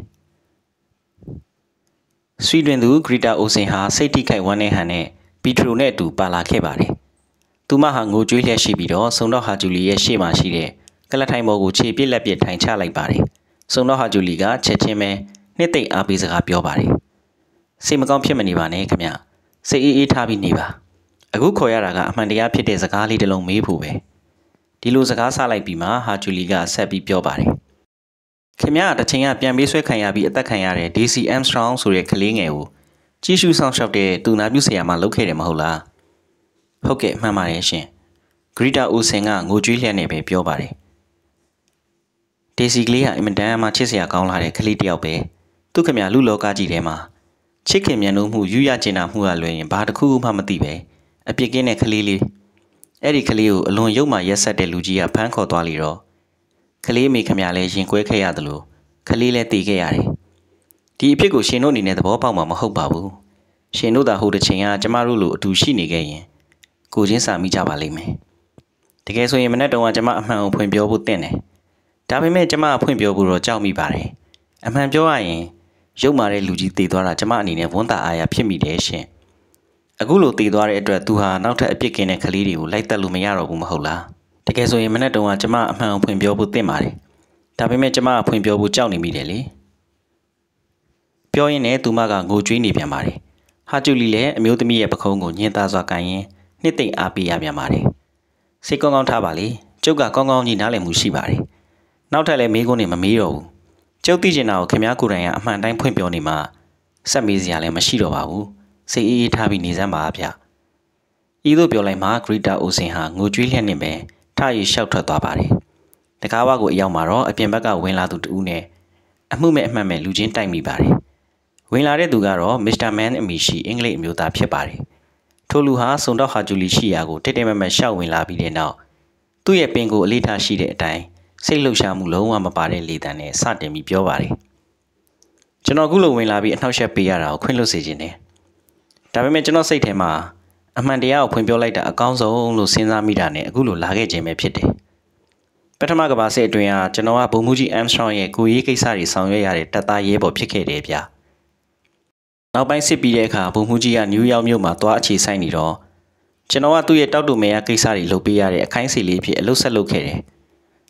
။ဆွီဒင်သူဂရီတာအိုစင်ဟာစိတ်ထိခိုက်ဝမ်းနည်းဟန်နဲ့ပီထရိုနဲ့အတူပါလာခဲ့ပါတယ်။သူမဟာငိုကြွေးလျက်ရှိပြီးတော့ဆုံတော့ဟာဂျူလီရဲ့ရှေ့မှာရှိတဲ့ကလတ်ထိုင်ပေါ်ကိုခြေပြက်လက်ပြက်ထိုင်ချလိုက်ပါတယ်။ဆုံတော့ဟာဂျူလီကချက်ချင်းပဲနှစ်သိမ့်အားပေးစကားပြောပါတယ်။စိတ်မကောင်းဖြစ်မနေပါနဲ့ခင်ဗျ။စိတ်အေးအေးထားပြီးနေပါ။အခုခေါ်ရတာကအမှန်တရားဖြစ်တဲ့စကားလေးတစ်လုံးမေးဖို့ပဲဒီလိုစကားဆလိုက်ပြီးမှဟာဂျူလီကဆက်ပြီးပြောပါတယ်ခင်ဗျားတစ်ချိန်ကပြန်ပေးဆွဲခံရပြီးအသက်ခံရတဲ့ DC Armstrong ဆိုတဲ့ကလေးငယ်ကိုကြီးစုဆောင်ရှောက်တဲ့သူနာပြုဆရာမလုပ်ခဲ့တယ်မဟုတ်လားဟုတ်ကဲ့မှန်ပါတယ်ရှင်ဂရီတာအိုဆင်ကငိုကြွေးလျက်နေပဲပြောပါတယ်ဒေစီကလေးကအင်မတန်အမှချစ်စရာကောင်းလာတဲ့ကလေးတစ်ယောက်ပဲသူခင်ဗျာလူလောကကြီးထဲမှာချစ်ခင်မြန်လို့မှုယူရကျင်တာမှုကလွယ်ရင်ဘာတစ်ခုမှမသိပဲ။အပြစ်ကင်းတဲ့ကလေးလေးအဲ့ဒီကလေးကိုအလွန်ရုပ်မာရက်ဆက်တဲ့လူကြီးကဖမ်းခေါ်သွားလေတော့ကလေးမိခင်များလည်းရင်ကွဲခဲ့ရတယ်လို့ကလေးလည်းတည်ခဲ့ရတယ်ဒီအဖြစ်ကိုရှင်တို့အနေနဲ့သဘောပေါက်မှာမဟုတ်ပါဘူးရှင်တို့သာဟိုတစ်ချိန်ကကျမတို့လိုအတူရှိနေခဲ့ရင်ကိုချင်းစာမိကြပါလိမ့်မယ်တကယ်ဆိုရင်မနေ့တုန်းကကျမအမှန်ကိုဖွင့်ပြောဖို့တင့်တယ်ဒါပေမဲ့ကျမအဖွင့်ပြောဖို့တော့ကြောက်မိပါတယ်အမှန်ပြောရရင်ရုပ်မာတဲ့လူကြီးတည်သွားတာကျမအနေနဲ့ဝန်တာအားရဖြစ်မိတယ်ရှင်အခုလိုတည်သွားတဲ့အတွက်သူဟာနောက်ထပ်အပြစ်ကင်းတဲ့ကလေးတွေကိုလိုက်တက်လို့မရတော့ဘူးမဟုတ်လားတကယ်ဆိုရင်မနေ့တုန်းကကျမအမှန်အဖွင့်ပြောဖို့တင့်ပါတယ်ဒါပေမဲ့ကျမအဖွင့်ပြောဖို့ကြောက်နေမိတယ်လေပြောရင်းနဲ့သူမကငိုကြွေးနေပြန်ပါတယ်ဟာကျူလီလည်းအမျိုးသမီးရဲ့ပခုံးကိုညင်သားစွာကန်ရင်းနှစ်သိမ့်အားပေးရပြန်ပါတယ်စိတ်ကောင်းကောင်းထားပါလေကျုပ်ကကောင်းကောင်းကြီးနားလည်မှုရှိပါတယ်နောက်ထပ်လည်းမေးခွန်းတွေမမေးတော့ဘူးကျုပ်သိချင်တာကိုခင်ဗျားကိုယ်တိုင်ကအမှန်တိုင်းဖွင့်ပြောနေမှဆက်မေးစရာလည်းမရှိတော့ပါဘူးစိတ်အေးအေးထားပြီးနေစမ်းပါဗျ။ဤသို့ပြောလိုက်မှဂရီတာအိုစင်ဟာငိုကြွေးလျက်နဲ့ပဲထရီလျှောက်ထွက်သွားပါတယ်။တကားဝကိုအရောက်မှာတော့အပြင်ဘက်ကဝင်လာသူတဦးနဲ့အမှုမဲ့အမှတ်မဲ့လူချင်းတိုက်မိပါတယ်။ဝင်လာတဲ့သူကတော့မစ္စတာမန်အမည်ရှိအင်္ဂလိပ်အမျိုးသားဖြစ်ပါတယ်။ထိုလူဟာစုံတော့ဟာဂျူလီရှိရာကိုတိတ်တိတ်မတ်မတ်ရှောက်ဝင်လာပြီးတဲ့နောက်သူ့ရဲ့ပင်ကိုအလေးထားရှိတဲ့အတိုင်းစိတ်လှုပ်ရှားမှုလုံးဝမပါတဲ့လေတံနဲ့စတင်ပြီးပြောပါတယ်။ကျွန်တော်ခုလိုဝင်လာပြီးအနှောက်အယှက်ပေးရတာကိုခွင့်လွှတ်စေခြင်းနဲ့ဒါပေမဲ့ကျွန်တော်စိတ်ထဲမှာအမှန်တရားကိုဖွင့်ပြလိုက်တာအကောင်းဆုံးလို့စဉ်းစားမိတာနဲ့အခုလိုလာခဲ့ခြင်းပဲဖြစ်တယ်ပထမကဘာစစ်အတွင်းကကျွန်တော်ကဘုံမှုကြီးအမ်စထရောင်ရဲ့ကိုရေးကိစ္စတွေဆောင်ရွက်ရတဲ့တပ်သားရဲဘော်ဖြစ်ခဲ့တယ်ဗျာနောက်ပိုင်းစစ်ပြီးတဲ့အခါဘုံမှုကြီးကနယူးယောက်မြို့မှာသွားအခြေဆိုင်နေတော့ကျွန်တော်ကသူ့ရဲ့တောက်တူမဲရကိစ္စတွေလုပ်ပေးရတဲ့အခိုင်းအစီလေးဖြစ်အလုပ်ဆက်လုပ်ခဲ့တယ်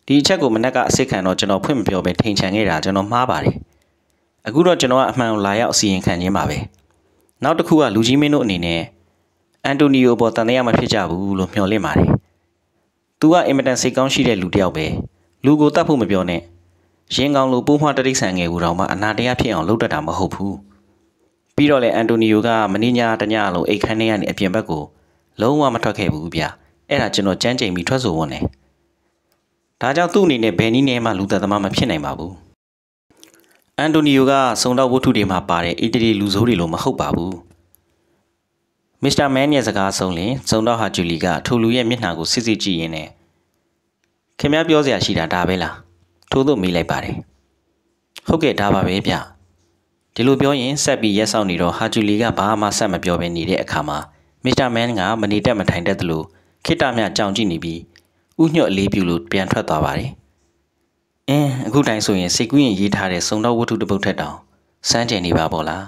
ဒီအချက်ကိုမနက်ကအစစ်ခံတော့ကျွန်တော်ဖွင့်မပြောဘဲထိန်ချန်ခဲ့တာကျွန်တော်မှားပါတယ်အခုတော့ကျွန်တော်ကအမှန်ကိုလာရောက်အစီရင်ခံခြင်းပါပဲ။နောက်တစ်ခုကလူကြီးမင်းတို့အနေနဲ့အန်တိုနီယိုပေါ်တန်တရားမဖြစ်ကြဘူးလို့မျှော်လင့်ပါတယ်။"သူကအင်မတန်စိတ်ကောင်းရှိတဲ့လူတစ်ယောက်ပဲ။လူကိုတတ်ဖို့မပြောနဲ့။ရင်းကောင်းလို့ပိုးမွှားတတိဆန်ငယ်ကိုတောင်မှအနာတရားဖြစ်အောင်လုပ်တတ်တာမဟုတ်ဘူး။ပြီးတော့လေအန်တိုနီယိုကမင်းညာတညလုံးအိတ်ခန်းထဲကနေအပြင်ဘက်ကိုလုံးဝမထွက်ခဲ့ဘူးဗျ။အဲ့ဒါကျွန်တော်ကြမ်းကြိမ်ပြီးထွက်ဆိုဝင်တယ်။ဒါကြောင့်သူ့အနေနဲ့ဘယ်နည်းနဲ့မှလူသက်သမားမဖြစ်နိုင်ပါဘူးအန်တိုနီယိုကစုံတော့ဝတ္ထုတွေမှာပါတဲ့အီတလီလူဆိုးတွေလိုမဟုတ်ပါဘူးမစ္စတာမန်ရဲ့စကားဆုံးလင်စုံတော့ဟာဂျူလီက ထိုလူရဲ့မျက်နှာကိုစစ်စစ်ကြည့်ရင်းနဲ့ခင်ဗျားပြောစရာရှိတာဒါပဲလားထိုးသို့မေးလိုက်ပါတယ်ဟုတ်ကဲ့ဒါပါပဲဗျဒီလိုပြောရင်ဆက်ပြီးရက်ဆောင်နေတော့ဟာဂျူလီကဘာမှဆက်မပြောဘဲနေတဲ့အခါမှာမစ္စတာမန်ကမနေတက်မထိုင်တတ်သလိုခိတ္တမြကြောင်ကြည့်နေပြီးဥညွတ်အလေးပြုလို့ပြန်ထွက်သွားပါတယ်အင်းအခုတိုင်ဆိုရင်စိတ်ကူးရင်ရေးထားတဲ့စုံတော့ဝတ္ထုတစ်ပုဒ်ထက်တောင်စမ်းကျင်နေပါပေါ့လား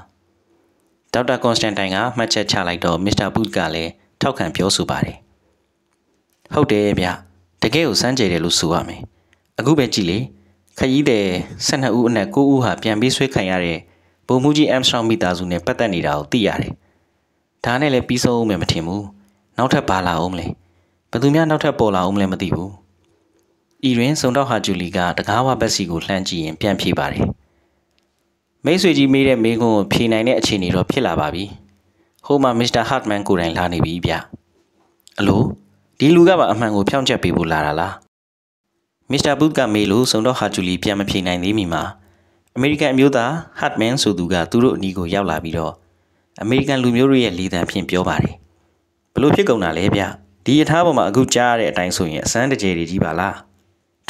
ဒေါက်တာကွန်စတန်တိုင်ကမှတ်ချက်ချလိုက်တော့မစ္စတာပုကလည်းထောက်ခံပြောဆိုပါတယ်ဟုတ်တယ်ဗျတကယ်ကိုစမ်းကြယ်တယ်လို့ဆိုရမယ်အခုပဲကြည့်လေခရီးသည်12ဦးအနက်9ဦးဟာပြန်ပြီးဆွေးခံရတဲ့ဗိုလ်မှူးကြီးအမ်စထရောင်မိသားစုနဲ့ပတ်သက်နေတာကိုသိရတယ်ဒါနဲ့လည်းပြီးဆုံးအောင်မထင်ဘူးနောက်ထပ်ပါလာအောင်မလဲဘယ်သူများနောက်ထပ်ပေါ်လာအောင်မလဲမသိဘူးဤတွင်စုံတော့ဟာဂျူလီကတကားဝဘက်စီကိုလှမ်းကြည့်ရင်ပြန်ဖြေပါတယ်မိတ်ဆွေကြီးမေးတဲ့မေးခွန်းကိုဖြေနိုင်တဲ့အခြေအနေတော့ဖြစ်လာပါပြီဟိုမှာမစ္စတာဟတ်မန်ကိုယ်တိုင်လာနေပြီဗျအလိုဒီလူကပါအမှန်ကိုဖြောင့်ချက်ပေးဖို့လာတာလားမစ္စတာဘုဒ်ကမေးလို့စုံတော့ဟာဂျူလီပြန်မဖြေနိုင်သေးမီမှာအမေရိကန်အမျိုးသားဟတ်မန်ဆိုသူကသူတို့အနီးကိုရောက်လာပြီးတော့အမေရိကန်လူမျိုးတွေရဲ့လေသံဖြင့်ပြောပါတယ်ဘလို့ဖြစ်ကုန်တာလဲဗျဒီအထားပေါ်မှာအခုကြားရတဲ့အတိုင်းဆိုရင်အစမ်းတကြယ်တွေကြီးပါလား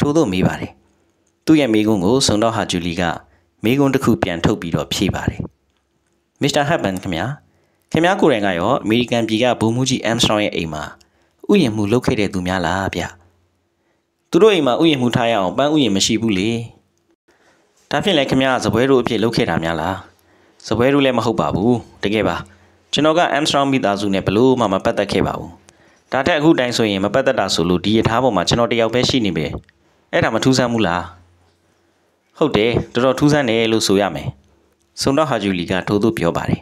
ထို့သို့မေးပါတယ်။သူ့ရဲ့မိကွန်းကိုဆုံတော့ဟာဂျူလီကမိကွန်းတစ်ခုပြန် ထုတ်ပြီးတော့ဖြေပါတယ်။မစ္စတာဟပ်ဘန်ခင်ဗျာခင်ဗျားကိုယ်တိုင်ကရောအမေရိကန်ပြည်ကဘုံမှုကြီးအမ်စထရောင်ရဲ့အိမ်မှာဥယျာဉ်မှုလုပ်ခဲ့တဲ့သူများလားဗျ။သူတို့အိမ်မှာဥယျာဉ်မှုထားရအောင်ပန်းဥယျာဉ်မရှိဘူးလေ။ဒါဖြင့်လည်းခင်ဗျားကစပွဲတို့အဖြစ်လုပ်ခဲ့တာများလား။စပွဲတို့လည်းမဟုတ်ပါဘူး။တကယ်ပါ။ကျွန်တော်ကအမ်စထရောင်မိသားစုနဲ့ဘလို့မှမပတ်သက်ခဲ့ပါဘူး။ဒါထက်အခုတိုင်ဆိုရင်မပတ်သက်တာဆိုလို့ဒီရထားပေါ်မှာကျွန်တော်တယောက်ပဲရှိနေပဲ။အဲ့ဒါမထူးဆန်းဘူးလားဟုတ်တယ်တော်တော်ထူးဆန်းတယ်လို့ဆိုရမယ်စုံတော့ဟာဂျူလီကထိုးသူပြောပါတယ်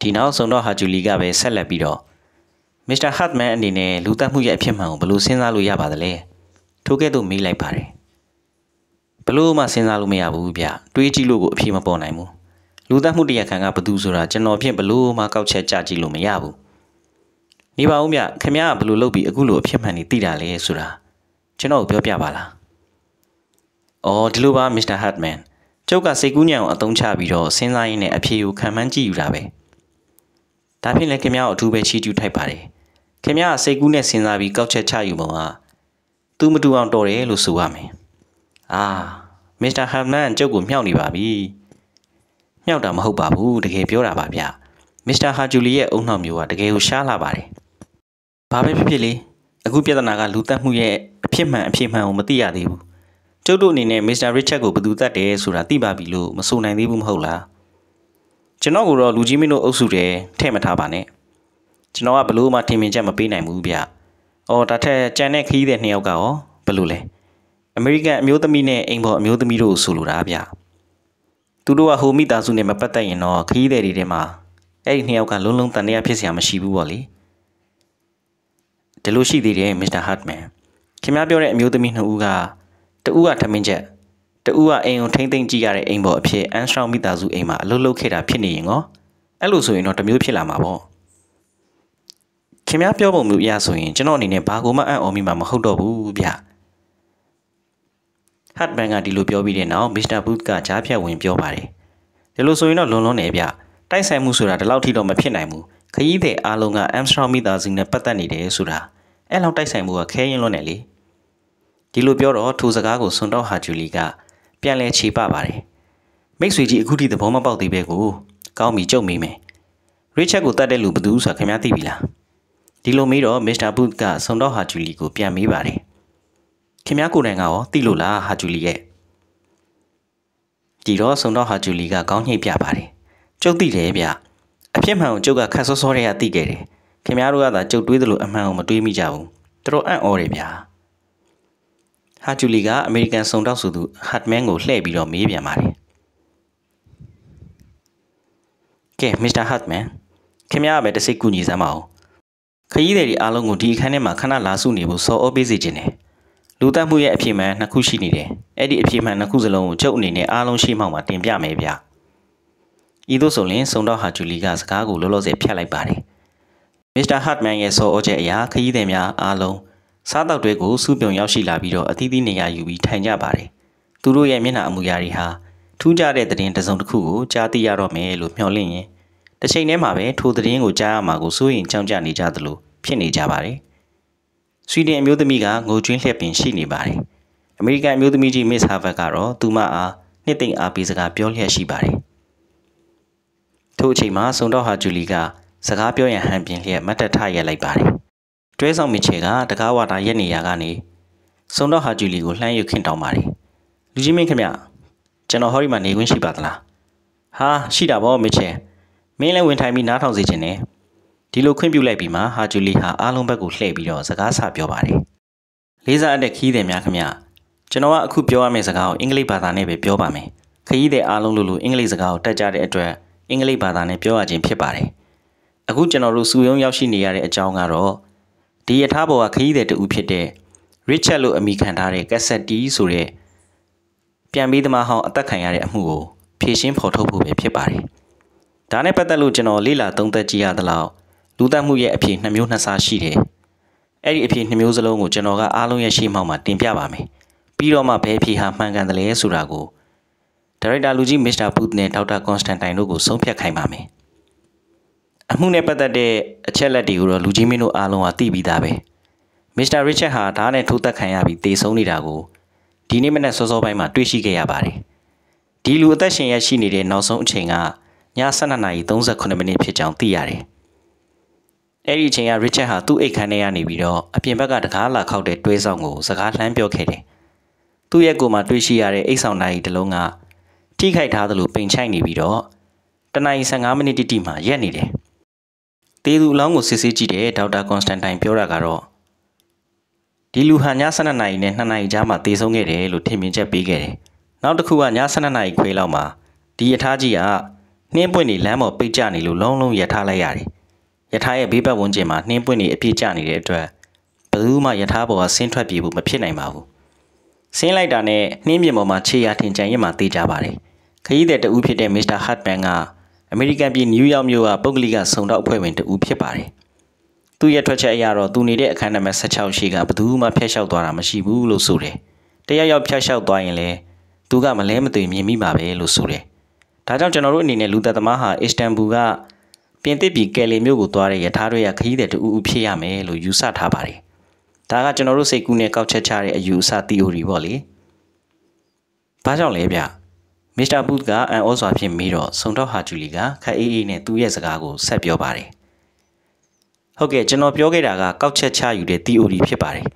ဒီနောက်စုံတော့ဟာဂျူလီကပဲဆက်လက်ပြီးတော့မစ္စတာဟတ်မန်အနေနဲ့လူသတ်မှုရဲ့အဖြစ်မှန်ကိုဘယ်လိုစဉ်းစားလို့ရပါသလဲထိုးကဲ့သို့မေးလိုက်ပါတယ်ဘလို့မှစဉ်းစားလို့မရဘူးဗျတွေးကြည့်လို့ကိုအဖြေမပေါ်နိုင်ဘူးလူသတ်မှုတရားခံကဘသူဆိုတာကျွန်တော်ဖြင့်ဘလို့မှကောက်ချက်ကြကြည့်လို့မရဘူးနေပါဦးမြခင်ဗျားကဘလို့လုပ်ပြီးအခုလိုအဖြစ်မှန်နေသိတာလဲဆိုတာကျွန်တော်ပြောပြပါလား။အော်ဒီလိုပါ Mr. Hartman ။ကျုပ်ကစိတ်ကူးညံကိုအသုံးချပြီးတော့စဉ်းစားရင်းနဲ့အဖြေကိုခံမှန်းကြည့်ယူတာပဲ။ဒါဖြင့်လည်းခင်ဗျားကိုအထူးပဲချီးကျူးထိုက်ပါတယ်။ခင်ဗျားကစိတ်ကူးနဲ့စဉ်းစားပြီးကောက်ချက်ချယူပုံကသူမတူအောင် တော်တယ်လို့ဆိုရမယ်။အာ Mr. Hartman ကျုပ်ကိုမြှောက်နေပါပြီ။မြှောက်တာမဟုတ်ပါဘူးတကယ်ပြောတာပါဗျ။ Mr. Harjuli ရဲ့အုံနှောက်မျိုးကတကယ်ကိုရှားလာပါတယ်။ဘာပဲဖြစ်ဖြစ်လေအခုပြဿနာကလူတက်မှုရဲ့အဖြစ်မှန်အဖြစ်မှန်ကိုမသိရသေးဘူးကျုပ်တို့အနေနဲ့မစ္စတာရစ်ချက်ကိုဘယ်သူတတ်တယ်ဆိုတာသိပါပြီလို့မဆိုနိုင်သေးဘူးမဟုတ်လားကျွန်တော်ကတော့လူကြီးမင်းတို့အုပ်စုတယ်ထဲ့မထားပါနဲ့ကျွန်တော်ကဘလို့မှထင်မြင်ချက်မပေးနိုင်ဘူးဗျအော်ဒါထက်ကြံတဲ့ခီးတဲ့နှစ်ယောက်ကရောဘလို့လဲအမေရိကန်အမျိုးသမီးနဲ့အိမ်ပေါ်အမျိုးသမီးတို့ဆိုလိုတာဗျသူတို့ကဟိုမိသားစုနဲ့မပတ်သက်ရင်တော့ခီးတဲ့တွေထဲမှာအဲ့ဒီနှစ်ယောက်ကလုံးလုံးတန်တရားဖြစ်စရာမရှိဘူးပေါ့လေဒီလိုရှိသေးတယ်မစ္စတာဟတ်မန်ခင်ဗျားပြောတဲ့အမျိုးသမီးနှစ်ဦးကတူးကထမင်းချက်တူးကအိမ်ကိုထိမ့်သိမ့်ကြည့်ရတဲ့အိမ်ပေါ်အဖြစ်အန်စထရောင်းမိသားစုအိမ်မှာအလုပ်လုပ်ခဲ့တာဖြစ်နေရင်ကောအဲ့လိုဆိုရင်တော့တမျိုးဖြစ်လာမှာပေါ့ခင်ဗျားပြောပုံမျိုးအရဆိုရင်ကျွန်တော်အနေနဲ့ဘာကိုမှအံ့ဩမိမှာမဟုတ်တော့ဘူးဗျဟတ်ဘန်ကဒီလိုပြောပြီးတဲ့နောက်မစ္စတာဘူးကကြားဖြတ်ဝင်ပြောပါတယ်ဒီလိုဆိုရင်တော့လွန်လွန်နေဗျတိုက်ဆိုင်မှုဆိုတာဒီလောက်ထိတော့မဖြစ်နိုင်ဘူးခရီးသည်အားလုံးကအမ်စထရောင်းမိသားစုနဲ့ပတ်သက်နေတယ်ဆိုတာအဲ့လောက်တိုက်ဆိုင်မှုကခဲရင်လွန်းတယ်လေဒီလိုပြောတော့ထိုစကားကိုစွန်တော့ဟာဂျူလီကပြန်လဲခြေပပါတယ်မိတ်ဆွေကြီးအခုထိသဘောမပေါက်သေးပဲကိုကောင်းပြီကြုံမိမယ်ရစ်ချက်ကိုတတ်တဲ့လူဘယ်သူဆိုတာခင်ဗျားသိပြီလားဒီလိုမေးတော့မစ္စတာဘုတ်ကစွန်တော့ဟာဂျူလီကိုပြန်မေးပါတယ်ခင်ဗျားကိုယ်တိုင်ကရောသိလို့လားဟာဂျူလီရဲ့ဒီတော့စွန်တော့ဟာဂျူလီကကောင်းညှိပြပါတယ်ကျုပ်သိတယ်ဗျအဖြစ်မှန်ကိုကျုပ်ကခက်စောစောတွေကသိခဲ့တယ်ခင်ဗျားတို့ကသာကြုတ်တွေးသလိုအမှန်ကိုမတွေးမိကြဘူးတော်တော်အံ့ဩတယ်ဗျာဟာဂျူလီကအမေရိကန်စုံတောက်ဆိုသူဟတ်မန်ကိုလှည့်ပြီးတော့မေးပြန်ပါတယ်ကဲမစ္စတာဟတ်မန်ခင်ဗျားကပဲတစိတ်ကူညီစမ်းပါဦးခရီးသည်တွေအားလုံးကိုဒီအခန်းထဲမှာခဏလာစုနေဖို့စော်ဩပေးစေခြင်းနဲ့လူတက်မှုရဲ့အဖြစ်မှန်နှစ်ခုရှိနေတယ်အဲ့ဒီအဖြစ်မှန်နှစ်ခုစလုံးကိုချုပ်အနေနဲ့အားလုံးရှေ့မှောက်မှာတင်ပြမယ်ဗျာဤသို့ဆိုရင်စုံတော့ဟာဂျူလီကစကားကိုလောလောဆယ်ဖြတ်လိုက်ပါတယ်မစ္စတာဟတ်မန်ရဲ့စော်ဩချက်အရခရီးသည်များအားလုံးစားတောက်တွေကိုစုပြုံရောက်ရှိလာပြီးတော့အသီးသီးနေရာယူပြီးထိုင်ကြပါတယ်။သူတို့ရဲ့မျက်နှာအမူအရာတွေဟာထူးခြားတဲ့သတင်းတစ်စုံတစ်ခုကိုကြားသိရတော့မယ်လို့မျှော်လင့်ရင်တစ်ချိန်တည်းမှာပဲထိုသတင်းကိုကြားရမှာကိုစိုးရင်ကြောက်ကြနေကြသလိုဖြစ်နေကြပါတယ်။ဆွီဒင်အမျိုးသမီးကငိုကြွင်းလှက်ပင်ရှိနေပါတယ်။အမေရိကန်အမျိုးသမီးကြီးမစ်ဟာဗတ်ကတော့သူမအားနှစ်သိမ့်အားပေးစကားပြောလျက်ရှိပါတယ်။ထို့အချိန်မှာစုံတော့ဟာဂျူလီကစကားပြောရန်ဟန်ပြင်းလျက်မတ်တက်ထရက်လိုက်ပါတယ်။တွဲဆောင်မိချေကတကားဝတာရက်နေရာကနေစုံတော့ဟာဂျူလီကိုလှမ်းယူခင့်တောင်းပါတယ်လူကြီးမင်းခင်ဗျကျွန်တော်ဟောဒီမှာနေခွင့်ရှိပါသလားဟာရှိတာဗောမိချေမင်းလည်းဝင်ထိုင်ပြီးနားထောင်စေချင်တယ်ဒီလိုခွင့်ပြုလိုက်ပြီးမှဟာဂျူလီဟာအားလုံးဘက်ကိုလှည့်ပြီးတော့စကားဆပြောပါတယ်လေးစားအပ်တဲ့ခီးသည်များခင်ဗျကျွန်တော်ကအခုပြောရမယ့်စကားကိုအင်္ဂလိပ်ဘာသာနဲ့ပဲပြောပါမယ်ခရီးသည်အားလုံးလိုလိုအင်္ဂလိပ်စကားကိုတတ်ကြတဲ့အတွက်အင်္ဂလိပ်ဘာသာနဲ့ပြောရခြင်းဖြစ်ပါတယ်အခုကျွန်တော်တို့စုယုံရောက်ရှိနေရတဲ့အကြောင်းကတော့ဒီရထားပေါ်ကခရီးသည်တူဖြစ်တဲ့ Richard လို့အမည်ခံထားတဲ့ Cassetti ဆိုတဲ့ပြန်ပြီးသမားဟောင်းအသက်ခံရတဲ့အမှုကိုဖြေရှင်းဖော်ထုတ်ဖို့ပဲဖြစ်ပါတယ်။ဒါနဲ့ပတ်သက်လို့ကျွန်တော်လေ့လာသုံးသပ်ကြည့်ရသလောက်လူသက်မှုရဲ့အဖြစ်နှမျိုးနှစ်စားရှိတယ်။အဲ့ဒီအဖြစ်နှမျိုးစလုံးကိုကျွန်တော်ကအားလုံးရဲ့ရှေ့မှောက်မှာတင်ပြပါမယ်။ပြီးတော့မှဘယ်အဖြစ်ဟာမှန်ကန်တယ်လဲဆိုတာကိုဒါရိုက်တာလူကြီးမစ္စတာပူတနဲ့ဒေါက်တာကွန်စတန်တိုင်တို့ကိုဆုံးဖြတ်ခိုင်းပါမယ်။အမှုနဲ့ပတ်သက်တဲ့အချက်လက်တွေကိုတော့လူကြီးမင်းတို့အားလုံးကသိပြီးသားပဲမစ္စတာရစ်ချက်ဟာဓာတ်နဲ့ထိုးသက်ခံရပြီးတေဆုံးနေတာကိုဒီနေ့မနက်စောစောပိုင်းမှာတွေ့ရှိခဲ့ရပါတယ်ဒီလူအသက်ရှင်ရရှိနေတဲ့နောက်ဆုံးအချိန်ကည12:38မိနစ်ဖြစ်ကြောင်းသိရတယ်အဲ့ဒီအချိန်ကရစ်ချက်ဟာသူ့အိတ်ခန်းထဲကနေပြီးတော့အပြင်ဘက်ကတကားလာခောက်တဲ့တွဲဆောင်ကိုစကားလှမ်းပြောခဲ့တယ်သူ့ရဲ့ကိုယ်မှာတွေ့ရှိရတဲ့အိတ်ဆောင်နိုင်တလုံးကထိခိုက်ထားသလိုပိန်ချိုက်နေပြီးတော့တနင်္ဂနွေ15မိနစ်တိတိမှာရက်နေတယ်။တေသူအလောင်းကိုစစ်ဆေးကြည့်တဲ့ဒေါက်တာကွန်စတန်တိုင်ပြောတာကတော့ဒီလူဟာည12နာရီနဲ့2နာရီကြားမှာတေဆုံးခဲ့တယ်လို့ထင်မြင်ချက်ပေးခဲ့တယ်။နောက်တစ်ခုကည12နာရီခွဲလောက်မှာဒီအထားကြီးကနှင်းပွင့်နေလမ်းပေါ်ပိတ်ကျနေလို့လုံးလုံးရထားလိုက်ရတယ်။ရထားရဲ့ဘေးပတ်ဝန်းကျင်မှာနှင်းပွင့်နေအပြည့်ကျနေတဲ့အတွက်ဘယ်သူမှရထားပေါ်ကဆင်းထွက်ပြေးဖို့မဖြစ်နိုင်ပါဘူး။ဆင်းလိုက်တာနဲ့နှင်းပြင်ပေါ်မှာခြေရာထင်ကျန်ရင်မှတေးကြပါတယ်။ခရီးသည်တဦးဖြစ်တဲ့မစ္စတာဟတ်မန်ကအမေရိကန်ပြည်နယူးယောက်မြို့ကပုဂ္ဂလိကစုံတော့အဖွဲ့ဝင်တဦးဖြစ်ပါတယ်။သူ့ရဲ့ထွက်ချက်အရတော့သူနေတဲ့အခန်းနံပါတ်16ရှိကဘယ်သူမှဖျက်လျှောက်သွားတာမရှိဘူးလို့ဆိုတယ်။တယောက်ယောက်ဖျက်လျှောက်သွားရင်လည်းသူကမလဲမသွေမြင်မိပါပဲလို့ဆိုတယ်။ဒါကြောင့်ကျွန်တော်တို့အနေနဲ့လူသက်သမားဟာအစ္စတန်ဘူကပြင်သစ်ပြည်ကယ်လီမြို့ကိုသွားတဲ့ရထားတွေကခရီးသည်တူဦးဖြစ်ရမယ်လို့ယူဆထားပါတယ်။ဒါကကျွန်တော်တို့စိတ်ကူးနဲ့ကောက်ချက်ချတဲ့အယူအဆ theory ပေါ့လေ။ဘာကြောင့်လဲဗျ။မစ္စတာဘူးကအန်အောစွာဖြင့်မေးတော့ဆုံတော့ဟာဂျူလီကခက်အေးအေးနဲ့သူ့ရဲ့စကားကိုဆက်ပြောပါတယ်။ဟုတ်ကဲ့ကျွန်တော် ပြောခဲ့တာကကောက်ချက်ချယူတဲ့ theory ဖြစ်ပါတယ်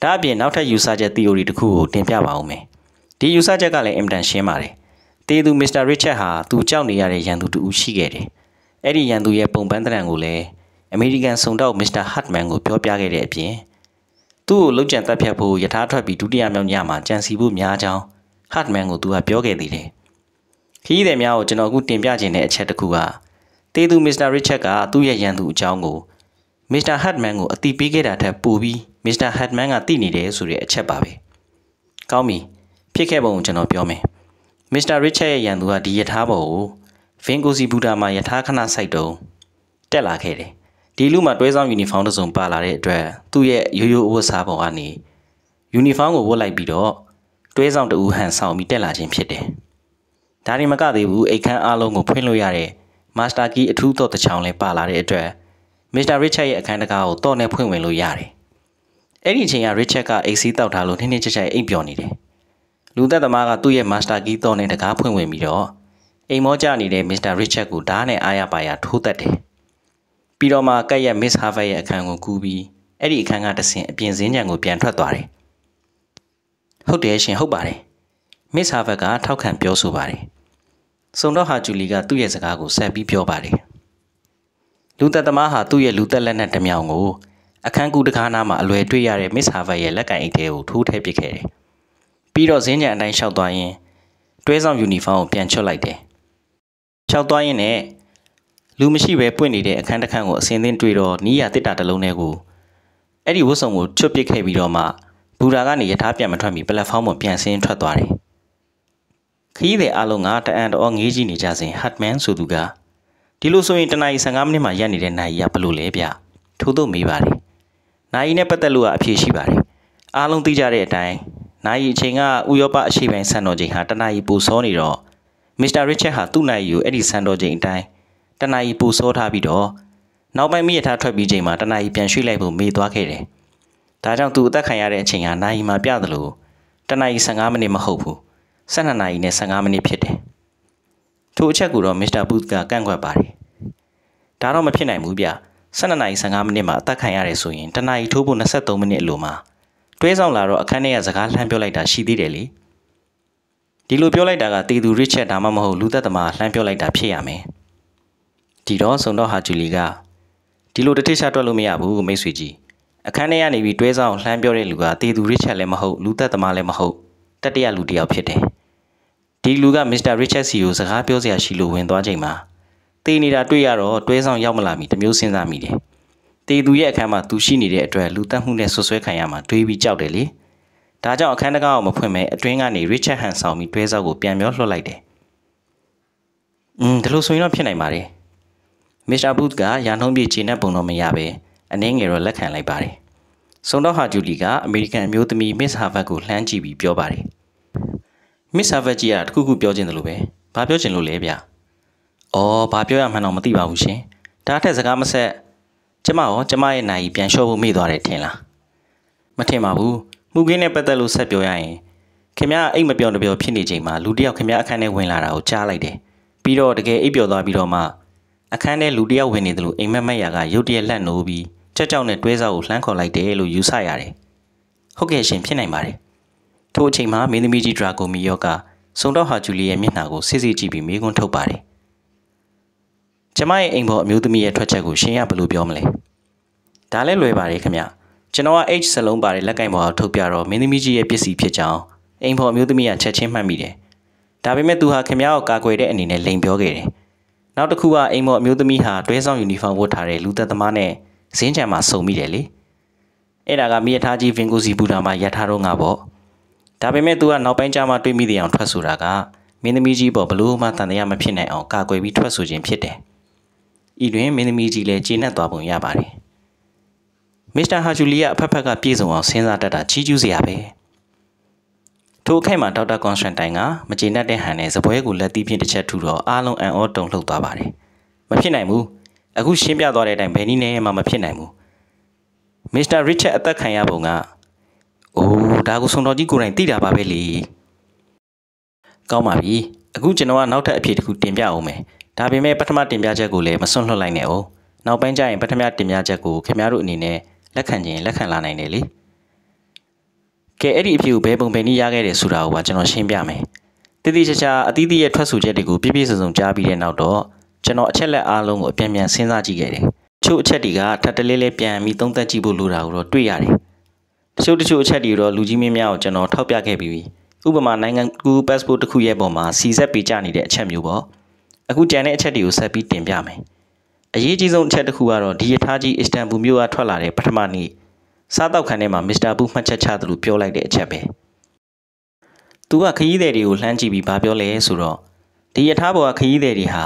။ဒါအပြင်နောက်ထပ်ယူဆချက် theory တစ်ခုကိုတင်ပြပါဦးမယ်။ဒီယူဆချက်ကလည်းအင်တန်ရှင်းပါတယ်။တေးသူမစ္စတာရစ်ချက်ဟာသူကြောက်နေရတဲ့ရန်သူတူဦးရှိခဲ့တယ်။အဲ့ဒီရန်သူရဲ့ပုံပန်းတရံကိုလည်းအမေရိကန်ဆုံတော့မစ္စတာဟတ်မန်ကိုပြောပြခဲ့တဲ့အပြင်သူ့ကိုလုံခြံတက်ဖြတ်ဖို့ယထာထွက်ပြီးဒုတိယမြောက်ညမှာကြံစီဖို့များကြောင်း Hartman ကိုသူကပြောခဲ့သေးတယ်ခီးသည်များကိုကျွန်တော်အခုတင်ပြခြင်းတဲ့အချက်တစ်ခုကတေးသူ Mr. Richard ကသူ့ရဲ့ရန်သူအကြောင်းကို Mr. Hartman ကိုအတိပေးခဲ့တာထက်ပိုပြီး Mr. Hartman ကသိနေတယ်ဆိုတဲ့အချက်ပါပဲ။ကောင်းပြီ။ဖြစ်ခဲ့ပုံကိုကျွန်တော်ပြောမယ်။ Mr. Richard ရဲ့ရန်သူကဒီယထာပေါ်ကို Vingosi Buddha မှာယထာခဏစိုက်တုံးတက်လာခဲ့တယ်။ဒီလူမှာတွဲဆောင်ယူနီဖောင်းတစ်စုံပါလာတဲ့အတွက်သူ့ရဲ့ရိုးရိုးအဝတ်စားပုံကနေယူနီဖောင်းကိုဝတ်လိုက်ပြီးတော့တွဲဆောင်တူဟန်ဆောင်ပြီးတက်လာခြင်းဖြစ်တယ်။ဒါရင်မကသေးဘူးအိတ်ခမ်းအားလုံးကိုဖွင့်လို့ရတဲ့ Master Key အထူးသောတချောင်းလည်းပါလာတဲ့အတွက် Mr. Richard ရဲ့အခန်းတကားကိုတော့နဲ့ဖွင့်ဝင်လို့ရတယ်။အဲ့ဒီအချိန်က Richard ကအိတ်စီးတောက်ထားလို့နှင်းနှင်းချက်ချက်အိပ်ပျော်နေတယ်။လူသက်သမားကသူ့ရဲ့ Master Key တော့နဲ့တကားဖွင့်ဝင်ပြီးတော့အိမ်မောကျနေတဲ့ Mr. Richard ကိုဓာတ်နဲ့အားရပါရထိုးတက်တယ်။ပြီးတော့မှကက်ရဲ့ Miss Harvey ရဲ့အခန်းကိုကူးပြီးအဲ့ဒီအခန်းကတဆင်အပြင်စင်းကြံကိုပြန်ထွက်သွားတယ်။ဟုတ်တယ်ရှင်ဟုတ်ပါတယ်မစ်ဟာဗတ်က ထောက်ခံပြောဆိုပါတယ်စုံတော့ဟာဂျူလီက သူ့ရဲ့စကားကိုဆက်ပြီးပြောပါတယ်လူသက်သမားဟာသူ့ရဲ့လူသက်လက်နက်တစ်မြောင်ကိုအခန်းကူတကားနားမှာအလွယ်တွေ့ရတဲ့မစ်ဟာဗတ်ရဲ့လက်ကင်အိတ်ထဲကိုထိုးထည့်ပစ်ခဲ့တယ်ပြီးတော့ဈင်းကြံအတိုင်းလျှောက်သွားရင်တွဲဆောင်ယူနီဖောင်းကိုပြန်ချွတ်လိုက်တယ်လျှောက်သွားရင်လည်းလူမရှိပဲပွင့်နေတဲ့အခန်းတစ်ခန်းကိုအစင်းသင်းတွေ့တော့နီးရတစ်တာတစ်လုံးထဲကိုအဲ့ဒီဝတ်စုံကိုချွတ်ပစ်ခဲ့ပြီးတော့မှဘူရာကနေယထာပြန်မထွက်မီပလက်ဖောင်းပေါ်ပြန်ဆင်းထွက်သွားတယ်ခီးသည်အလုံးကတအန်တော်ငေးကြည့်နေကြစဉ်ဟတ်မန်ဆိုသူကဒီလိုဆိုရင် တနာရီ15မိနစ်မှရက်နေတဲ့နိုင်ရဘလို့လဲဗျထို့သို့မေးပါတယ်နိုင်နဲ့ပတ်သက်လို့ကအဖြေရှိပါတယ်အားလုံးသိကြတဲ့အတိုင်းနိုင်အချိန်ကဥရောပအရှေ့ပိုင်းစံတော်ချိန်ဟာတနာရီပူစောနေတော့မစ္စတာရစ်ချက်ဟာသူ့နိုင်ယူအဲ့ဒီစံတော်ချိန်အတိုင်းတနာရီပူစောထားပြီးတော့နောက်ပိုင်းမိရထားထွက်ပြီးချိန်မှာတနာရီပြန်ရွှေ့လိုက်ဖို့မေးသွားခဲ့တယ်။ဒါကြောင့်သူအသက်ခံရတဲ့အချိန်ဟာနိုင်မှာပြသလိုတနင်္လာ15မိနစ်မဟုတ်ဘူး12နာရီနဲ့15မိနစ်ဖြစ်တယ်ထို့အချက်ကိုတော့မစ္စတာဘူးသ်ကကန့်ကွက်ပါတယ်ဒါတော့မဖြစ်နိုင်ဘူးဗျ12နာရီ15မိနစ်မှာအသက်ခံရတယ်ဆိုရင်တနင်္လာထိုးဖို့23မိနစ်အလိုမှာတွဲဆောင်လာတော့အခန်းထဲကစကားလှမ်းပြောလိုက်တာရှိသေးတယ်လေဒီလိုပြောလိုက်တာကတေသူရစ်ချက်ဒါမှမဟုတ်လူသက်သမားလှမ်းပြောလိုက်တာဖြစ်ရမယ်ဒီတော့စုံတော့ဟာဂျူလီကဒီလိုတတိချတွက်လို့မရဘူးမိတ်ဆွေကြီးအခန်းထဲကနေပြီးတွဲဆောင်လှမ်းပြောတဲ့လူကတေသူရစ်ချက်လည်းမဟုတ်လူသက်သမားလည်းမဟုတ်တတရလူတစ်ယောက်ဖြစ်တယ်ဒီလူကမစ္စတာရစ်ချက်စီကိုစကားပြောစရာရှိလို့ဝင်သွားချိန်မှာတေနေတာတွေ့ရတော့တွဲဆောင်ရောက်မလာမီတမျိုးစဉ်းစားမိတယ်တေသူရဲ့အခန်းမှာသူရှိနေတဲ့အတွက်လူသက်မှုနဲ့ဆွဆွဲခံရမှာတွေးပြီးကြောက်တယ်လေဒါကြောင့်အခန်းတကားကိုမဖွင့်မဲအတွင်းကနေရစ်ချက်ဟန်ဆောင်ပြီးတွဲဆောက်ကိုပြန်ပြောလှုပ်လိုက်တယ်อืมဒါလို့ဆိုရင်တော့ဖြစ်နိုင်ပါတယ်မစ္စတာဘုဒ်ကရာနှုံးပြေခြေနဲ့ပုံတော့မရပဲအနည်းငယ်တော့လက်ခံလိုက်ပါတယ်။ဆုံတော့ဟာဂျူလီကအမေရိကန်အမျိုးသမီးမစ်ဟာဗတ်ကိုလှမ်းကြည့်ပြီးပြောပါတယ်။မစ်ဟာဗတ်ကြီးကတခုခုပြောချင်တယ်လို့ပဲ။ဘာပြောချင်လို့လဲဗျ။အော်ဘာပြောရမှန်းတော့မသိပါဘူးရှင်။ဒါထက်စကားမဆက်ကျမရောကျမရဲ့နိုင် ပြန်လျှော့ဖို့မေ့သွားတယ်ထင်လား။မထင်ပါဘူး။မှုကင်းနဲ့ပတ်သက်လို့ဆက်ပြောရရင်ခင်ဗျားအိတ်မပြောင်းတပြောဖြစ်နေချိန်မှာလူတယောက်ခင်ဗျားအခန်းထဲဝင်လာတာကိုကြားလိုက်တယ်။ပြီးတော့တကယ်အိပ်ပျော်သွားပြီးတော့မှအခန်းထဲလူတယောက်ဝင်နေတယ်လို့အိမ်မက်မက်ရာကရုတ်တရက်လက်နိုးပြီးချက်ကြောက်နဲ့တွဲစားကိုလှမ်းခေါ်လိုက်တယ်လို့ယူဆရတယ်။ဟုတ်ကဲ့ရှင်ဖြစ်နိုင်ပါတယ်။ထို့အချိန်မှာမင်းသမီးကြီးဒရာဂိုမီယောကစုံတော့ဟာဂျူလီရဲ့မျက်နှာကိုစစ်စစ်ကြည့်ပြီးမေးခွန်းထုတ်ပါတယ်။ကျမရဲ့အိမ်ပေါ်အမျိုးသမီးရဲ့ထွက်ချက်ကိုရှင်ရဘယ်လိုပြောမလဲ။ဒါလည်းလွယ်ပါတယ်ခင်ဗျ။ကျွန်တော်က H စလုံးပါတဲ့လက်ကင်ပေါ်ကိုထုတ်ပြတော့မင်းသမီးကြီးရဲ့ပစ္စည်းဖြစ်ကြောင်းအိမ်ပေါ်အမျိုးသမီးကချက်ချင်းမှတ်မိတယ်။ဒါပေမဲ့သူဟာခင်ဗျားကိုကာကွယ်တဲ့အနေနဲ့လိန်ပြောခဲ့တယ်။နောက်တစ်ခုကအိမ်ပေါ်အမျိုးသမီးဟာတွဲဆောင်ယူနီဖောင်းဝတ်ထားတဲ့လူသက်သမားနဲ့ဇင်းချံမှာစုံမိတယ်လေအဲ့ဒါကမိရထားကြီးဗင်ကူစီဘူတာမှာရထားတော့ငါပေါ့ဒါပေမဲ့ तू ကနောက်ပိုင်းကျမှတွေးမိတဲ့အောင်ထွက်ဆိုတာကမင်းသမီးကြီးပေါ်ဘလို့မှတန်တရားမဖြစ်နိုင်အောင်ကာကွယ်ပြီးထွက်ဆိုခြင်းဖြစ်တယ်ဤတွင်မင်းသမီးကြီးလည်းကျေနပ်သွားပုံရပါတယ်မစ္စတာဟာဂျူလီယာအဖက်ဖက်ကပြေဆုံးအောင်စဉ်းစားတတ်တာချီးကျူးစရာပဲထိုအခိုက်မှာဒေါက်တာကွန်စတန်တိုင်ကမကျေနပ်တဲ့ဟန်နဲ့စပွဲကိုလက်သီးဖြင့်တစ်ချက်ထူတော့အားလုံးအံ့ဩတုန်လှုပ်သွားပါတယ်မဖြစ်နိုင်ဘူးအခုရှင်းပြသွားတဲ့အတိုင်းဘယ်နည်းနဲ့မှမဖြစ်နိုင်ဘူးမစ္စတာရစ်ချက်အသက်ခံရပုံကအိုးဒါကိုဆုံတော်ကြီးကိုယ်တိုင်သိတာပါပဲလေကောင်းပါပြီအခုကျွန်တော်ကနောက်ထပ်အဖြေတစ်ခုတင်ပြအောင်မယ်ဒါပေမဲ့ပထမတင်ပြချက်ကိုလည်းမစွန့်လွတ်လိုက်နဲ့အောင်နောက်ပိုင်းကျရင်ပထမတင်ပြချက်ကိုခင်ဗျားတို့အနေနဲ့လက်ခံခြင်းလက်ခံလာနိုင်တယ်လေကဲအဲ့ဒီအဖြေကိုဘယ်ပုံဘယ်နည်းရခဲ့တယ်ဆိုတာကိုပါကျွန်တော်ရှင်းပြမယ်တိတိကျကျအသီးသီးရဲ့ထွက်ဆိုချက်တွေကိုပြည့်ပြည့်စုံစုံကြားပြီးတဲ့နောက်တော့ကျွန်တော်အချက်လက်အားလုံးကိုအပြန်ပြန်စဉ်းစားကြည့်ခဲ့တယ်။တချို့အချက်တွေကထပ်တလဲလဲပြန်ပြီးသုံးသပ်ကြည့်ဖို့လိုတာကိုတော့တွေ့ရတယ်။တချို့တချို့အချက်တွေတော့လူကြီးမင်းများကိုကျွန်တော်ထောက်ပြခဲ့ပြီးပြီ။ဥပမာနိုင်ငံကူ passport တစ်ခုရဲ့ပုံမှာစီဆက်ပေးကြနေတဲ့အချက်မျိုးပေါ့။အခုကြံတဲ့အချက်တွေကိုဆက်ပြီးတင်ပြမယ်။အရေးကြီးဆုံးအချက်တစ်ခုကတော့ဒီရထားကြီးအစ္စတန်ဘူမြို့ကထွက်လာတဲ့ပထမနေ့စားတောက်ခန်းထဲမှာမစ္စတာဘူးမှတ်ချက်ချသလိုပြောလိုက်တဲ့အချက်ပဲ။သူကခရီးသည်တွေကိုလှမ်းကြည့်ပြီးဘာပြောလဲဆိုတော့ဒီရထားပေါ်ကခရီးသည်တွေဟာ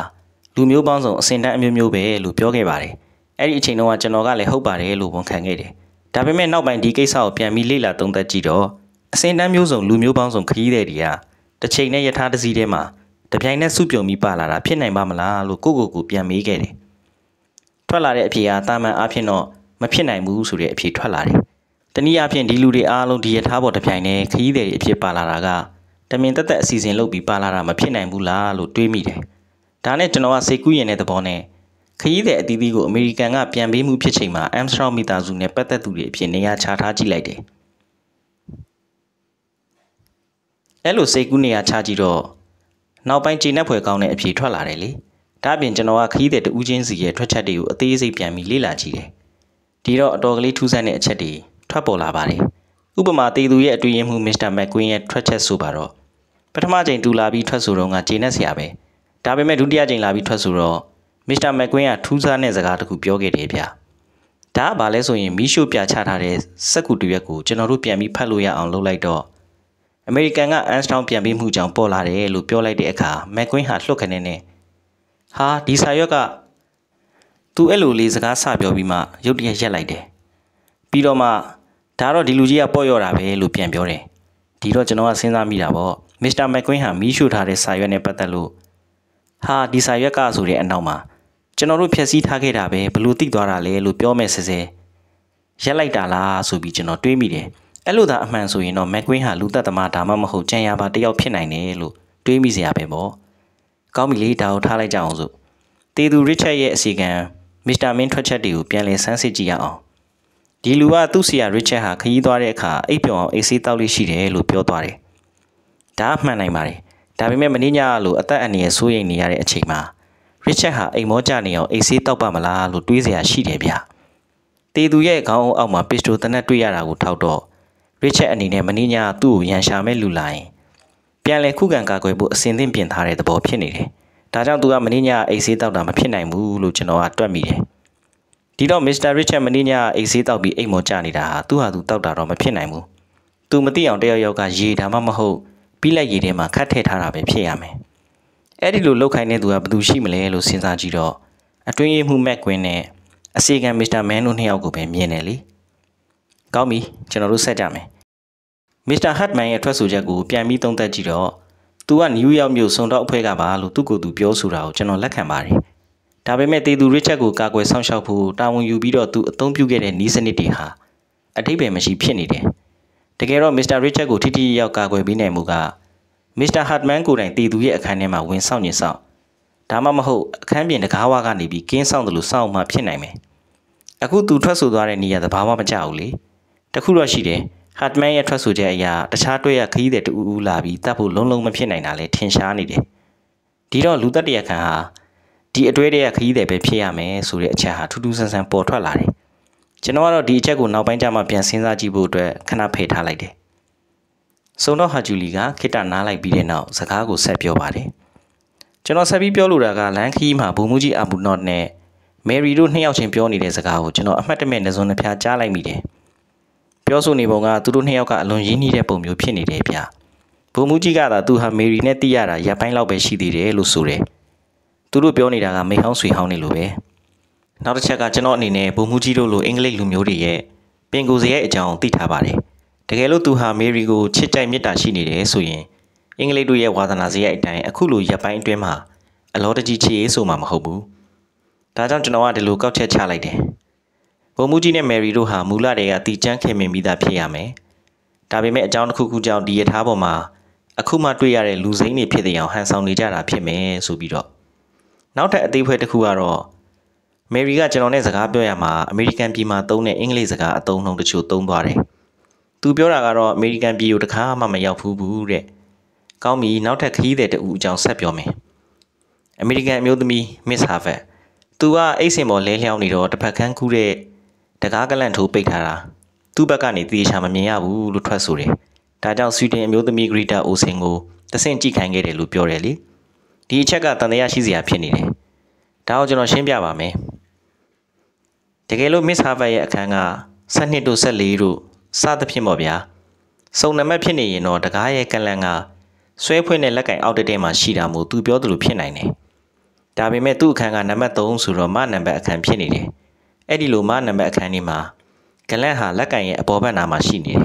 လူမျိုးပေါင်းစုံအဆင့်တန်းအမျိုးမျိုးပဲလို့ပြောခဲ့ပါတယ်။အဲ့ဒီအချိန်တုန်းကကျွန်တော်ကလည်းဟုတ်ပါတယ်လို့ဝန်ခံခဲ့တယ်။ဒါပေမဲ့နောက်ပိုင်းဒီကိစ္စကိုပြန်ပြီးလေ့လာသုံးသပ်ကြည့်တော့အဆင့်တန်းမျိုးစုံလူမျိုးပေါင်းစုံခရီးသည်တွေကတစ်ချိန်နဲ့ယထာတစည်းထဲမှာတပြိုင်နက်စုပြုံပြီးပါလာတာဖြစ်နိုင်ပါမလားလို့ကိုကိုကိုပြန်မေးခဲ့တယ်။ထွက်လာတဲ့အဖြေဟာတာမန်အားဖြင့်တော့မဖြစ်နိုင်ဘူးဆိုတဲ့အဖြေထွက်လာတယ်။တနည်းအားဖြင့်ဒီလူတွေအားလုံးဒီယထာပေါ်တပြိုင်နက်ခရီးသည်တွေအဖြစ်ပါလာတာကတမင်တက်တက်အစီအစဉ်လုပ်ပြီးပါလာတာမဖြစ်နိုင်ဘူးလားလို့တွေးမိတယ်။ဒါနဲ့ကျွန်တော်ကစိတ်ကူးရင်တဲ့သဘောနဲ့ခရီးသည်အသီးသီးကိုအမေရိကန်ကပြန်ပေးမှုဖြစ်ချိန်မှာအမ်စထရောင်းမိသားစုနဲ့ပတ်သက်သူတွေအဖြစ်နေရာချထားကြည့်လိုက်တယ်။အဲ့လိုစိတ်ကူးနေရာချကြည့်တော့နောက်ပိုင်းချိန်နှက်ဖွယ်ကောင်းတဲ့အဖြေထွက်လာတယ်လေ။ဒါပြင်ကျွန်တော်ကခရီးသည်တူးချင်းစီရဲ့ထွက်ချက်တွေကိုအသေးစိတ်ပြန်ပြီးလေ့လာကြည့်တယ်။ဒီတော့အတော်ကလေးထူးဆန်းတဲ့အချက်တွေထွက်ပေါ်လာပါတယ်။ဥပမာတေသူရဲ့အတွင်ရင်မှုမစ္စတာမက်ကွင်းရဲ့ထွက်ချက်ဆိုပါတော့ပထမချိန်တူလာပြီးထွက်ဆိုတော့ကဂျေနက်ဆရာပဲ။ဒါပေမဲ့ဒုတိယကြိမ်လာပြီးထွက်ဆိုတော့မစ္စတာမက်ကွင်းကထူးဆန်းတဲ့စကားတစ်ခုပြောခဲ့တယ်ဗျ။ဒါကဘာလဲဆိုရင်မီးရှို့ပြချထားတဲ့စက်ကူတရက်ကိုကျွန်တော်တို့ပြန်ပြီးဖတ်လို့ရအောင်လုပ်လိုက်တော့အမေရိကန်ကအန်စတောင်းပြန်ပြီးမှုကြောင့်ပေါ်လာတယ်လို့ပြောလိုက်တဲ့အခါမက်ကွင်းဟာလှုပ်ခနဲ့နဲ့ဟာဒီစာရွက်ကသူအဲ့လိုလေးစကားဆပြောပြီးမှရုတ်တရက်ရက်လိုက်တယ်။ပြီးတော့မှဒါတော့ဒီလူကြီးကပေါ့ရော့တာပဲလို့ပြန်ပြောတယ်။ဒီတော့ကျွန်တော်ကစဉ်းစားမိတာပေါ့မစ္စတာမက်ကွင်းဟာမီးရှို့ထားတဲ့စာရွက်နဲ့ပတ်သက်လို့ဟာဒီစာရွက်ကဆိုတဲ့အနောက်မှာကျွန်တော်တို့ဖြည့်ဆည်းထားခဲ့တာပဲဘလို့တိသွားတာလဲလို့ပြောမဲ့စစဲရက်လိုက်တာလားဆိုပြီးကျွန်တော် တွေးမိတယ်အဲ့လိုသာအမှန်ဆိုရင်တော့မက်ကွင်းဟာလူသက်သမားဒါမှမဟုတ်ကြံရပါတယောက်ဖြစ်နိုင်တယ်လို့တွေးမိစရာပဲပေါ့ကောင်းပြီလေဒါကိုထားလိုက်ကြအောင်စို့တေသူရစ်ချတ်ရဲ့အစီကံမစ္စတာမင်းထွက်ချက်တွေကိုပြန်လည်ဆန်းစစ်ကြည့်ရအောင်ဒီလူကသူ့ဆရာရစ်ချတ်ဟာခရီးသွားတဲ့အခါအိပ်ပျော်အောင်အေးဆေးတောက်လေးရှိတယ်လို့ပြောသွားတယ်ဒါအမှန်နိုင်ပါတယ်ဒါပေမဲ့မင်းညာလိုအသက်အန္တရာယ်စိုးရိမ်နေရတဲ့အချိန်မှာ Richard ဟာအိမ်မောကြနေအောင်အိတ်ဆေးတောက်ပါမလားလို့တွေးစရာရှိတယ်ဗျတေသူရဲ့ခေါင်းအောက်မှာပစ္စတိုတနက်တွေ့ရတာကိုထောက်တော့ Richard အနေနဲ့မင်းညာသူ့ကိုရန်ရှာမဲ့လူလာရင်ပြန်လဲခုခံကာကွယ်ဖို့အစင်သင့်ပြင်ထားတဲ့သဘောဖြစ်နေတယ်ဒါကြောင့်သူကမင်းညာအိတ်ဆေးတောက်တာမဖြစ်နိုင်ဘူးလို့ကျွန်တော်ကတွက်မိတယ်ဒီတော့ Mr. Richard မင်းညာအိတ်ဆေးတောက်ပြီးအိမ်မောကြနေတာဟာသူ့ဟာသူတောက်တာတော့မဖြစ်နိုင်ဘူးသူမသိအောင်တယောက်ယောက်ကရေဒါမှမဟုတ်ပြီးလက်ရည်ထဲမှာခတ်ထည့်ထားတာပဲဖြစ်ရမယ်။အဲ့ဒီလိုလောက်ခိုင်းတဲ့သူကဘယ်သူရှိမလဲလို့စဉ်းစားကြည့်တော့အတွင်းရေးမှုမက်ကွင်းနဲ့အစီကံမစ္စတာမန်တို့နှစ်ယောက်ကိုပဲမြင်တယ်လေ။ကောင်းပြီကျွန်တော်တို့ဆက်ကြမယ်။မစ္စတာဟတ်မန်ရဲ့ထွက်ဆိုချက်ကိုပြန်ပြီးသုံးသပ်ကြည့်တော့သူကနယူးယောက်မြို့စုံတော့အဖွဲ့ကပါလို့သူ့ကိုယ်သူပြောဆိုတာကိုကျွန်တော်လက်ခံပါတယ်။ဒါပေမဲ့တေသူရစ်ချက်ကိုကာကွယ်ဆောင်ရှောက်ဖို့တာဝန်ယူပြီးတော့သူအသုံးပြုခဲ့တဲ့နီးစနစ်တွေဟာအထိပ္ပယ်မရှိဖြစ်နေတယ်။တကယ်တော့ Mr. Richard ကိုထိထိရောက် ကာကွယ်ပေးနိုင်မှုက Mr. Hartman ကိုယ်တိုင်တည်သူရဲ့အခန်းထဲမှာဝင်ဆောင်နေဆောင်ဒါမှမဟုတ်အခန်းပြင်တကားဝကနေပြီးကင်းဆောင်တယ်လို့စောင့်မှဖြစ်နိုင်မယ်အခုသူထွက်ဆိုသွားတဲ့နေရာသဘာဝမကျဘူးလေတခုတော့ရှိတယ်ဟတ်မန်ရဲ့ထွက်ဆိုချက်အရာတခြားတွေ့ရခရီးသည်တူဦးလာပြီးတတ်ဖို့လုံးလုံးမဖြစ်နိုင်တာလဲထင်ရှားနေတယ်ဒီတော့လူသက်တရခံဟာဒီအတွေ့အကြုံခရီးသည်ပဲဖြစ်ရမယ်ဆိုတဲ့အချက်ဟာထူးထူးဆန်းဆန်းပေါ်ထွက်လာတယ်ကျွန်တော်ကတော့ဒီအချက်ကိုနောက်ပိုင်းကျမှပြန်စဉ်းစားကြည့်ဖို့အတွက်ခဏဖယ်ထားလိုက်တယ်။ဆုံတော့ဟာဂျူလီကခိတနားလိုက်ပြီးတဲ့နောက်စကားကိုဆက်ပြောပါတယ်။ကျွန်တော်ဆက်ပြီးပြောလိုတာကလန်ခီမှာဘူမူကြီးအာဘူနော့နဲ့မယ်ရီတို့နှစ်ယောက်ချင်းပြောနေတဲ့စကားကိုကျွန်တော်အမှတ်တမဲ့နှစုံနှဖျားကြားလိုက်မိတယ်။ပြောဆိုနေပုံကသူတို့နှစ်ယောက်ကအလွန်ရင်းနှီးတဲ့ပုံမျိုးဖြစ်နေတယ်ဗျ။ဘူမူကြီးကသာသူဟာမယ်ရီနဲ့တိရတာရပ်ပိုင်းလောက်ပဲရှိသေးတယ်လို့ဆိုတယ်။သူတို့ပြောနေတာကမိဟောင်းဆွေဟောင်းနေလို့ပဲ။နောက်တစ်ချက်ကကျွန်တော်အနေနဲ့ဗိုလ်မှူးကြီးတို့လိုအင်္ဂလိပ်လူမျိုးတွေရဲ့ပင်ကိုယ်စရိုက်အကြောင်းသိထားပါတယ်တကယ်လို့သူဟာမေရီကိုချစ်ကြိုက်မေတ္တာရှိနေတယ်ဆိုရင်အင်္ဂလိပ်တို့ရဲ့ဝါသနာစရိုက်အတိုင်းအခုလိုရပ်ပိုင်းအတွင်းမှာအလောတကြီးချစ်ရေးဆိုမှာမဟုတ်ဘူးဒါကြောင့်ကျွန်တော်ကဒီလိုကောက်ချက်ချလိုက်တယ်ဗိုလ်မှူးကြီးနဲ့မယ်ရီတို့ဟာမူလတည်းကတီချမ်းခင်မင်မိသားဖြစ်ရမယ်ဒါပေမဲ့အကြောင်းတစ်ခုခုကြောင့်ဒီရထားပေါ်မှာအခုမှတွေ့ရတဲ့လူစိမ့်တွေဖြစ်တဲ့အောင်ဟန်ဆောင်နေကြတာဖြစ်မယ်ဆိုပြီးတော့နောက်ထပ်အသေးဖွဲတစ်ခုကတော့မယ်ရီကကျွန်တော်နဲ့စကားပြောရမှာအမေရိကန်ပြည်မှာသုံးတဲ့အင်္ဂလိပ်စကားအသုံးအနှုန်းတချို့သုံးသွားတယ်။သူပြောတာကတော့အမေရိကန်ပြည်ကိုတခါမှမရောက်ဘူးတဲ့။ကောင်းပြီနောက်ထပ်ခရီးသည်တူအကြောင်းဆက်ပြောမယ်။အမေရိကန်အမျိုးသမီးမစ်ဟာဗတ်သူကအိတ်စင်ပေါ်လဲလျောင်းနေတော့တပတ်ခန်းကူးတဲ့တကားကလန့်ထိုးပိတ်ထားတာသူ့ဘက်ကနေတေချာမမြင်ရဘူးလို့ထွက်ဆိုတယ်။ဒါကြောင့်ဆွီဒင်အမျိုးသမီးဂရီတာအိုဆင်ကိုတဆင့်ကြည့်ခိုင်းခဲ့တယ်လို့ပြောတယ်လေ။ဒီအချက်ကတန်တရားရှိစရာဖြစ်နေတယ်။ဒါကိုကျွန်တော်ရှင်းပြပါမယ်။တကယ်လို့ Miss Harvard ရဲ့အခန်းက12တို့14တို့စသဖြင့်ပေါ့ဗျာစုံနံပါတ်ဖြစ်နေရင်တော့တကားရဲ့ကလန်ကဆွဲဖွင့်တဲ့လက်ကင်အောက်တဲမှာရှိတာမို့သူပြောသလိုဖြစ်နိုင်တယ်ဒါပေမဲ့သူ့အခန်းကနံပါတ်3ဆိုတော့မနံပါတ်အခန်းဖြစ်နေတယ်အဲ့ဒီလိုမနံပါတ်အခန်းဒီမှာကလန်ဟာလက်ကင်ရဲ့အပေါ်ဘက်နားမှာရှိနေတယ်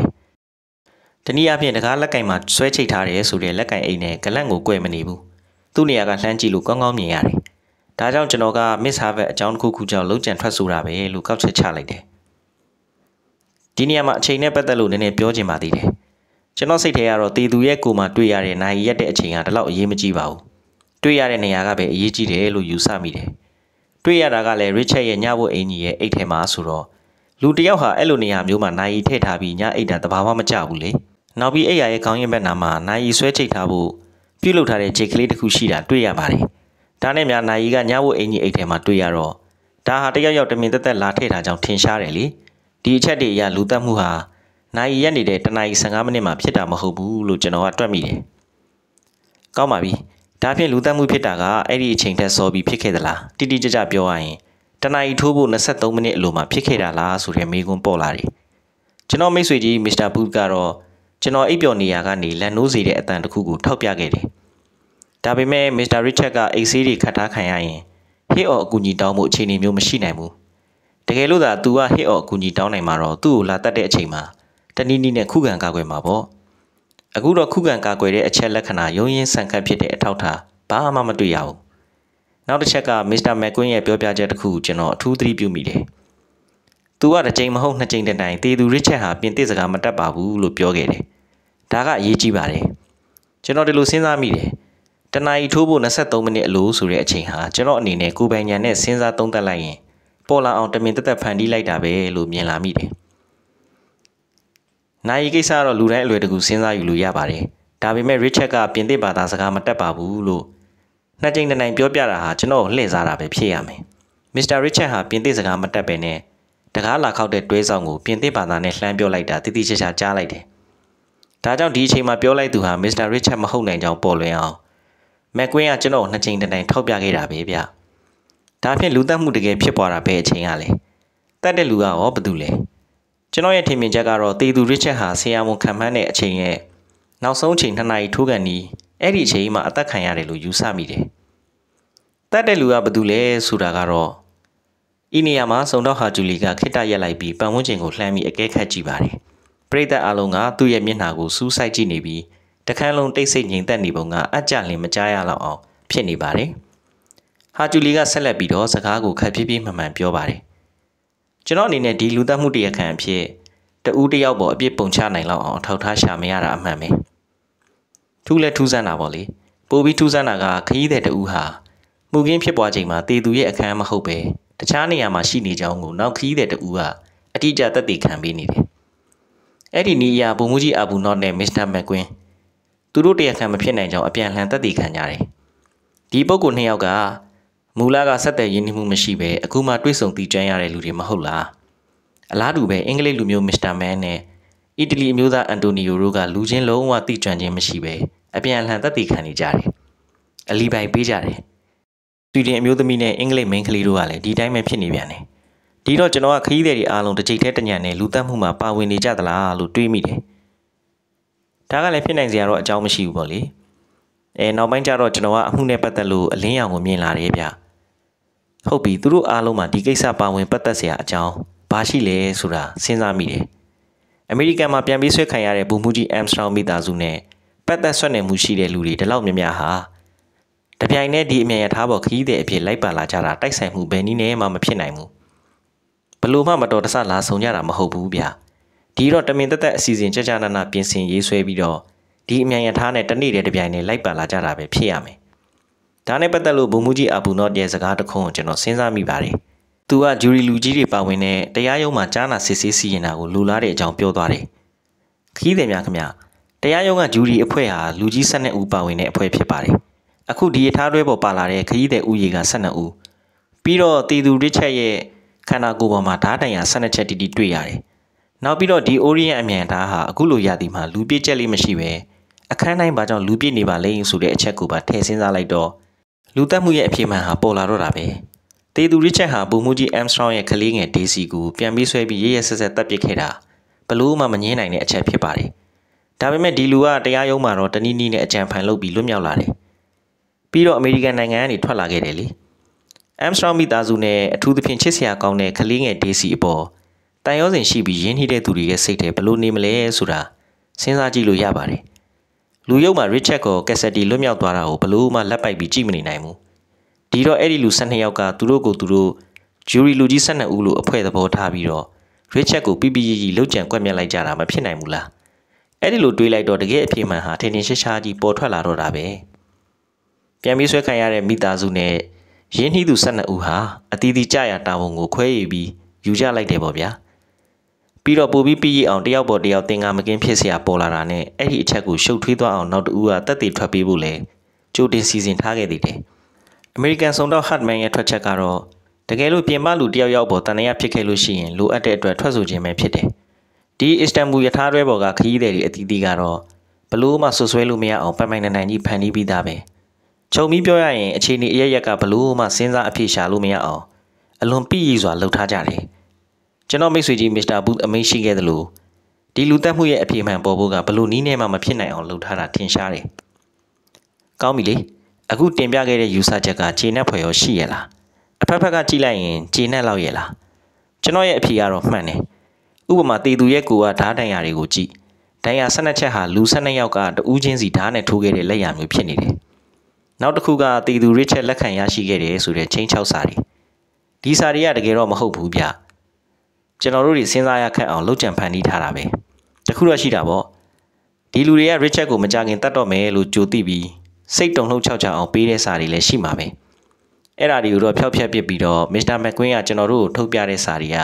တနည်းအားဖြင့်တကားလက်ကင်မှာဆွဲချိတ်ထားတယ်ဆိုတဲ့လက်ကင်အိမ်နဲ့ကလန့်ကို꿰မနေဘူးသူ့နေရာကလှမ်းကြည့်လို့ကောင်းကောင်းမြင်ရတယ်ဒါကြောင့်ကျွန်တော်က Miss Harvard အကြောင်းတစ်ခုခုကြောင့်လုံခြံထွက်ဆိုတာပဲလို့ကောက်ချက်ချလိုက်တယ်ဒီနေရာမှာအချိန်နဲ့ပတ်သက်လို့နည်းနည်းပြောချင်ပါသေးတယ်ကျွန်တော်စိတ်ထဲကတော့တေသူရဲ့ကိုမှာတွေ့ရတဲ့နိုင်ရက်တဲ့အချိန်ကတလောက်အရေးမကြီးပါဘူးတွေ့ရတဲ့နေရာကပဲအရေးကြီးတယ်လို့ယူဆမိတယ်တွေ့ရတာကလည်း Richard ရဲ့ညဘွက်အင်ကြီးရဲ့အိတ်ထဲမှာဆိုတော့လူတယောက်ဟာအဲ့လိုနေရာမျိုးမှာနိုင်ထည့်ထားပြီးညအိတ်တာတဘာမှမကြဘူးလေနောက်ပြီးအိတ်ရရဲ့ခေါင်းရင်းဘက်နားမှာနိုင်ဆွဲချိတ်ထားဖို့ပြုတ်လုထားတဲ့ခြေကလေးတစ်ခုရှိတာတွေ့ရပါတယ်ဒါနဲ့များနာယီကညဝတ်အင်ကြီးအိတ်ထဲမှာတွေ့ရတော့ဒါဟာတယောက်ယောက်တမင်တက်တက်လာထည့်တာကြောင့်ထင်ရှားတယ်လေဒီအချက်တွေအရလူတက်မှုဟာနာယီရက်နေတဲ့တနာယီ15မိနစ်မှာဖြစ်တာမဟုတ်ဘူးလို့ကျွန်တော်ကတွက်မိတယ်ကောင်းပါပြီဒါဖြင့်လူတက်မှုဖြစ်တာကအဲ့ဒီအချိန်ထက်စောပြီးဖြစ်ခဲ့သလားတိတိကျကျပြောရရင် တနာယီထိုးဖို့23မိနစ်အလိုမှာဖြစ်ခဲ့တာလားဆိုတဲ့မေးခွန်းပေါ်လာတယ်ကျွန်တော်မိတ်ဆွေကြီးမစ္စတာဘူးကတော့ကျွန်တော်အိပ်ပျော်နေရာကနေလက်နိုးစီတဲ့အတန်တစ်ခုကိုထောက်ပြခဲ့တယ်ဒါပေမဲ့ Mr. Richard ကအိတ်ဆေးတွေခတ်ထားခံရရင် hit or အကူအညီတောင်းမှုအခြေအနေမျိုးမရှိနိုင်ဘူးတကယ်လို့သာ तू က hit or အကူအညီတောင်းနိုင်မှာတော့သူ့ကိုလာတတ်တဲ့အချိန်မှာတနည်းနည်းနဲ့ခုခံကာကွယ်မှာပေါ့အခုတော့ခုခံကာကွယ်တဲ့အချက်လက္ခဏာရုံရင်းဆန်ခတ်ဖြစ်တဲ့အထောက်ထားဘာမှမတွေ့ရဘူးနောက်တစ်ချက်က Mr. McQueen ရဲ့ပြောပြချက်တစ်ခုကျွန်တော်အထူးသတိပြုမိတယ်။ "तू ကတစ်ချိန်မဟုတ်နှစ်ချိန်တည်းတိုင်တေသူရစ်ချက်ဟာပြင်သစ်စကားမတတ်ပါဘူး"လို့ပြောခဲ့တယ်။ဒါကအရေးကြီးပါတယ်။ကျွန်တော်ဒီလိုစဉ်းစားမိတယ်တနာရီထိုးဖို့23မိနစ်အလိုဆိုတဲ့အချိန်ဟာကျွန်တော်အနေနဲ့ကိုပိုင်ညာနဲ့စဉ်းစားသုံးသပ်လိုက်ရင်ပေါ်လာအောင်တမင်တက်တက်ဖန်တီးလိုက်တာပဲလို့မြင်လာမိတယ်။နိုင်ကိစ္စကတော့လူတိုင်းအလွယ်တကူစဉ်းစားယူလို့ရပါတယ်။ဒါပေမဲ့ Richard ကပြင်သစ်ဘာသာစကားမတတ်ပါဘူးလို့နှစ်ကြိမ်တစ်နိုင်ပြောပြတာဟာကျွန်တော်လှည့်စားတာပဲဖြစ်ရမယ်။ Mr. Richard ဟာပြင်သစ်စကားမတတ်ပဲနဲ့တကားလာခောက်တဲ့တွဲဆောင်ကိုပြင်သစ်ဘာသာနဲ့လှမ်းပြောလိုက်တာတိတိကျကျကြားလိုက်တယ်။ဒါကြောင့်ဒီအချိန်မှာပြောလိုက်သူဟာ Mr. Richard မဟုတ်နိုင်ကြောင်းပေါ်လွင်အောင်မက်ကွင်းကကျွန်တော်နှစ်ချိန်တည်းထောက်ပြခဲ့တာပဲဗျဒါဖြင့်လူသက်မှုတကယ်ဖြစ်ပေါ်တာပဲအချိန်ကလေတတ်တဲ့လူကရောဘာတူလဲကျွန်တော်ရဲ့ထင်မြင်ချက်ကတော့တေသူရစ်ချက်ဟာဆရာဝန်ခံမှန်းတဲ့အချိန်ရဲ့နောက်ဆုံးချိန်နှစ်နာရီထိုးကန်ဒီအဲ့ဒီအချိန်မှာအသက်ခံရတယ်လို့ယူဆမိတယ်တတ်တဲ့လူကဘာတူလဲဆိုတာကတော့ဤနေရာမှာစုံတော့ဟာဂျူလီကခိတရက်လိုက်ပြီးပတ်ဝန်းကျင်ကိုလှမ်းပြီးအကဲခတ်ကြည့်ပါတယ်ပရိသတ်အလုံးကသူ့ရဲ့မျက်နှာကိုစူးစိုက်ကြည့်နေပြီးတခန်းလုံးတိတ်ဆိတ်ငြိမ်သက်နေပုံကအကြလင်မကြားရတော့အောင်ဖြစ်နေပါတယ်။ဟာကျူလီကဆက်လက်ပြီးတော့စကားကိုခက်ပြပြမှန်မှန်ပြောပါတယ်။ကျွန်တော်အနေနဲ့ဒီလူသက်မှုတရားခံအဖြစ်တဦးတယောက်ပေါ်အပြစ်ပုံချနိုင်လောက်အောင်ထောက်ထားရှာမရတာအမှန်ပဲ။ထူးလဲထူးဆန်းတာပေါ့လေ။ပိုပြီးထူးဆန်းတာကခရီးတဲ့တဦးဟာမှုကင်းဖြစ်ပွားချိန်မှာတေသူရဲ့အခန်းမဟုတ်ပဲတခြားနေရာမှာရှိနေကြောင်းကိုနောက်ခရီးတဲ့တဦးကအတိအကျသက်သေခံပေးနေတယ်။အဲ့ဒီနေရာဘုံမှုကြီးအဘူနော့နဲ့မစ္စတာမက်ကွင်းသူတို့တရားခံမဖြစ်နိုင်ကြောင်းအပြန်လှန်သက်သေခံကြတယ်။ဒီပုဂ္ဂိုလ်နှစ်ယောက်ကမူလကဆက်သက်ရင်းနှီးမှုမရှိဘဲအခုမှတွေ့ဆုံတည်ကျွမ်းရတဲ့လူတွေမဟုတ်လား။အလားတူပဲအင်္ဂလိပ်လူမျိုးမစ္စတာမန်နဲ့အီတလီအမျိုးသားအန်တိုနီယိုတို့ကလူချင်းလုံးဝတည်ကျွမ်းခြင်းမရှိဘဲအပြန်လှန်သက်သေခံနေကြတယ်။အလီပိုင်ပေးကြတယ်။ဆွီဒင်အမျိုးသမီးနဲ့အင်္ဂလိပ်မိန်းကလေးတို့ကလည်းဒီတိုင်းပဲဖြစ်နေပြန်တယ်။ဒီတော့ကျွန်တော်ကခရီးသည်တွေအားလုံးတစ်ချိန်တည်းတညံနဲ့လူသက်မှုမှာပါဝင်နေကြသလားလို့တွေးမိတယ်။ဒါကလည်းဖြစ်နိုင်စရာတော့အကြောင်းမရှိဘူးပေါ့လေအဲနောက်ပိုင်းကျတော့ကျွန်တော်ကအမှုနဲ့ပတ်သက်လို့အလင်းရောင်ကိုမြင်လာတယ်ဗျဟုတ်ပြီသူတို့အားလုံးမှာဒီကိစ္စပါဝင်ပတ်သက်စရာအကြောင်းဘာရှိလဲဆိုတာစဉ်းစားမိတယ်အမေရိကန်မှာပြန်ပြီးဆွဲခံရတဲ့ဘူမူကြီးအမ်စတောင်မိသားစုနဲ့ပတ်သက်ဆွတ်နေမှုရှိတဲ့လူတွေဒီလောက်များများဟာတပြိုင်တည်းဒီအမြန်ရထားပေါ်ခီးတဲ့အဖြစ်လိုက်ပါလာကြတာတိုက်ဆိုင်မှုဘယ်နည်းနဲ့မှမဖြစ်နိုင်ဘူးဘလို့မှမတော်တဆလာဆုံကြတာမဟုတ်ဘူးဗျာ။ဒီတော့တမင်သက်သက်အစီအစဉ်ကြကြနာနာပြင်ဆင်ရေးဆွဲပြီးတော့ဒီအမြန်ရထားနဲ့တနေ့တည်းတစ်ပြိုင်တည်းလိုက်ပါလာကြတာပဲဖြစ်ရမယ်။ဒါနဲ့ပတ်သက်လို့ဘုံမှုကြီးအဘူနော့ရဲ့စကားတခုကိုကျွန်တော်စဉ်းစားမိပါတယ်။သူကဂျူရီလူကြီးတွေပါဝင်တဲ့တရားရုံးမှာကြားနာစစ်ဆေးစီရင်တာကိုလူလားတဲ့အကြောင်းပြောသွားတယ်။ခီးတယ်များခင်ဗျာတရားရုံးကဂျူရီအဖွဲ့ဟာလူကြီး၁၂ဦးပါဝင်တဲ့အဖွဲ့ဖြစ်ပါတယ်။အခုဒီရထားတွဲပေါ်ပါလာတဲ့ခီးတဲ့ဦးရေက၁၂ဦးပြီးတော့တီသူရစ်ချက်ရဲ့ခန္ဓာကိုယ်ပေါ်မှာဓာတ်တန်ရာ၁၂ချက်တိတိတွေ့ရတယ်။နောက်ပြီးတော့ဒီ Orient အမြန်သားဟာအခုလိုရသည်မှာလူပြည့်ကျက်လေးမရှိပဲအခန်းတိုင်းဘာကြောင့်လူပြည့်နေပါလဲဆိုတဲ့အချက်ကိုပါထည့်စဉ်းစားလိုက်တော့လူတက်မှုရဲ့အဖြစ်မှန်ဟာပေါ်လာတော့တာပဲတေသူရစ်ချက်ဟာဘူမူကြီးအမ်စထရောင်းရဲ့ကလေးငယ်ဒေးစီကိုပြန်ပြီးဆွဲပြီးရရဆက်ဆက်တပ်ပစ်ခဲ့တာဘလို့မှမငင်းနိုင်တဲ့အချက်ဖြစ်ပါတယ်ဒါပေမဲ့ဒီလူကတရားရုံးမှာတော့တနည်းနည်းနဲ့အကြံဖန်လုပ်ပြီးလွတ်မြောက်လာတယ်ပြီးတော့အမေရိကန်နိုင်ငံကနေထွက်လာခဲ့တယ်လေအမ်စထရောင်းမိသားစုနဲ့အထူးသဖြင့်ချစ်စရာကောင်းတဲ့ကလေးငယ်ဒေးစီအပေါ်တန်ရောစဉ်ရှိပြီးရင်းနှီးတဲ့သူတွေရဲ့စိတ်ထဲဘလို့နေမလဲဆိုတာစဉ်းစားကြည့်လို့ရပါတယ်။လူရုပ်မှာ Richard ကိုကက်ဆက်တီလွတ်မြောက်သွားတာကိုဘလို့မှလက်ပိုက်ပြီးကြည့်မနေနိုင်ဘူး။ဒီတော့အဲ့ဒီလူ12ယောက်ကသူတို့ကိုသူတို့ဂျူရီလူကြီး12ဦးလို့အဖွဲ့သဘောထားပြီးတော့ Richard ကိုပြပြရည်ရည်လှုပ်ကြံကွက်မြက်လိုက်ကြတာမဖြစ်နိုင်ဘူးလား။အဲ့ဒီလိုတွေးလိုက်တော့တကယ်အဖြစ်မှန်ဟာထင်ထင်ရှားရှားကြီးပေါ်ထွက်လာတော့တာပဲ။ပြန်ပြီးဆွဲခံရတဲ့မိသားစုနဲ့ရင်းနှီးသူ12ဦးဟာအသီးသီးကြရတာဝန်ကိုခွဲယူပြီးယူကြလိုက်တယ်ပေါ့ဗျာ။ပြီးတော့ပို့ပြီးပြည့်အောင်တယောက်ပေါ်တယောက်သင်္ကာမကင်းဖြစ်เสียပေါ်လာတာနဲ့အဲ့ဒီအချက်ကိုရှုပ်ထွေးသွားအောင်နောက်တူကတက်တည်ထွက်ပေးဖို့လဲကြိုတင်စီစဉ်ထားခဲ့သေးတယ်။ American စုံတော့ Hartman ရဲ့ထွက်ချက်ကတော့တကယ်လို့ပြင်ပလူတယောက်ယောက်ပေါ်တန်ရဖြစ်ခဲ့လို့ရှိရင်လိုအပ်တဲ့အတွက်ထွက်ဆိုခြင်းပဲဖြစ်တယ်။ဒီအစ္စတန်ဘူယထာတွဲပေါ်ကခရီးသည်တွေအသီးသီးကတော့ဘလို့မှဆွဆွဲလို့မရအောင်ပတ်မိုင်နိုင်နိုင်ကြီးဖန်တီးပြီးသားပဲ။ခြုံပြီးပြောရရင်အခြေအနေအရရက်ကဘလို့မှစဉ်းစားအပြေရှာလို့မရအောင်အလွန်ပြည့်ရစွာလှုပ်ထားကြတယ်။ကျွန်တော်မိတ်ဆွေကြီးမစ္စတာဘူးအမိန့်ရှိခဲ့တယ်လို့ဒီလူတက်မှုရဲ့အပြေမှန်ပေါ်ဖို့ကဘလို့နီးနေမှမဖြစ်နိုင်အောင်လှုပ်ထားတာထင်ရှားတယ်။ကောင်းပြီလေ။အခုတင်ပြခဲ့တဲ့ယူဆချက်ကခြေနဲ့ဖွယ်ရောရှိရလား။အဖက်ဖက်ကကြည့်လိုက်ရင်ခြေနဲ့လောက်ရလား။ကျွန်တော်ရဲ့အဖြေကတော့မှန်တယ်။ဥပမာတေသူရဲ့ကိုကဓာတ်တန်ရာတွေကိုကြည့်။ဒဏ်ရာ12ချက်ဟာလူ12ယောက်ကတူးချင်းစီဓာတ်နဲ့ထိုးခဲ့တဲ့လက်ရာမျိုးဖြစ်နေတယ်။နောက်တစ်ခုကတေသူရစ်ချက်လက်ခံရရှိခဲ့တယ်ဆိုတဲ့ချင်း6စာတွေ။ဒီစာတွေကတကယ်တော့မဟုတ်ဘူးဗျ။ကျွန်တော်တို့တွေစဉ်းစားရခက်အောင်လှုပ်ကြံဖန်တီးထားတာပဲတခုတော့ရှိတာပေါ့ဒီလူတွေက Richard ကိုမကြခင်တတ်တော့မယ်လို့ကြိုသိပြီးစိတ်တုံလှုပ်ချောက်ချအောင်ပေးတဲ့စာတွေလည်းရှိမှာပဲအဲ့ဒါတွေကိုတော့ဖျောက်ဖျက်ပစ်ပြီးတော့ Mr. McQueen ကကျွန်တော်တို့ကိုထုတ်ပြတဲ့စာတွေက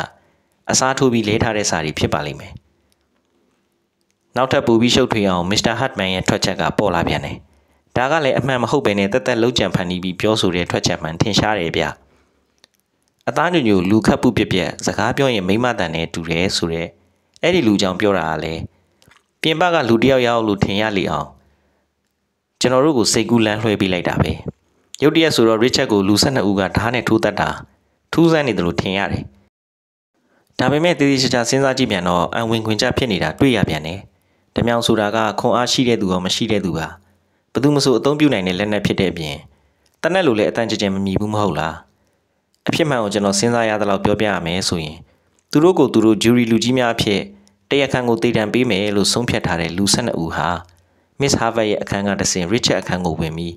အစားထိုးပြီးလဲထားတဲ့စာတွေဖြစ်ပါလိမ့်မယ်နောက်ထပ်ပူပြီးရှုပ်ထွေအောင် Mr. Hartman ရဲ့ထွက်ချက်ကပေါ်လာပြန်တယ်ဒါကလည်းအမှန်မဟုတ်ပဲနဲ့တက်တက်လှုပ်ကြံဖန်တီးပြီးပြောဆိုတဲ့ထွက်ချက်မှန်ထင်ရှားတယ်ဗျာအသားညူညူလူခတ်ပုပြပြက်စကားပြောရင်မိမတန်နဲ့တူတယ်ဆိုတော့အဲ့ဒီလူကြောင့်ပြောတာကလည်းပြင်ပကလူတယောက်ယောက်လို့ထင်ရလေအောင်ကျွန်တော်တို့ကိုစိတ်ကူးလန်းလွှဲပေးလိုက်တာပဲရုတ်တရက်ဆိုတော့ Richard ကိုလူ၁၂ဦးကဓာတ်နဲ့ထိုးတတ်တာထူးဆန်းနေတယ်လို့ထင်ရတယ်ဒါပေမဲ့တည်တည်ချာချာစဉ်းစားကြည့်ပြန်တော့အံဝင်ခွင်ကျဖြစ်နေတာတွေ့ရပြန်တယ်။တမြောင်ဆိုတာကခွန်အားရှိတဲ့သူရောမရှိတဲ့သူပါ။ဘသူမဆိုအသုံးပြုနိုင်တဲ့လက်နက်ဖြစ်တဲ့အပြင်တနက်လိုလည်းအတန်ကြင်ကြင်မမြည်ဘူးမဟုတ်လား။အဖြစ်မှန်ကိုကျွန်တော်စဉ်းစားရသလောက်ပြောပြရမယ်ဆိုရင်သူတို့ကိုသူတို့ဂျူရီလူကြီးများအဖြစ်တရားခံကိုတည်တံပေးမယ်လို့ဆုံးဖြတ်ထားတဲ့လူ၁၂ဦးဟာမစ်ဟာဗတ်ရဲ့အခန်းကတဆင်ရစ်ချက်အခန်းကိုဝင်ပြီး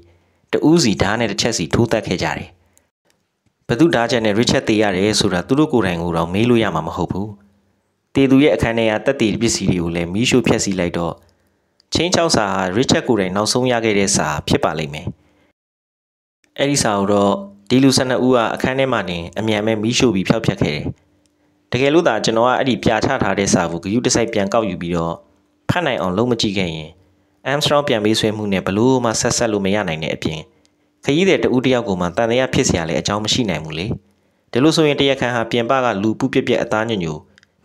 တဦးစီဓာတ်နဲ့တစ်ချက်စီထိုးတက်ခဲ့ကြတယ်။ဘသူဓာတ်ချက်နဲ့ရစ်ချက်တေးရတယ်ဆိုတာသူတို့ကိုယ်တိုင်ကိုတော့မေးလို့ရမှာမဟုတ်ဘူး။တေသူရဲ့အခန်းထဲကတက်တည်ပစ္စည်းတွေကိုလည်းမီးရှို့ဖျက်ဆီးလိုက်တော့ချင်းချောက်စာဟာရစ်ချက်ကိုယ်တိုင်နောက်ဆုံးရခဲ့တဲ့စာဖြစ်ပါလိမ့်မယ်။အဲဒီစာကိုတော့ဒီလူ12ဦးကအခန်းထဲမှာတင်အမြန်ပဲမီးရှို့ပြီးဖျောက်ဖျက်ခဲ့တယ်။တကယ်လို့သာ ကျွန်တော်ကအဲ့ဒီပြာချထားတဲ့စာကိုဂယုတစိုက်ပြန်ကောက်ယူပြီးတော့ဖတ်နိုင်အောင်လုံးမကြည့်ခဲ့ရင်အမ်စထရောင်းပြန်ပေးဆွဲမှုနဲ့ဘလို့မှဆက်ဆက်လို့မရနိုင်တဲ့အပြင်ခရီးသည်တဦးတယောက်ကိုမှတန်တရားဖြစ်เสียရလဲအကြောင်းမရှိနိုင်ဘူးလေ။ဒီလိုဆိုရင်တရားခံဟာပြင်ပကလူပုပြက်ပြက်အသားညွန့်ညို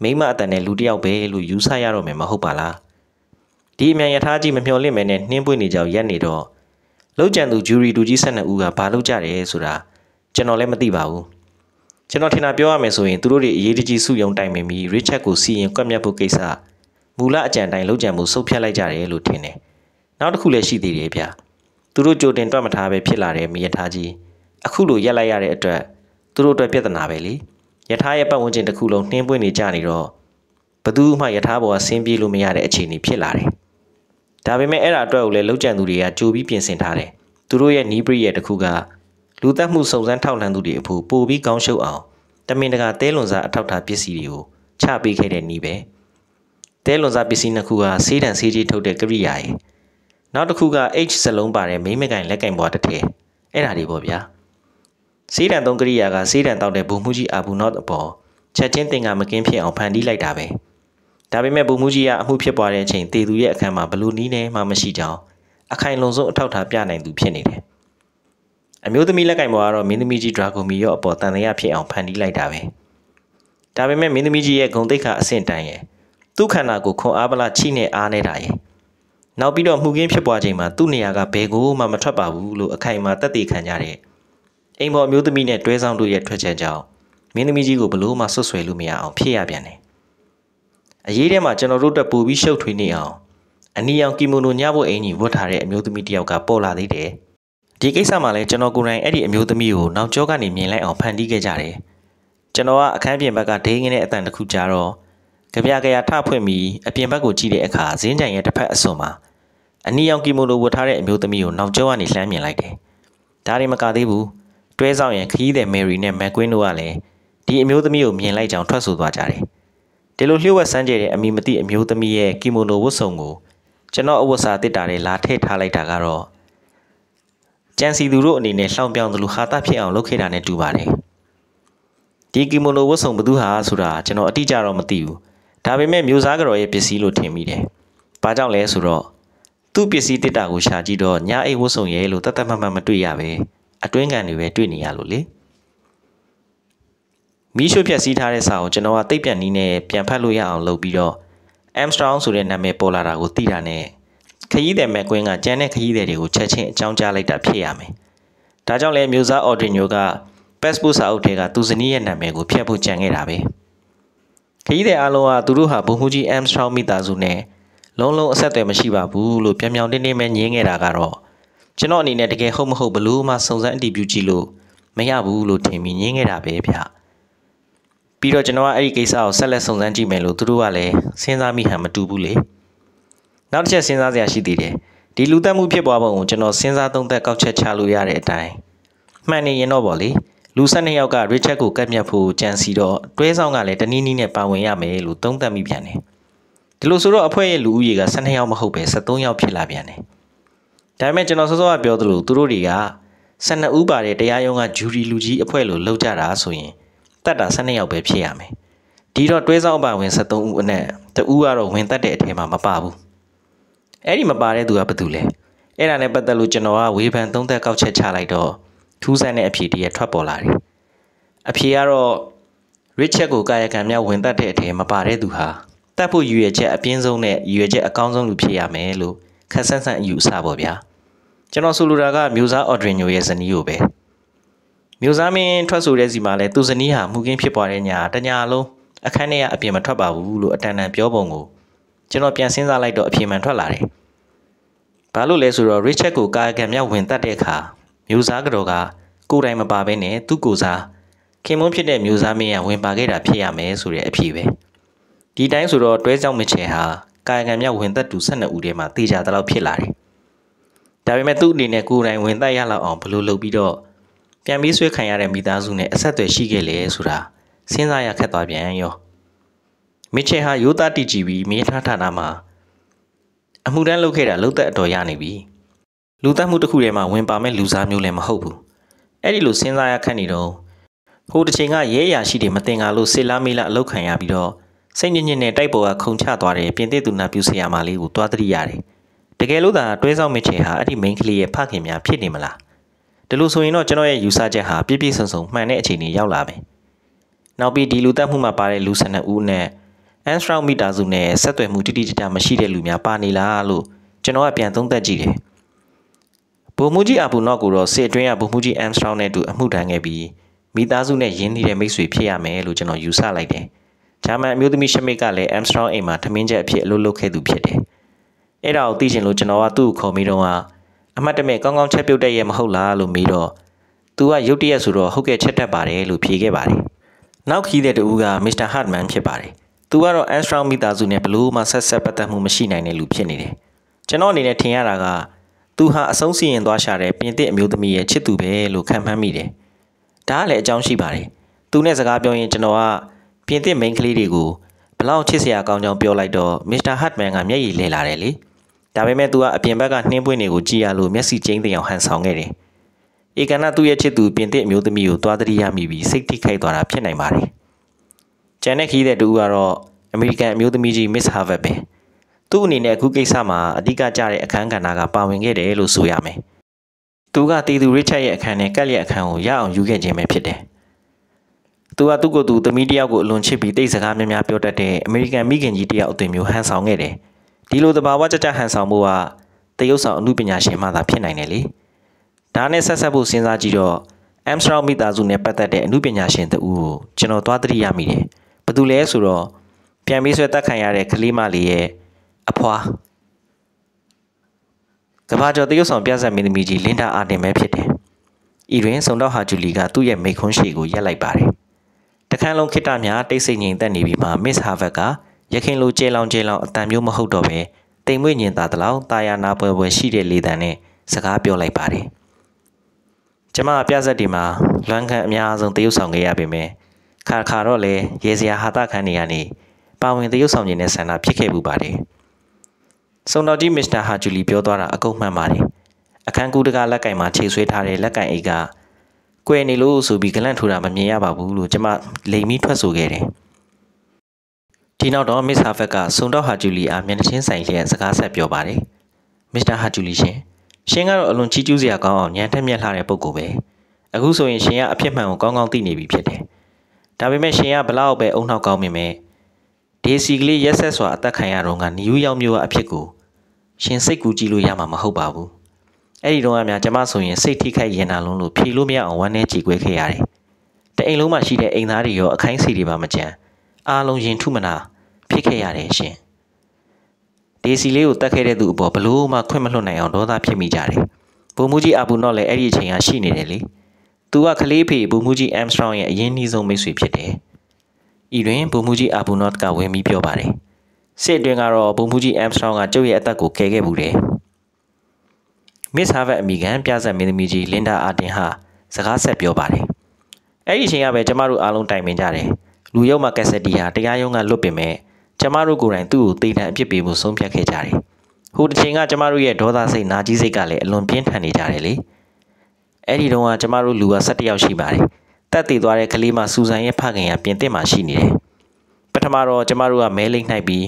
မိမအတန်နဲ့လူတယောက်ပဲလို့ယူဆရတော့မယ်မဟုတ်ပါလား။ဒီအမြန်ယထာကြီးမမျှော်လင့်မဲနဲ့နှင်းပွင့်နေကြောင်ရက်နေတော့လောက်ကြံသူဂျူရီလူကြီး12ဦးကဘာလောက်ကြတယ်ဆိုတာကျွန်တော်လည်းမသိပါဘူးကျွန်တော်ထင်တာပြောရမယ်ဆိုရင်သူတို့တွေအရေးတကြီးစုယုံတိုင်ပင်ပြီးရစ်ချက်ကိုစီရင်ကွက်မြတ်ဖို့ကိစ္စမူလအကြံတိုင်းလောက်ကြံမှုဆုတ်ဖြတ်လိုက်ကြတယ်လို့ထင်တယ်နောက်တစ်ခုလည်းရှိသေးတယ်ဗျသူတို့ကြိုတင်တွက်မထားပဲဖြစ်လာတဲ့မိယထားကြီးအခုလိုရက်လိုက်ရတဲ့အတွက်သူတို့အတွက်ပြဿနာပဲလေယထာရဲ့ပတ်ဝန်းကျင်တစ်ခုလုံးနှင်းပွင့်နေကြနေတော့ဘသူမှယထာပေါ်ကဆင်းပြေးလို့မရတဲ့အခြေအနေဖြစ်လာတယ်ဒါပေမဲ့အဲ့ဒါအတွက်ကိုလည်းလောက်ကျန်သူတွေကကြိုပြီးပြင်ဆင်ထားတယ်သူတို့ရဲ့နီးပရိရဲ့တစ်ခုကလူသက်မှုစုံစမ်းထောက်လှမ်းသူတွေအဖို့ပို့ပြီးကောင်းရှုပ်အောင်တမင်တကာတဲလွန်စားအထောက်ထားပစ္စည်းတွေကိုချပေးခဲ့တဲ့နီးပဲတဲလွန်စားပစ္စည်းနှစ်ခုကဆေးတံဆေးကြီးထုတ်တဲ့ကရိယာရယ်နောက်တစ်ခုက H စလုံးပါတဲ့မိမကင်လက်ကင်ဘွားတစ်ထည်အဲ့ဒါတွေပေါ့ဗျာဆေးတံသုံးကရိယာကဆေးတံတောက်တဲ့ဘုံမှုကြီးအာဘူးနော့အပေါ်ချက်ချင်းတင်ကမကင်းဖြစ်အောင်ဖန်တီးလိုက်တာပဲ။ဒါပေမဲ့ဗိုလ်မှူးကြီးကအမှုဖြစ်ပွားတဲ့အချိန်တေသူရဲ့အခန်းမှာဘလူနီးနဲ့မှမရှိကြအောင်အခိုင်လုံဆုံးအထောက်အထားပြနိုင်သူဖြစ်နေတယ်။အမျိုးသမီးလက်ကင်ပေါ်ကတော့မင်းသမီးကြီးဒရာဂွန်မီရော့အပေါ်တန်တရားဖြစ်အောင်ဖန်တီးလိုက်တာပဲ။ဒါပေမဲ့မင်းသမီးကြီးရဲ့ဂုံတိတ်ခါအဆင့်တန်းရဲ့သူ့ခန္ဓာကိုခွန်အားပလာချိနဲ့အားနေတာရဲ့နောက်ပြီးတော့မှုကင်းဖြစ်ပွားချိန်မှာသူ့နေရာကဘယ်ကိုမှမထွက်ပါဘူးလို့အခိုင်အမာတက်သေးခံကြတဲ့အိမ်ပေါ်အမျိုးသမီးနဲ့တွဲဆောင်တို့ရဲ့ထွက်ချက်ကြောင့်မင်းသမီးကြီးကိုဘလို့မှဆွတ်ဆွဲလို့မရအောင်ဖြည့်ရပြန်တယ်အရေးထဲမှာကျွန်တော်တို့တက်ပူပြီးရှုပ်ထွေးနေအောင် အနီရောင်ကီမိုနိုညဖို့အင်ကြီးဝတ်ထားတဲ့အမျိုးသမီးတစ်ယောက်ကပေါ်လာသေးတယ်။ဒီကိစ္စမှာလည်းကျွန်တော်ကိုယ်တိုင်အဲ့ဒီအမျိုးသမီးကိုနောက်ကျောကနေမြင်လိုက်အောင်ဖန်တီးခဲ့ကြတယ်။ကျွန်တော်ကအခန်းပြင်ဘက်ကဒေးငင်းတဲ့အတန်တစ်ခုကြားတော့ကြပြကြရထဖွင့်ပြီးအပြင်ဘက်ကိုကြည့်တဲ့အခါဇင်းကြိုင်ရဲ့တစ်ဖက်အစွန်မှာအနီရောင်ကီမိုလိုဝတ်ထားတဲ့အမျိုးသမီးကိုနောက်ကျောကနေလှမ်းမြင်လိုက်တယ်။ဒါရင်မကသေးဘူး။တွဲဆောင်ရင်ခရီးသည်မယ်ရီနဲ့မက်ကွင်းတို့ကလည်းဒီအမျိုးသမီးကိုမြင်လိုက်ကြောင်ထွက်ဆိုသွားကြတယ်။ဒီလိုလျှို့ဝှက်စမ်းကြဲတဲ့အမိမသိအမျိုးသမီးရဲ့ကီမိုနိုဝတ်စုံကိုကျွန်တော်အဝတ်စာတစ်တာတွေလာထည့်ထားလိုက်တာကတော့ကြံစီသူတို့အနေနဲ့လှောင်ပြောင်သလိုဟာတာဖြစ်အောင်လုပ်ခဲ့တာနဲ့တူပါတယ်ဒီကီမိုနိုဝတ်စုံဘသူဟာဆိုတာကျွန်တော်အတိအကျတော့မသိဘူးဒါပေမဲ့မျိုးစားကြော်ရဲ့ပစ္စည်းလို့ထင်မိတယ်ဘာကြောင့်လဲဆိုတော့သူ့ပစ္စည်းတစ်တာကိုရှာကြည့်တော့ညာအိတ်ဝတ်စုံရဲ့လို့တတ်တတ်မှတ်မှတ်မတွေ့ရပဲအတွင်းကန်တွေပဲတွေ့နေရလို့လေ။မီးရှို့ဖျက်ဆီးထားတဲ့စာကိုကျွန်တော်ကတိတ်ပြန်နီးနဲ့ပြန်ဖတ်လို့ရအောင်လုပ်ပြီးတော့ Armstrong ဆိုတဲ့နာမည်ပေါ်လာတာကိုသိတာနဲ့ခရီးသည်မဲ့ကွင်းကကျန်တဲ့ခရီးသည်တွေကိုချက်ချင်းအကြောင်းကြားလိုက်တာဖြစ်ရမယ်။ဒါကြောင့်လဲမျိုးစား Ordinio က passport စာအုပ်ထဲကသူဇနီးရဲ့နာမည်ကိုဖျက်ဖို့ကြံခဲ့တာပဲ။ခရီးသည်အားလုံးကသူတို့ဟာဘုံမှုကြီး Armstrong မိသားစုနဲ့လုံးလုံးအဆက်အသွယ်မရှိပါဘူးလို့ပြောင်ပြောင်တင်းတင်းပဲညင်းခဲ့တာကတော့ကျွန်တော်အနေနဲ့တကယ်ဟုတ်မဟုတ်ဘလို့မှစုံစမ်းအတည်ပြုကြည့်လို့မရဘူးလို့ထင်ပြီးညင်းခဲ့တာပဲဗျ။ပြီးတော့ကျွန်တော်ကအဲ့ဒီကိစ္စကိုဆက်လက်စုံစမ်းကြည့်မယ်လို့သူတို့ကလည်းစဉ်းစားမိဟန်မတူဘူးလေနောက်တစ်ချက်စဉ်းစားစရာရှိသေးတယ်ဒီလူသက်မှုဖြစ်ပွားပုံကိုကျွန်တော်စဉ်းစားသုံးသပ်ကောက်ချက်ချလို့ရတဲ့အတိုင်းမှန်နေရင်တော့ဗောလေလူ၁၂ယောက်က Richard ကိုကတ်မြတ်ဖို့ကြံစီတော့တွဲဆောင်ကလည်းတနည်းနည်းနဲ့ပါဝင်ရမယ်လို့သုံးသပ်မိပြန်တယ်ဒီလိုဆိုတော့အဖွဲ့ရဲ့လူဦးရေက၁၂ယောက်မဟုတ်ပဲ၁၃ယောက်ဖြစ်လာပြန်တယ်ဒါပေမဲ့ကျွန်တော်စောစောကပြောသလိုသူတို့တွေက၁၂ဦးပါတဲ့တရားရုံးကဂျူရီလူကြီးအဖွဲ့လို့လောက်ကြတာဆိုရင်တတ်တာ12ယောက်ပဲဖြစ်ရမယ်ဒီတော့တွဲဆောင်အပါဝင်73ဦးအနက်တဦးကတော့ဝင်တက်တဲ့အထဲမှာမပါဘူးအဲ့ဒီမပါတဲ့သူကဘာတူလဲအဲ့ဒါနဲ့ပတ်သက်လို့ကျွန်တော်ကဝေဖန်သုံးသက်ကောက်ချက်ချလိုက်တော့ထူးဆန်းတဲ့အဖြေတည်းရထွက်ပေါ်လာတယ်အဖြေကတော့ Richard ကိုကာယကံမြောက်ဝင်တက်တဲ့အထဲမပါတဲ့သူဟာတတ်ဖို့ရည်ရွယ်ချက်အပြင်းဆုံးနဲ့ရည်ရွယ်ချက်အကောင်းဆုံးလူဖြစ်ရမယ်လို့ခက်ဆန်းဆန်းအယူအဆပေါ့ဗျာကျွန်တော်ဆိုလိုတာကမျိုးစားအော်ဒရီညိုရဲ့ဇနီးကိုပဲမြို့စားမင်းထွက်ဆိုတဲ့စီမှာလဲသူဇနီးဟာမူကင်းဖြစ်ပွားတဲ့ညတညာလုံးအခန်းထဲကအပြင်မထွက်ပါဘူးလို့အတန်တန်ပြောပုံကိုကျွန်တော်ပြန်စဉ်းစားလိုက်တော့အပြင်မှန်ထွက်လာတယ်။ဘာလို့လဲဆိုတော့ Richard ကိုကာယကံမြောက်ဝင်တတ်တဲ့အခါမျိုးစားကတော့ကကိုယ်တိုင်မပါဘဲနဲ့သူ့ကိုယ်စားခင်မွန်းဖြစ်တဲ့မျိုးစားမင်းရဝင်ပါခဲ့တာဖြစ်ရမယ်ဆိုတဲ့အဖြေပဲ။ဒီတိုင်းဆိုတော့တွဲကြောင့်မချေဟာကာယကံမြောက်ဝင်သက်သူ12ဦးထဲမှာတေချာတလောက်ဖြစ်လာတယ်။ဒါပေမဲ့သူ့အနေနဲ့ကိုယ်တိုင်ဝင်သက်ရလောက်အောင်ဘယ်လိုလုပ်ပြီးတော့ပြန်ပြီးဆွေးခံရတဲ့မိသားစုနဲ့အဆက်အသွယ်ရှိခဲ့လေဆိုတာစဉ်းစားရခက်သွားပြန်ရောမစ်ချယ်ဟာရိုးသားတည်ကြည်ပြီးမေထားဌာနမှာအမှုတန်းလုပ်ခဲ့တာလုံသက်အတော်ရနေပြီလူသက်မှုတစ်ခုထဲမှာဝင်ပါမဲ့လူစားမျိုးလည်းမဟုတ်ဘူးအဲ့ဒီလိုစဉ်းစားရခက်နေတော့ဟိုတစ်ချိန်ကရဲရာရှိတွေမတင်ကားလို့စစ်လားမေးလားအလောက်ခံရပြီးတော့စိတ်ညစ်ညစ်နဲ့တိုက်ပေါ်ကခုန်ချသွားတဲ့ပြင်သစ်သူနာပြုဆရာမလေးကိုသွားသတိရတယ်တကယ်လို့သာတွဲဆောင်မစ်ချယ်ဟာအဲ့ဒီမိန်းကလေးရဲ့ဖခင်များဖြစ်နေမလားဒီလိုဆိုရင်တော့ကျွန်တော်ရဲ့ယူဆချက်ဟာပြည့်ပြည့်စုံစုံမှန်တဲ့အခြေအနေရောက်လာမယ်။နောက်ပြီးဒီလူတက်မှုမှာပါတဲ့လူ12ဦးနဲ့ Armstrong မိသားစုနဲ့ဆက်သွယ်မှုတိတိကျကျမရှိတဲ့လူများပါနေလားလို့ကျွန်တော်ကပြန်သုံးသပ်ကြည့်တယ်။ဗိုလ်မှူးကြီးအပူနော့ကိုတော့စစ်အတွင်းကဗိုလ်မှူးကြီး Armstrong နဲ့တူအမှုထမ်းခဲ့ပြီးမိသားစုနဲ့ရင်းနှီးတဲ့မိတ်ဆွေဖြစ်ရမယ်လို့ကျွန်တော်ယူဆလိုက်တယ်။ဂျာမန်အမျိုးသမီးရှမစ်ကလည်း Armstrong အိမ်မှာထမင်းချက်အဖြစ်အလုပ်လုပ်ခဲ့သူဖြစ်တယ်။အဲ့ဒါကိုသိချင်လို့ကျွန်တော်ကသူ့ကိုခေါ်မိတော့အမှတ်တမဲ့ကောင်းကောင်းချက်ပြုတ်တတ်ရဲ့မဟုတ်လားလို့မေးတော့ "तू ကရုတ်တရက်ဆိုတော့ဟုတ်ကဲ့ချက်တတ်ပါတယ်"လို့ဖြေခဲ့ပါတယ်။နောက်ခီးတဲ့တူက Mr. Hartman ဖြစ်ပါတယ်။"သူကတော့ Armstrong မိသားစုနဲ့ဘလို့မှဆက်ဆက်ပတ်သက်မှုမရှိနိုင်တဲ့လူဖြစ်နေတယ်။ကျွန်တော်အနေနဲ့ထင်ရတာကသူဟာအဆုံးစီရင်သွားရှာတဲ့ပြင်သစ်အမျိုးသမီးရဲ့ချစ်သူပဲလို့ခံမှန်းမိတယ်။ဒါကလည်းအကြောင်းရှိပါတယ်။သူနဲ့စကားပြောရင်ကျွန်တော်ကပြင်သစ်မိန်းကလေးတွေကိုဘလောက်ချစ်စရာကောင်းကြောင်းပြောလိုက်တော့ Mr. Hartman ကမျက်ရည်လဲလာတယ်လေ။ဒါပေမဲ့သူကအပြင်ဘက်ကနှင်းပွင့်တွေကိုကြည့်ရလို့မျက်စိကျိန်းသိအောင်ဟန်ဆောင်ခဲ့တယ်။ဧကနာသူ့ရဲ့ချစ်သူပြင်သစ်အမျိုးသမီးကိုသွားတရိယာမိပြီးစိတ်ထိခိုက်သွားတာဖြစ်နိုင်ပါတယ်။ကျန်တဲ့ခီးတဲ့တူကတော့အမေရိကန်အမျိုးသမီးကြီးမစ်ဟာဗတ်ပဲ။သူ့အနေနဲ့အခုကိစ္စမှာအဓိကကျတဲ့အခန်းကဏ္ဍကပါဝင်ခဲ့တယ်လို့ဆိုရမယ်။သူကတီသူရစ်ချတ်ရဲ့အခန်းနဲ့ကက်လျက်အခန်းကိုရအောင်ယူခဲ့ခြင်းပဲဖြစ်တယ်။သူကသူ့ကိုယ်သူသမီးတယောက်ကိုအလွန်ချစ်ပြီးတိတ်စကားများများပြောတတ်တဲ့အမေရိကန်မိခင်ကြီးတယောက်အသွင်မျိုးဟန်ဆောင်ခဲ့တယ်။ဒီလိုသဘာဝကြကြဟန်ဆောင်မှုကတရုတ်ဆောင်အမှုပညာရှင်မှသာဖြစ်နိုင်တယ်လေဒါနဲ့ဆက်ဆက်ဖို့စဉ်းစားကြည့်တော့ Armstrong မိသားစုနဲ့ပတ်သက်တဲ့အမှုပညာရှင်တူကိုကျွန်တော်သွားသတိရမိတယ်။ဘာတူလဲဆိုတော့ပြန်ပြီးဆွဲတက်ခံရတဲ့ကလေးမလေးရဲ့အဖွာကဘာကျော်တရုတ်ဆောင်ပြဆက်မင်းသမီးကြီးလင်ဒါအာတင်ပဲဖြစ်တယ်။ဤတွင်စုံတော့ဟာဂျူလီကသူ့ရဲ့မိခွန်းရှိကိုရက်လိုက်ပါတယ်။တခန်းလုံးခိတ္တများတိတ်ဆိတ်ငြိမ်သက်နေပြီးမှ Miss Harvard ကရခင်လိုကြဲလောင်ကြဲလောင်အတန်မျိုးမဟုတ်တော့ပဲတိမ်မွေ့ညင်သာတလောက်တာယာနာပွဲပွဲရှိတဲ့လေတံနဲ့စကားပြောလိုက်ပါတယ်။ကျမအပြဆက်ဒီမှာလွမ်းခံအများဆုံးတရုတ်ဆောင်ခဲ့ရပေမဲ့ခါခါတော့လေရေစရာ ဟာတာခန်းတွေကနေပါဝင်တရုတ်ဆောင်ခြင်းနဲ့ဆန္ဒဖြစ်ခဲ့မှုပါတယ်။စုံတော်ကြီးမစ္စတာဟာဂျူလီပြောသွားတာအကုန်မှန်ပါတယ်။အခန်းကူးတကားလက်ကင်မှာခြေဆွဲထားတဲ့လက်ကင်အိတ်ကကွယ်နေလို့ဆိုပြီးဂလန့်ထူတာမမြင်ရပါဘူးလို့ကျမလိမ်မီထွက်ဆိုခဲ့တယ်။ဒီနောက်တော့မစ္စဟာဖက်ကဆုံတော့ဟာဂျူလီအားမျက်နှာချင်းဆိုင်လျက်စကားဆက်ပြောပါတယ်မစ္စတာဟာဂျူလီရှင်ရှင်ကတော့အလွန်ချီးကျူးစရာကောင်းအောင်ညံထက်မြက်လှတဲ့ပုံကိုပဲအခုဆိုရင်ရှင်ကအဖြစ်မှန်ကိုကောင်းကောင်းသိနေပြီဖြစ်တယ်ဒါပေမဲ့ရှင်ကဘလောက်ပဲအုံနောက်ကောင်းမိမယ်ဒေစီကလေးရက်ဆက်စွာအသက်ခံရတော့ကနယူးယောက်မြို့ကအဖြစ်ကိုရှင်စိတ်ကူကြည့်လို့ရမှာမဟုတ်ပါဘူးအဲ့ဒီတော့အများကျမဆိုရင်စိတ်ထိခိုက်ရင်နာလုံးလို့ဖြေလို့မရအောင်ဝမ်းနဲ့ကြေကွဲခဲ့ရတယ်တအိမ်လုံးမှာရှိတဲ့အိမ်သားတွေရောအခိုင်းစီတွေပါမကြမ်းအားလုံးရင်ထုမနာဖြစ်ခဲ့ရတယ်ရှင်ဒေစီလေးကိုတတ်ခဲ့တဲ့သူအပေါ်ဘလို့မှခွင့်မလွှတ်နိုင်အောင်ဒေါသဖြစ်မိကြတယ်ဘုံမူကြီးအဘူနော့လည်းအဲ့ဒီအချိန်ကရှိနေတယ်လေသူကကလေးဖေဘုံမူကြီးအမ်စထရောင်ရဲ့အရင်းနှီးဆုံးမိတ်ဆွေဖြစ်တယ်ဤတွင်ဘုံမူကြီးအဘူနော့ကဝင်ပြီးပြောပါတယ်စစ်တွင်ကတော့ဘုံမူကြီးအမ်စထရောင်ကကျုပ်ရဲ့အသက်ကိုကယ်ခဲ့ဘူးတယ်မစ်ဟာဗတ်အမိကန်ပြဇာမင်းသမီးကြီးလင်ဒါအာတင်ဟာစကားဆက်ပြောပါတယ်အဲ့ဒီအချိန်ကပဲကျမတို့အားလုံးတိုင်ပင်ကြတယ်လူရောက်မှကက်ဆက်တီဟာတရားရုံးကလွတ်ပင်မဲ့ကျမတို့ကိုယ်တိုင်သူ့ကိုတေးတန်အပြစ်ပေးဖို့ဆုံးဖြတ်ခဲ့ကြတယ်။ဟိုတစ်ချိန်ကကျမတို့ရဲ့ဒေါသစိတ်နာကြီးစိတ်ကလည်းအလွန်ပြင်းထန်နေကြတယ်လေ။အဲ့ဒီတုန်းကကျမတို့လူက၁၁ယောက်ရှိပါတယ်။တက်တည်သွားတဲ့ကလေးမစူဇန်ရဲ့ဖခင်ကပြင်သစ်မှာရှိနေတယ်။ပထမတော့ကျမတို့ကမဲလိမ့်နှိုက်ပြီး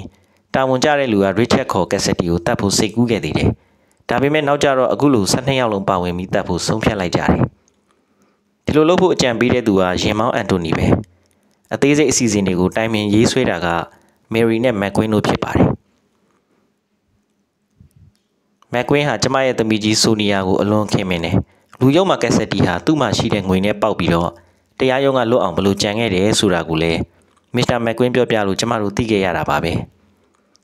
တာဝန်ကျတဲ့လူက Richard ခေါ်ကက်ဆက်တီကိုတတ်ဖို့စိတ်ကူးခဲ့သေးတယ်။ဒါပေမဲ့နောက်ကျတော့အခုလူ၁၂ယောက်လုံးပါဝင်ပြီးတတ်ဖို့ဆုံးဖြတ်လိုက်ကြတယ်။ဒီလိုလုပ်ဖို့အကြံပေးတဲ့သူကရင်မောင်းအန်တိုနီပဲ။အသေးစိတ်အစီအစဉ်တွေကိုတိုင်ပင်ရေးဆွဲတာကမယ်ရီနဲ့မက်ကွင်းတို့ဖြစ်ပါတယ်မက်ကွင်းဟာကျမရဲ့သမီးကြီးဆိုနီယာကိုအလွန်ခင်မင်တယ်လူယုံမှာကက်ဆက်တီဟာသူ့မှာရှိတဲ့ငွေနဲ့ပေါက်ပြီးတော့တရားရုံးကလွတ်အောင်ဘလို့ကြံခဲ့တယ်ဆိုတာကိုလည်းမစ္စတာမက်ကွင်းပြောပြလို့ကျမတို့သိခဲ့ရတာပါပဲ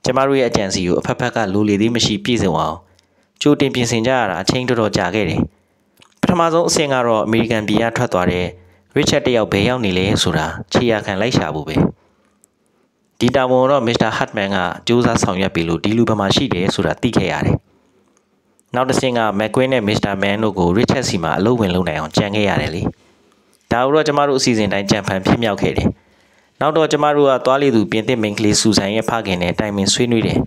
ကျမတို့ရဲ့အကြံစီကိုအဖက်ဖက်ကလိုလေသေးမရှိပြည့်စုံအောင်ကြိုတင်ပြင်ဆင်ကြရတာအချိန်တော်တော်ကြာခဲ့တယ်ပထမဆုံးအဆင့်ကတော့အမေရိကန်ပြည်ကထွက်သွားတဲ့ရစ်ချတ်တယောက်ဘယ်ရောက်နေလဲဆိုတာခြေရာခံလိုက်ရှာဖို့ပဲဒီတာဝန်တော့မစ္စတာဟတ်မန်ကစူးစမ်းဆောင်ရွက်ပြီးလို့ဒီလူပမာရှိတယ်ဆိုတာသိခဲ့ရတယ်နောက်တစ်ဆင့်ကမက်ကွင်းနဲ့မစ္စတာမန်တို့ကိုရစ်ချတ်စီမှာအလုပ်ဝင်လုပ်နိုင်အောင်ကြံခဲ့ရတယ်လေဒါတို့တော့ကျမတို့အစီအစဉ်တိုင်းကြံဖန်ဖြစ်မြောက်ခဲ့တယ်နောက်တော့ကျမတို့ကသွားလေသူပြင်သစ်မိန်ကလေးစူဆိုင်ရဲ့ဖခင်နဲ့တိုင်ပင်ဆွေးနွေးတယ်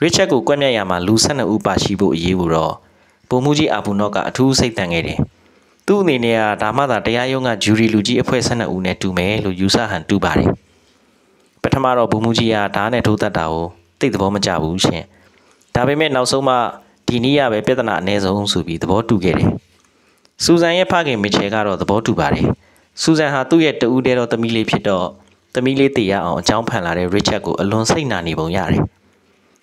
ရစ်ချတ်ကိုကွက်မြတ်ရမှာလူ၁၂ဦးပါရှိဖို့အရေးကိုတော့ပုံမှုကြီးအာဘူနော့ကအထူးစိတ်တန်ခဲ့တယ်။သူ့အနေနဲ့ကဒါမှသာတရားရုံးကဂျူရီလူကြီးအဖွဲ့12ဦးနဲ့တူမယ်လို့ယူဆဟန်တူပါတယ်ပထမတော့ဘုံမူကြီးကဓာတ်နဲ့ထိုးတတ်တာကိုသိသဘောမကျဘူးရှင်ဒါပေမဲ့နောက်ဆုံးမှဒီနေ့ရပဲပြဿနာအ ਨੇ ဆုံးဆိုပြီးသဘောတူခဲ့တယ်စူဇန်ရဲ့ဖခင်မီချယ်ကတော့သဘောတူပါတယ်စူဇန်ဟာသူ့ရဲ့တူဦးတဲတော့တမီးလေးဖြစ်တော့တမီးလေးတည်ရအောင်အကြောင်းဖန်လာတဲ့ရစ်ချက်ကိုအလွန်စိတ်နာနေပုံရတယ်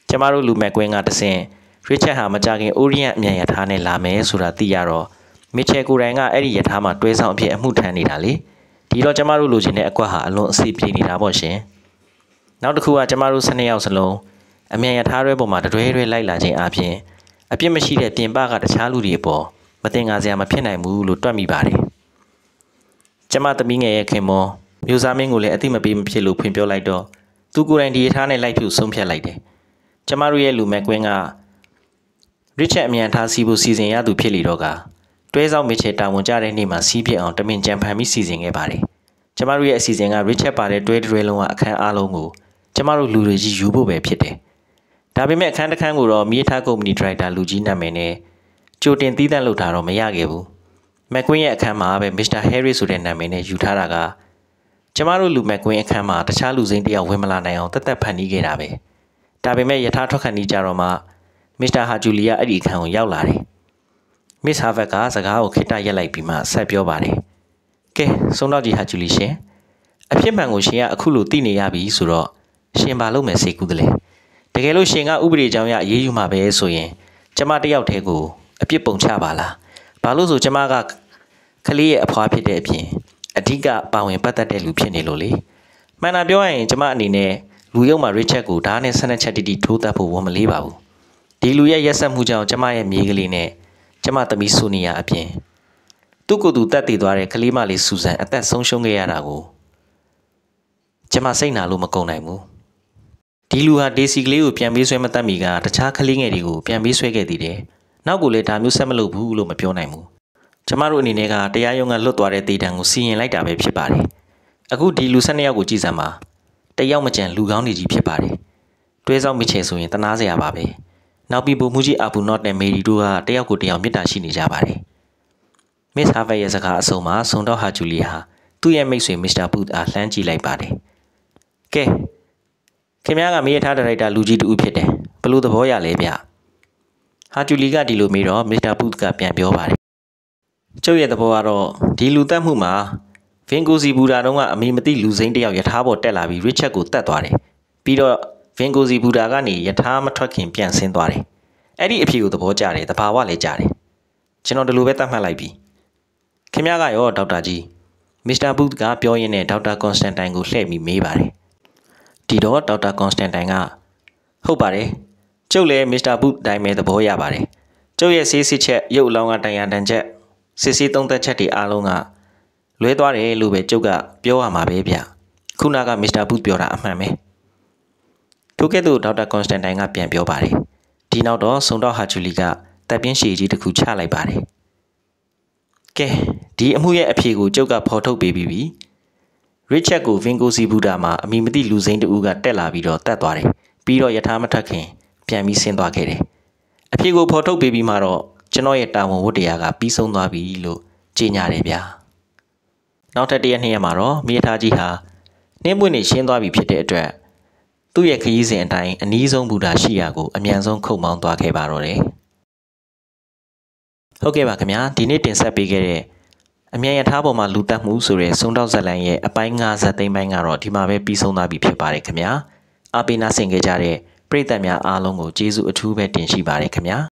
ကျမတို့လူမဲ့ကွင်းကတဆင့်ရစ်ချက်ဟာမကြခင်အိုရီယန်အမြန်ရထားနဲ့လာမယ်ဆိုတာသိရတော့မစ်ချယ်ကိုတိုင်ကအဲ့ဒီယထာမှာတွဲဆောင်အဖြစ်အမှုထမ်းနေတာလေဒီတော့ကျမတို့လိုချင်တဲ့အကွက်ဟာအလွန်အစီပြေနေတာပေါ့ရှင်နောက်တစ်ခုကကျမတို့12ယောက်စလုံးအမြန်ယထာတွဲပေါ်မှာတရွဲရွဲလိုက်လာခြင်းအပြင်အပြစ်မရှိတဲ့ပြင်ပကတခြားလူတွေပေါ်မတင်ကားစရာမဖြစ်နိုင်ဘူးလို့တွက်မိပါတယ်ကျမသမီးငယ်ရဲ့ခင်မောမျိုးစားမင်းကိုလည်းအတိမပေးမဖြစ်လို့ဖွင့်ပြောလိုက်တော့သူကိုယ်တိုင်ဒီရထားနဲ့လိုက်ဖြူဆုံးဖြတ်လိုက်တယ်ကျမတို့ရဲ့လူမဲ့ကွင်းကရစ်ချက်အမြန်ထားစီဖို့စီစဉ်ရသူဖြစ်လေတော့ကတွဲဆောင်မေချေတာဝန်ကြတဲ့နေ့မှာစီးပြစ်အောင်တမင်ကြံဖန်ပြီးစီစဉ်ခဲ့ပါတယ်။ကျမတို့ရဲ့အစီအစဉ်က Richard ပါတဲ့တွဲတွဲလုံးဝအခန်းအားလုံးကိုကျမတို့လူတွေကြီးယူဖို့ပဲဖြစ်တယ်။ဒါပေမဲ့အခန်းတစ်ခန်းကိုတော့မြေထားကုမ္ပဏီဒါရိုက်တာလူကြီးနာမည်နဲ့ကြိုတင်သီးသန့်လုပ်ထားတော့မရခဲ့ဘူး။မက်ကွင်းရဲ့အခန်းမှာပဲ Mr. Harry ဆိုတဲ့နာမည်နဲ့ယူထားတာကကျမတို့လူမက်ကွင်းအခန်းမှာတခြားလူစိမ်းတယောက်ဝင်မလာနိုင်အောင်တသက်ဖန်တီးခဲ့တာပဲ။ဒါပေမဲ့ယထာထွက်ခဏီကြတော့မှမစ္စတာဟာဂျူလီယာအဲ့ဒီအခန်းကိုရောက်လာတယ်။မစ်ဟာဗတ်ကစကားကိုခိတရက်လိုက်ပြီးမှဆက်ပြောပါတယ်ကဲဆုံးတော့ဒီဟာဂျူလီရှင်အဖြစ်မှန်ကိုရှင်ကအခုလိုသိနေရပြီဆိုတော့ရှင်ဘာလုပ်မယ်စေကူးတလဲတကယ်လို့ရှင်ကဥပဒေကြောင်းရအေးအေးယူမှာပဲဆိုရင်ကျမတယောက်တည်းကိုအပြစ်ပုံချပါလားဘာလို့ဆိုကျမကကလေးရဲ့အဖွားဖြစ်တဲ့အပြင်အဓိကပါဝင်ပတ်သက်တဲ့လူဖြစ်နေလို့လေမှန်တာပြောရရင်ကျမအနေနဲ့လူရုံမှာရစ်ချက်ကိုဓာတ်နဲ့ဆနက်ချက်တိတိထိုးတတ်ဖို့ဝန်မလေးပါဘူးဒီလူရဲ့ရက်ဆက်မှုကြောင့်ကျမရဲ့မြေကလေးနဲ့ကျမသမီးဆူနီယာအပြင်သူ့ကိုယ်သူတတ်တည်သွားတဲ့ကလေးမလေးဆူဇန်အသက်ဆုံးရှုံးခဲ့ရတာကိုကျမစိတ်နာလို့မကုန်နိုင်ဘူးဒီလူဟာဒေစီကလေးကိုပြန်ပေးဆွဲမတတ်မီကတခြားကလေးငယ်တွေကိုပြန်ပေးဆွဲခဲ့သေးတယ်နောက်ကိုလည်းဒါမျိုးဆက်မလုပ်ဘူးလို့မပြောနိုင်ဘူးကျမတို့အနေနဲ့ကတရားရုံးကလွတ်သွားတဲ့တေတံကိုစီရင်လိုက်တာပဲဖြစ်ပါတယ်အခုဒီလူ၁၂ယောက်ကိုကြည့်စမ်းပါတယောက်မကြံလူကောင်းတွေကြီးဖြစ်ပါတယ်တွဲဆောင်မိချေဆိုရင်တနာစရာပါပဲ။နောက်ပြီးဗိုလ်မှူးကြီးအာဘူနော့နဲ့မေရီတို့ကတယောက်ကိုတယောက်မေတ္တာရှိနေကြပါတယ်မစ်ဟာဗက်ရဲ့စကားအဆုံးမှာဆုံတော့ဟာဂျူလီဟာသူ့ရဲ့မိတ်ဆွေမစ္စတာဘုတ်အားလှမ်းကြည့်လိုက်ပါတယ်ကဲခင်ဗျားကမေးရထားဒါရိုက်တာလူကြီးတူဖြစ်တယ်ဘလို့သဘောရလဲဗျဟာဂျူလီကဒီလိုမေးတော့မစ္စတာဘုတ်ကပြန်ပြောပါတယ်ကျုပ်ရဲ့သဘောကတော့ဒီလူတက်မှုမှာဗင်ကိုစီဘူတာတုန်းကအမေမသိလူစိမ့်တယောက်ယထာပေါ်တက်လာပြီးရစ်ချက်ကိုတတ်သွားတယ်ပြီးတော့ဗင်ကိုစီဘူတာကနေယထာမထွက်ခင်ပြန်ဆင်းသွားတယ်။အဲ့ဒီအဖြေကိုသဘောကျတယ်၊တဘာဝလည်းကျတယ်။ကျွန်တော်ဒီလိုပဲသတ်မှတ်လိုက်ပြီ။ခင်ဗျားကရောဒေါက်တာကြီးမစ္စတာဘုတ်ကပြောရင်းနဲ့ဒေါက်တာကွန်စတန်တိုင်ကိုလှည့်ပြီးမေးပါတယ်။ဒီတော့ဒေါက်တာကွန်စတန်တိုင်ကဟုတ်ပါတယ်။ကျုပ်လည်းမစ္စတာဘုတ်တိုင်းပဲသဘောရပါတယ်။ကျုပ်ရဲ့ဆေးစစ်ချက်ရုပ်အလောင်းကတိုင်ရန်တန်ချက်စစ်စစ်သုံးသက်ချက်တွေအားလုံးကလွဲသွားတယ်လို့ပဲကျုပ်ကပြောရမှာပဲဗျ။ခုနကမစ္စတာဘုတ်ပြောတာအမှန်ပဲ။ထို့ကဲ့သို့ဒေါက်တာကွန်စတန်တိုင်ကပြန်ပြောပါတယ်။ဒီနောက်တော့ဆုံတော့ဟာချူလီကတပ်ပြင်းရှည်ကြီးတစ်ခုချလိုက်ပါတယ်။ကဲဒီအမှုရဲ့အဖြေကိုကျုပ်ကဖော်ထုတ်ပေးပြီးပြီ။ရစ်ချက်ကိုဗင်ကိုစီဘူတာမှာအမိမသိလူစိမ့်တူကတက်လာပြီးတော့တတ်သွားတယ်။ပြီးတော့ယထာမထက်ခင်ပြန်ပြီးဆင်းသွားခဲ့တယ်။အဖြေကိုဖော်ထုတ်ပေးပြီးမှတော့ကျွန်တော်ရဲ့တာဝန်ဝတ္တရားကပြီးဆုံးသွားပြီလို့ကြေညာတယ်ဗျာ။နောက်ထပ်တစ်ရက်နှစ်ရက်မှာတော့မိသားကြီးဟာနှင်းပွင့်နေရှင်းသွားပြီဖြစ်တဲ့အတွက်သူ့ရဲ့ခရီးစဉ်အတိုင်းအနည်းဆုံးဘူတာရှိရာကိုအမြန်ဆုံးခုတ်မောင်းသွားခဲ့ပါတော့တယ်။ဟုတ်ကဲ့ပါခင်ဗျာဒီနေ့တင်ဆက်ပေးခဲ့တဲ့အမြန်ရထားပေါ်မှာလူတက်မှုဆိုတဲ့စုံတော့ဇလန်ရဲ့အပိုင်း၅ဇက်သိမ်းပိုင်းကတော့ဒီမှာပဲပြီးဆုံးသွားပြီဖြစ်ပါတယ်ခင်ဗျာ။အားပေးနာဆင်ခဲ့ကြတဲ့ပရိသတ်များအားလုံးကိုကျေးဇူးအထူးပဲတင်ရှိပါတယ်ခင်ဗျာ။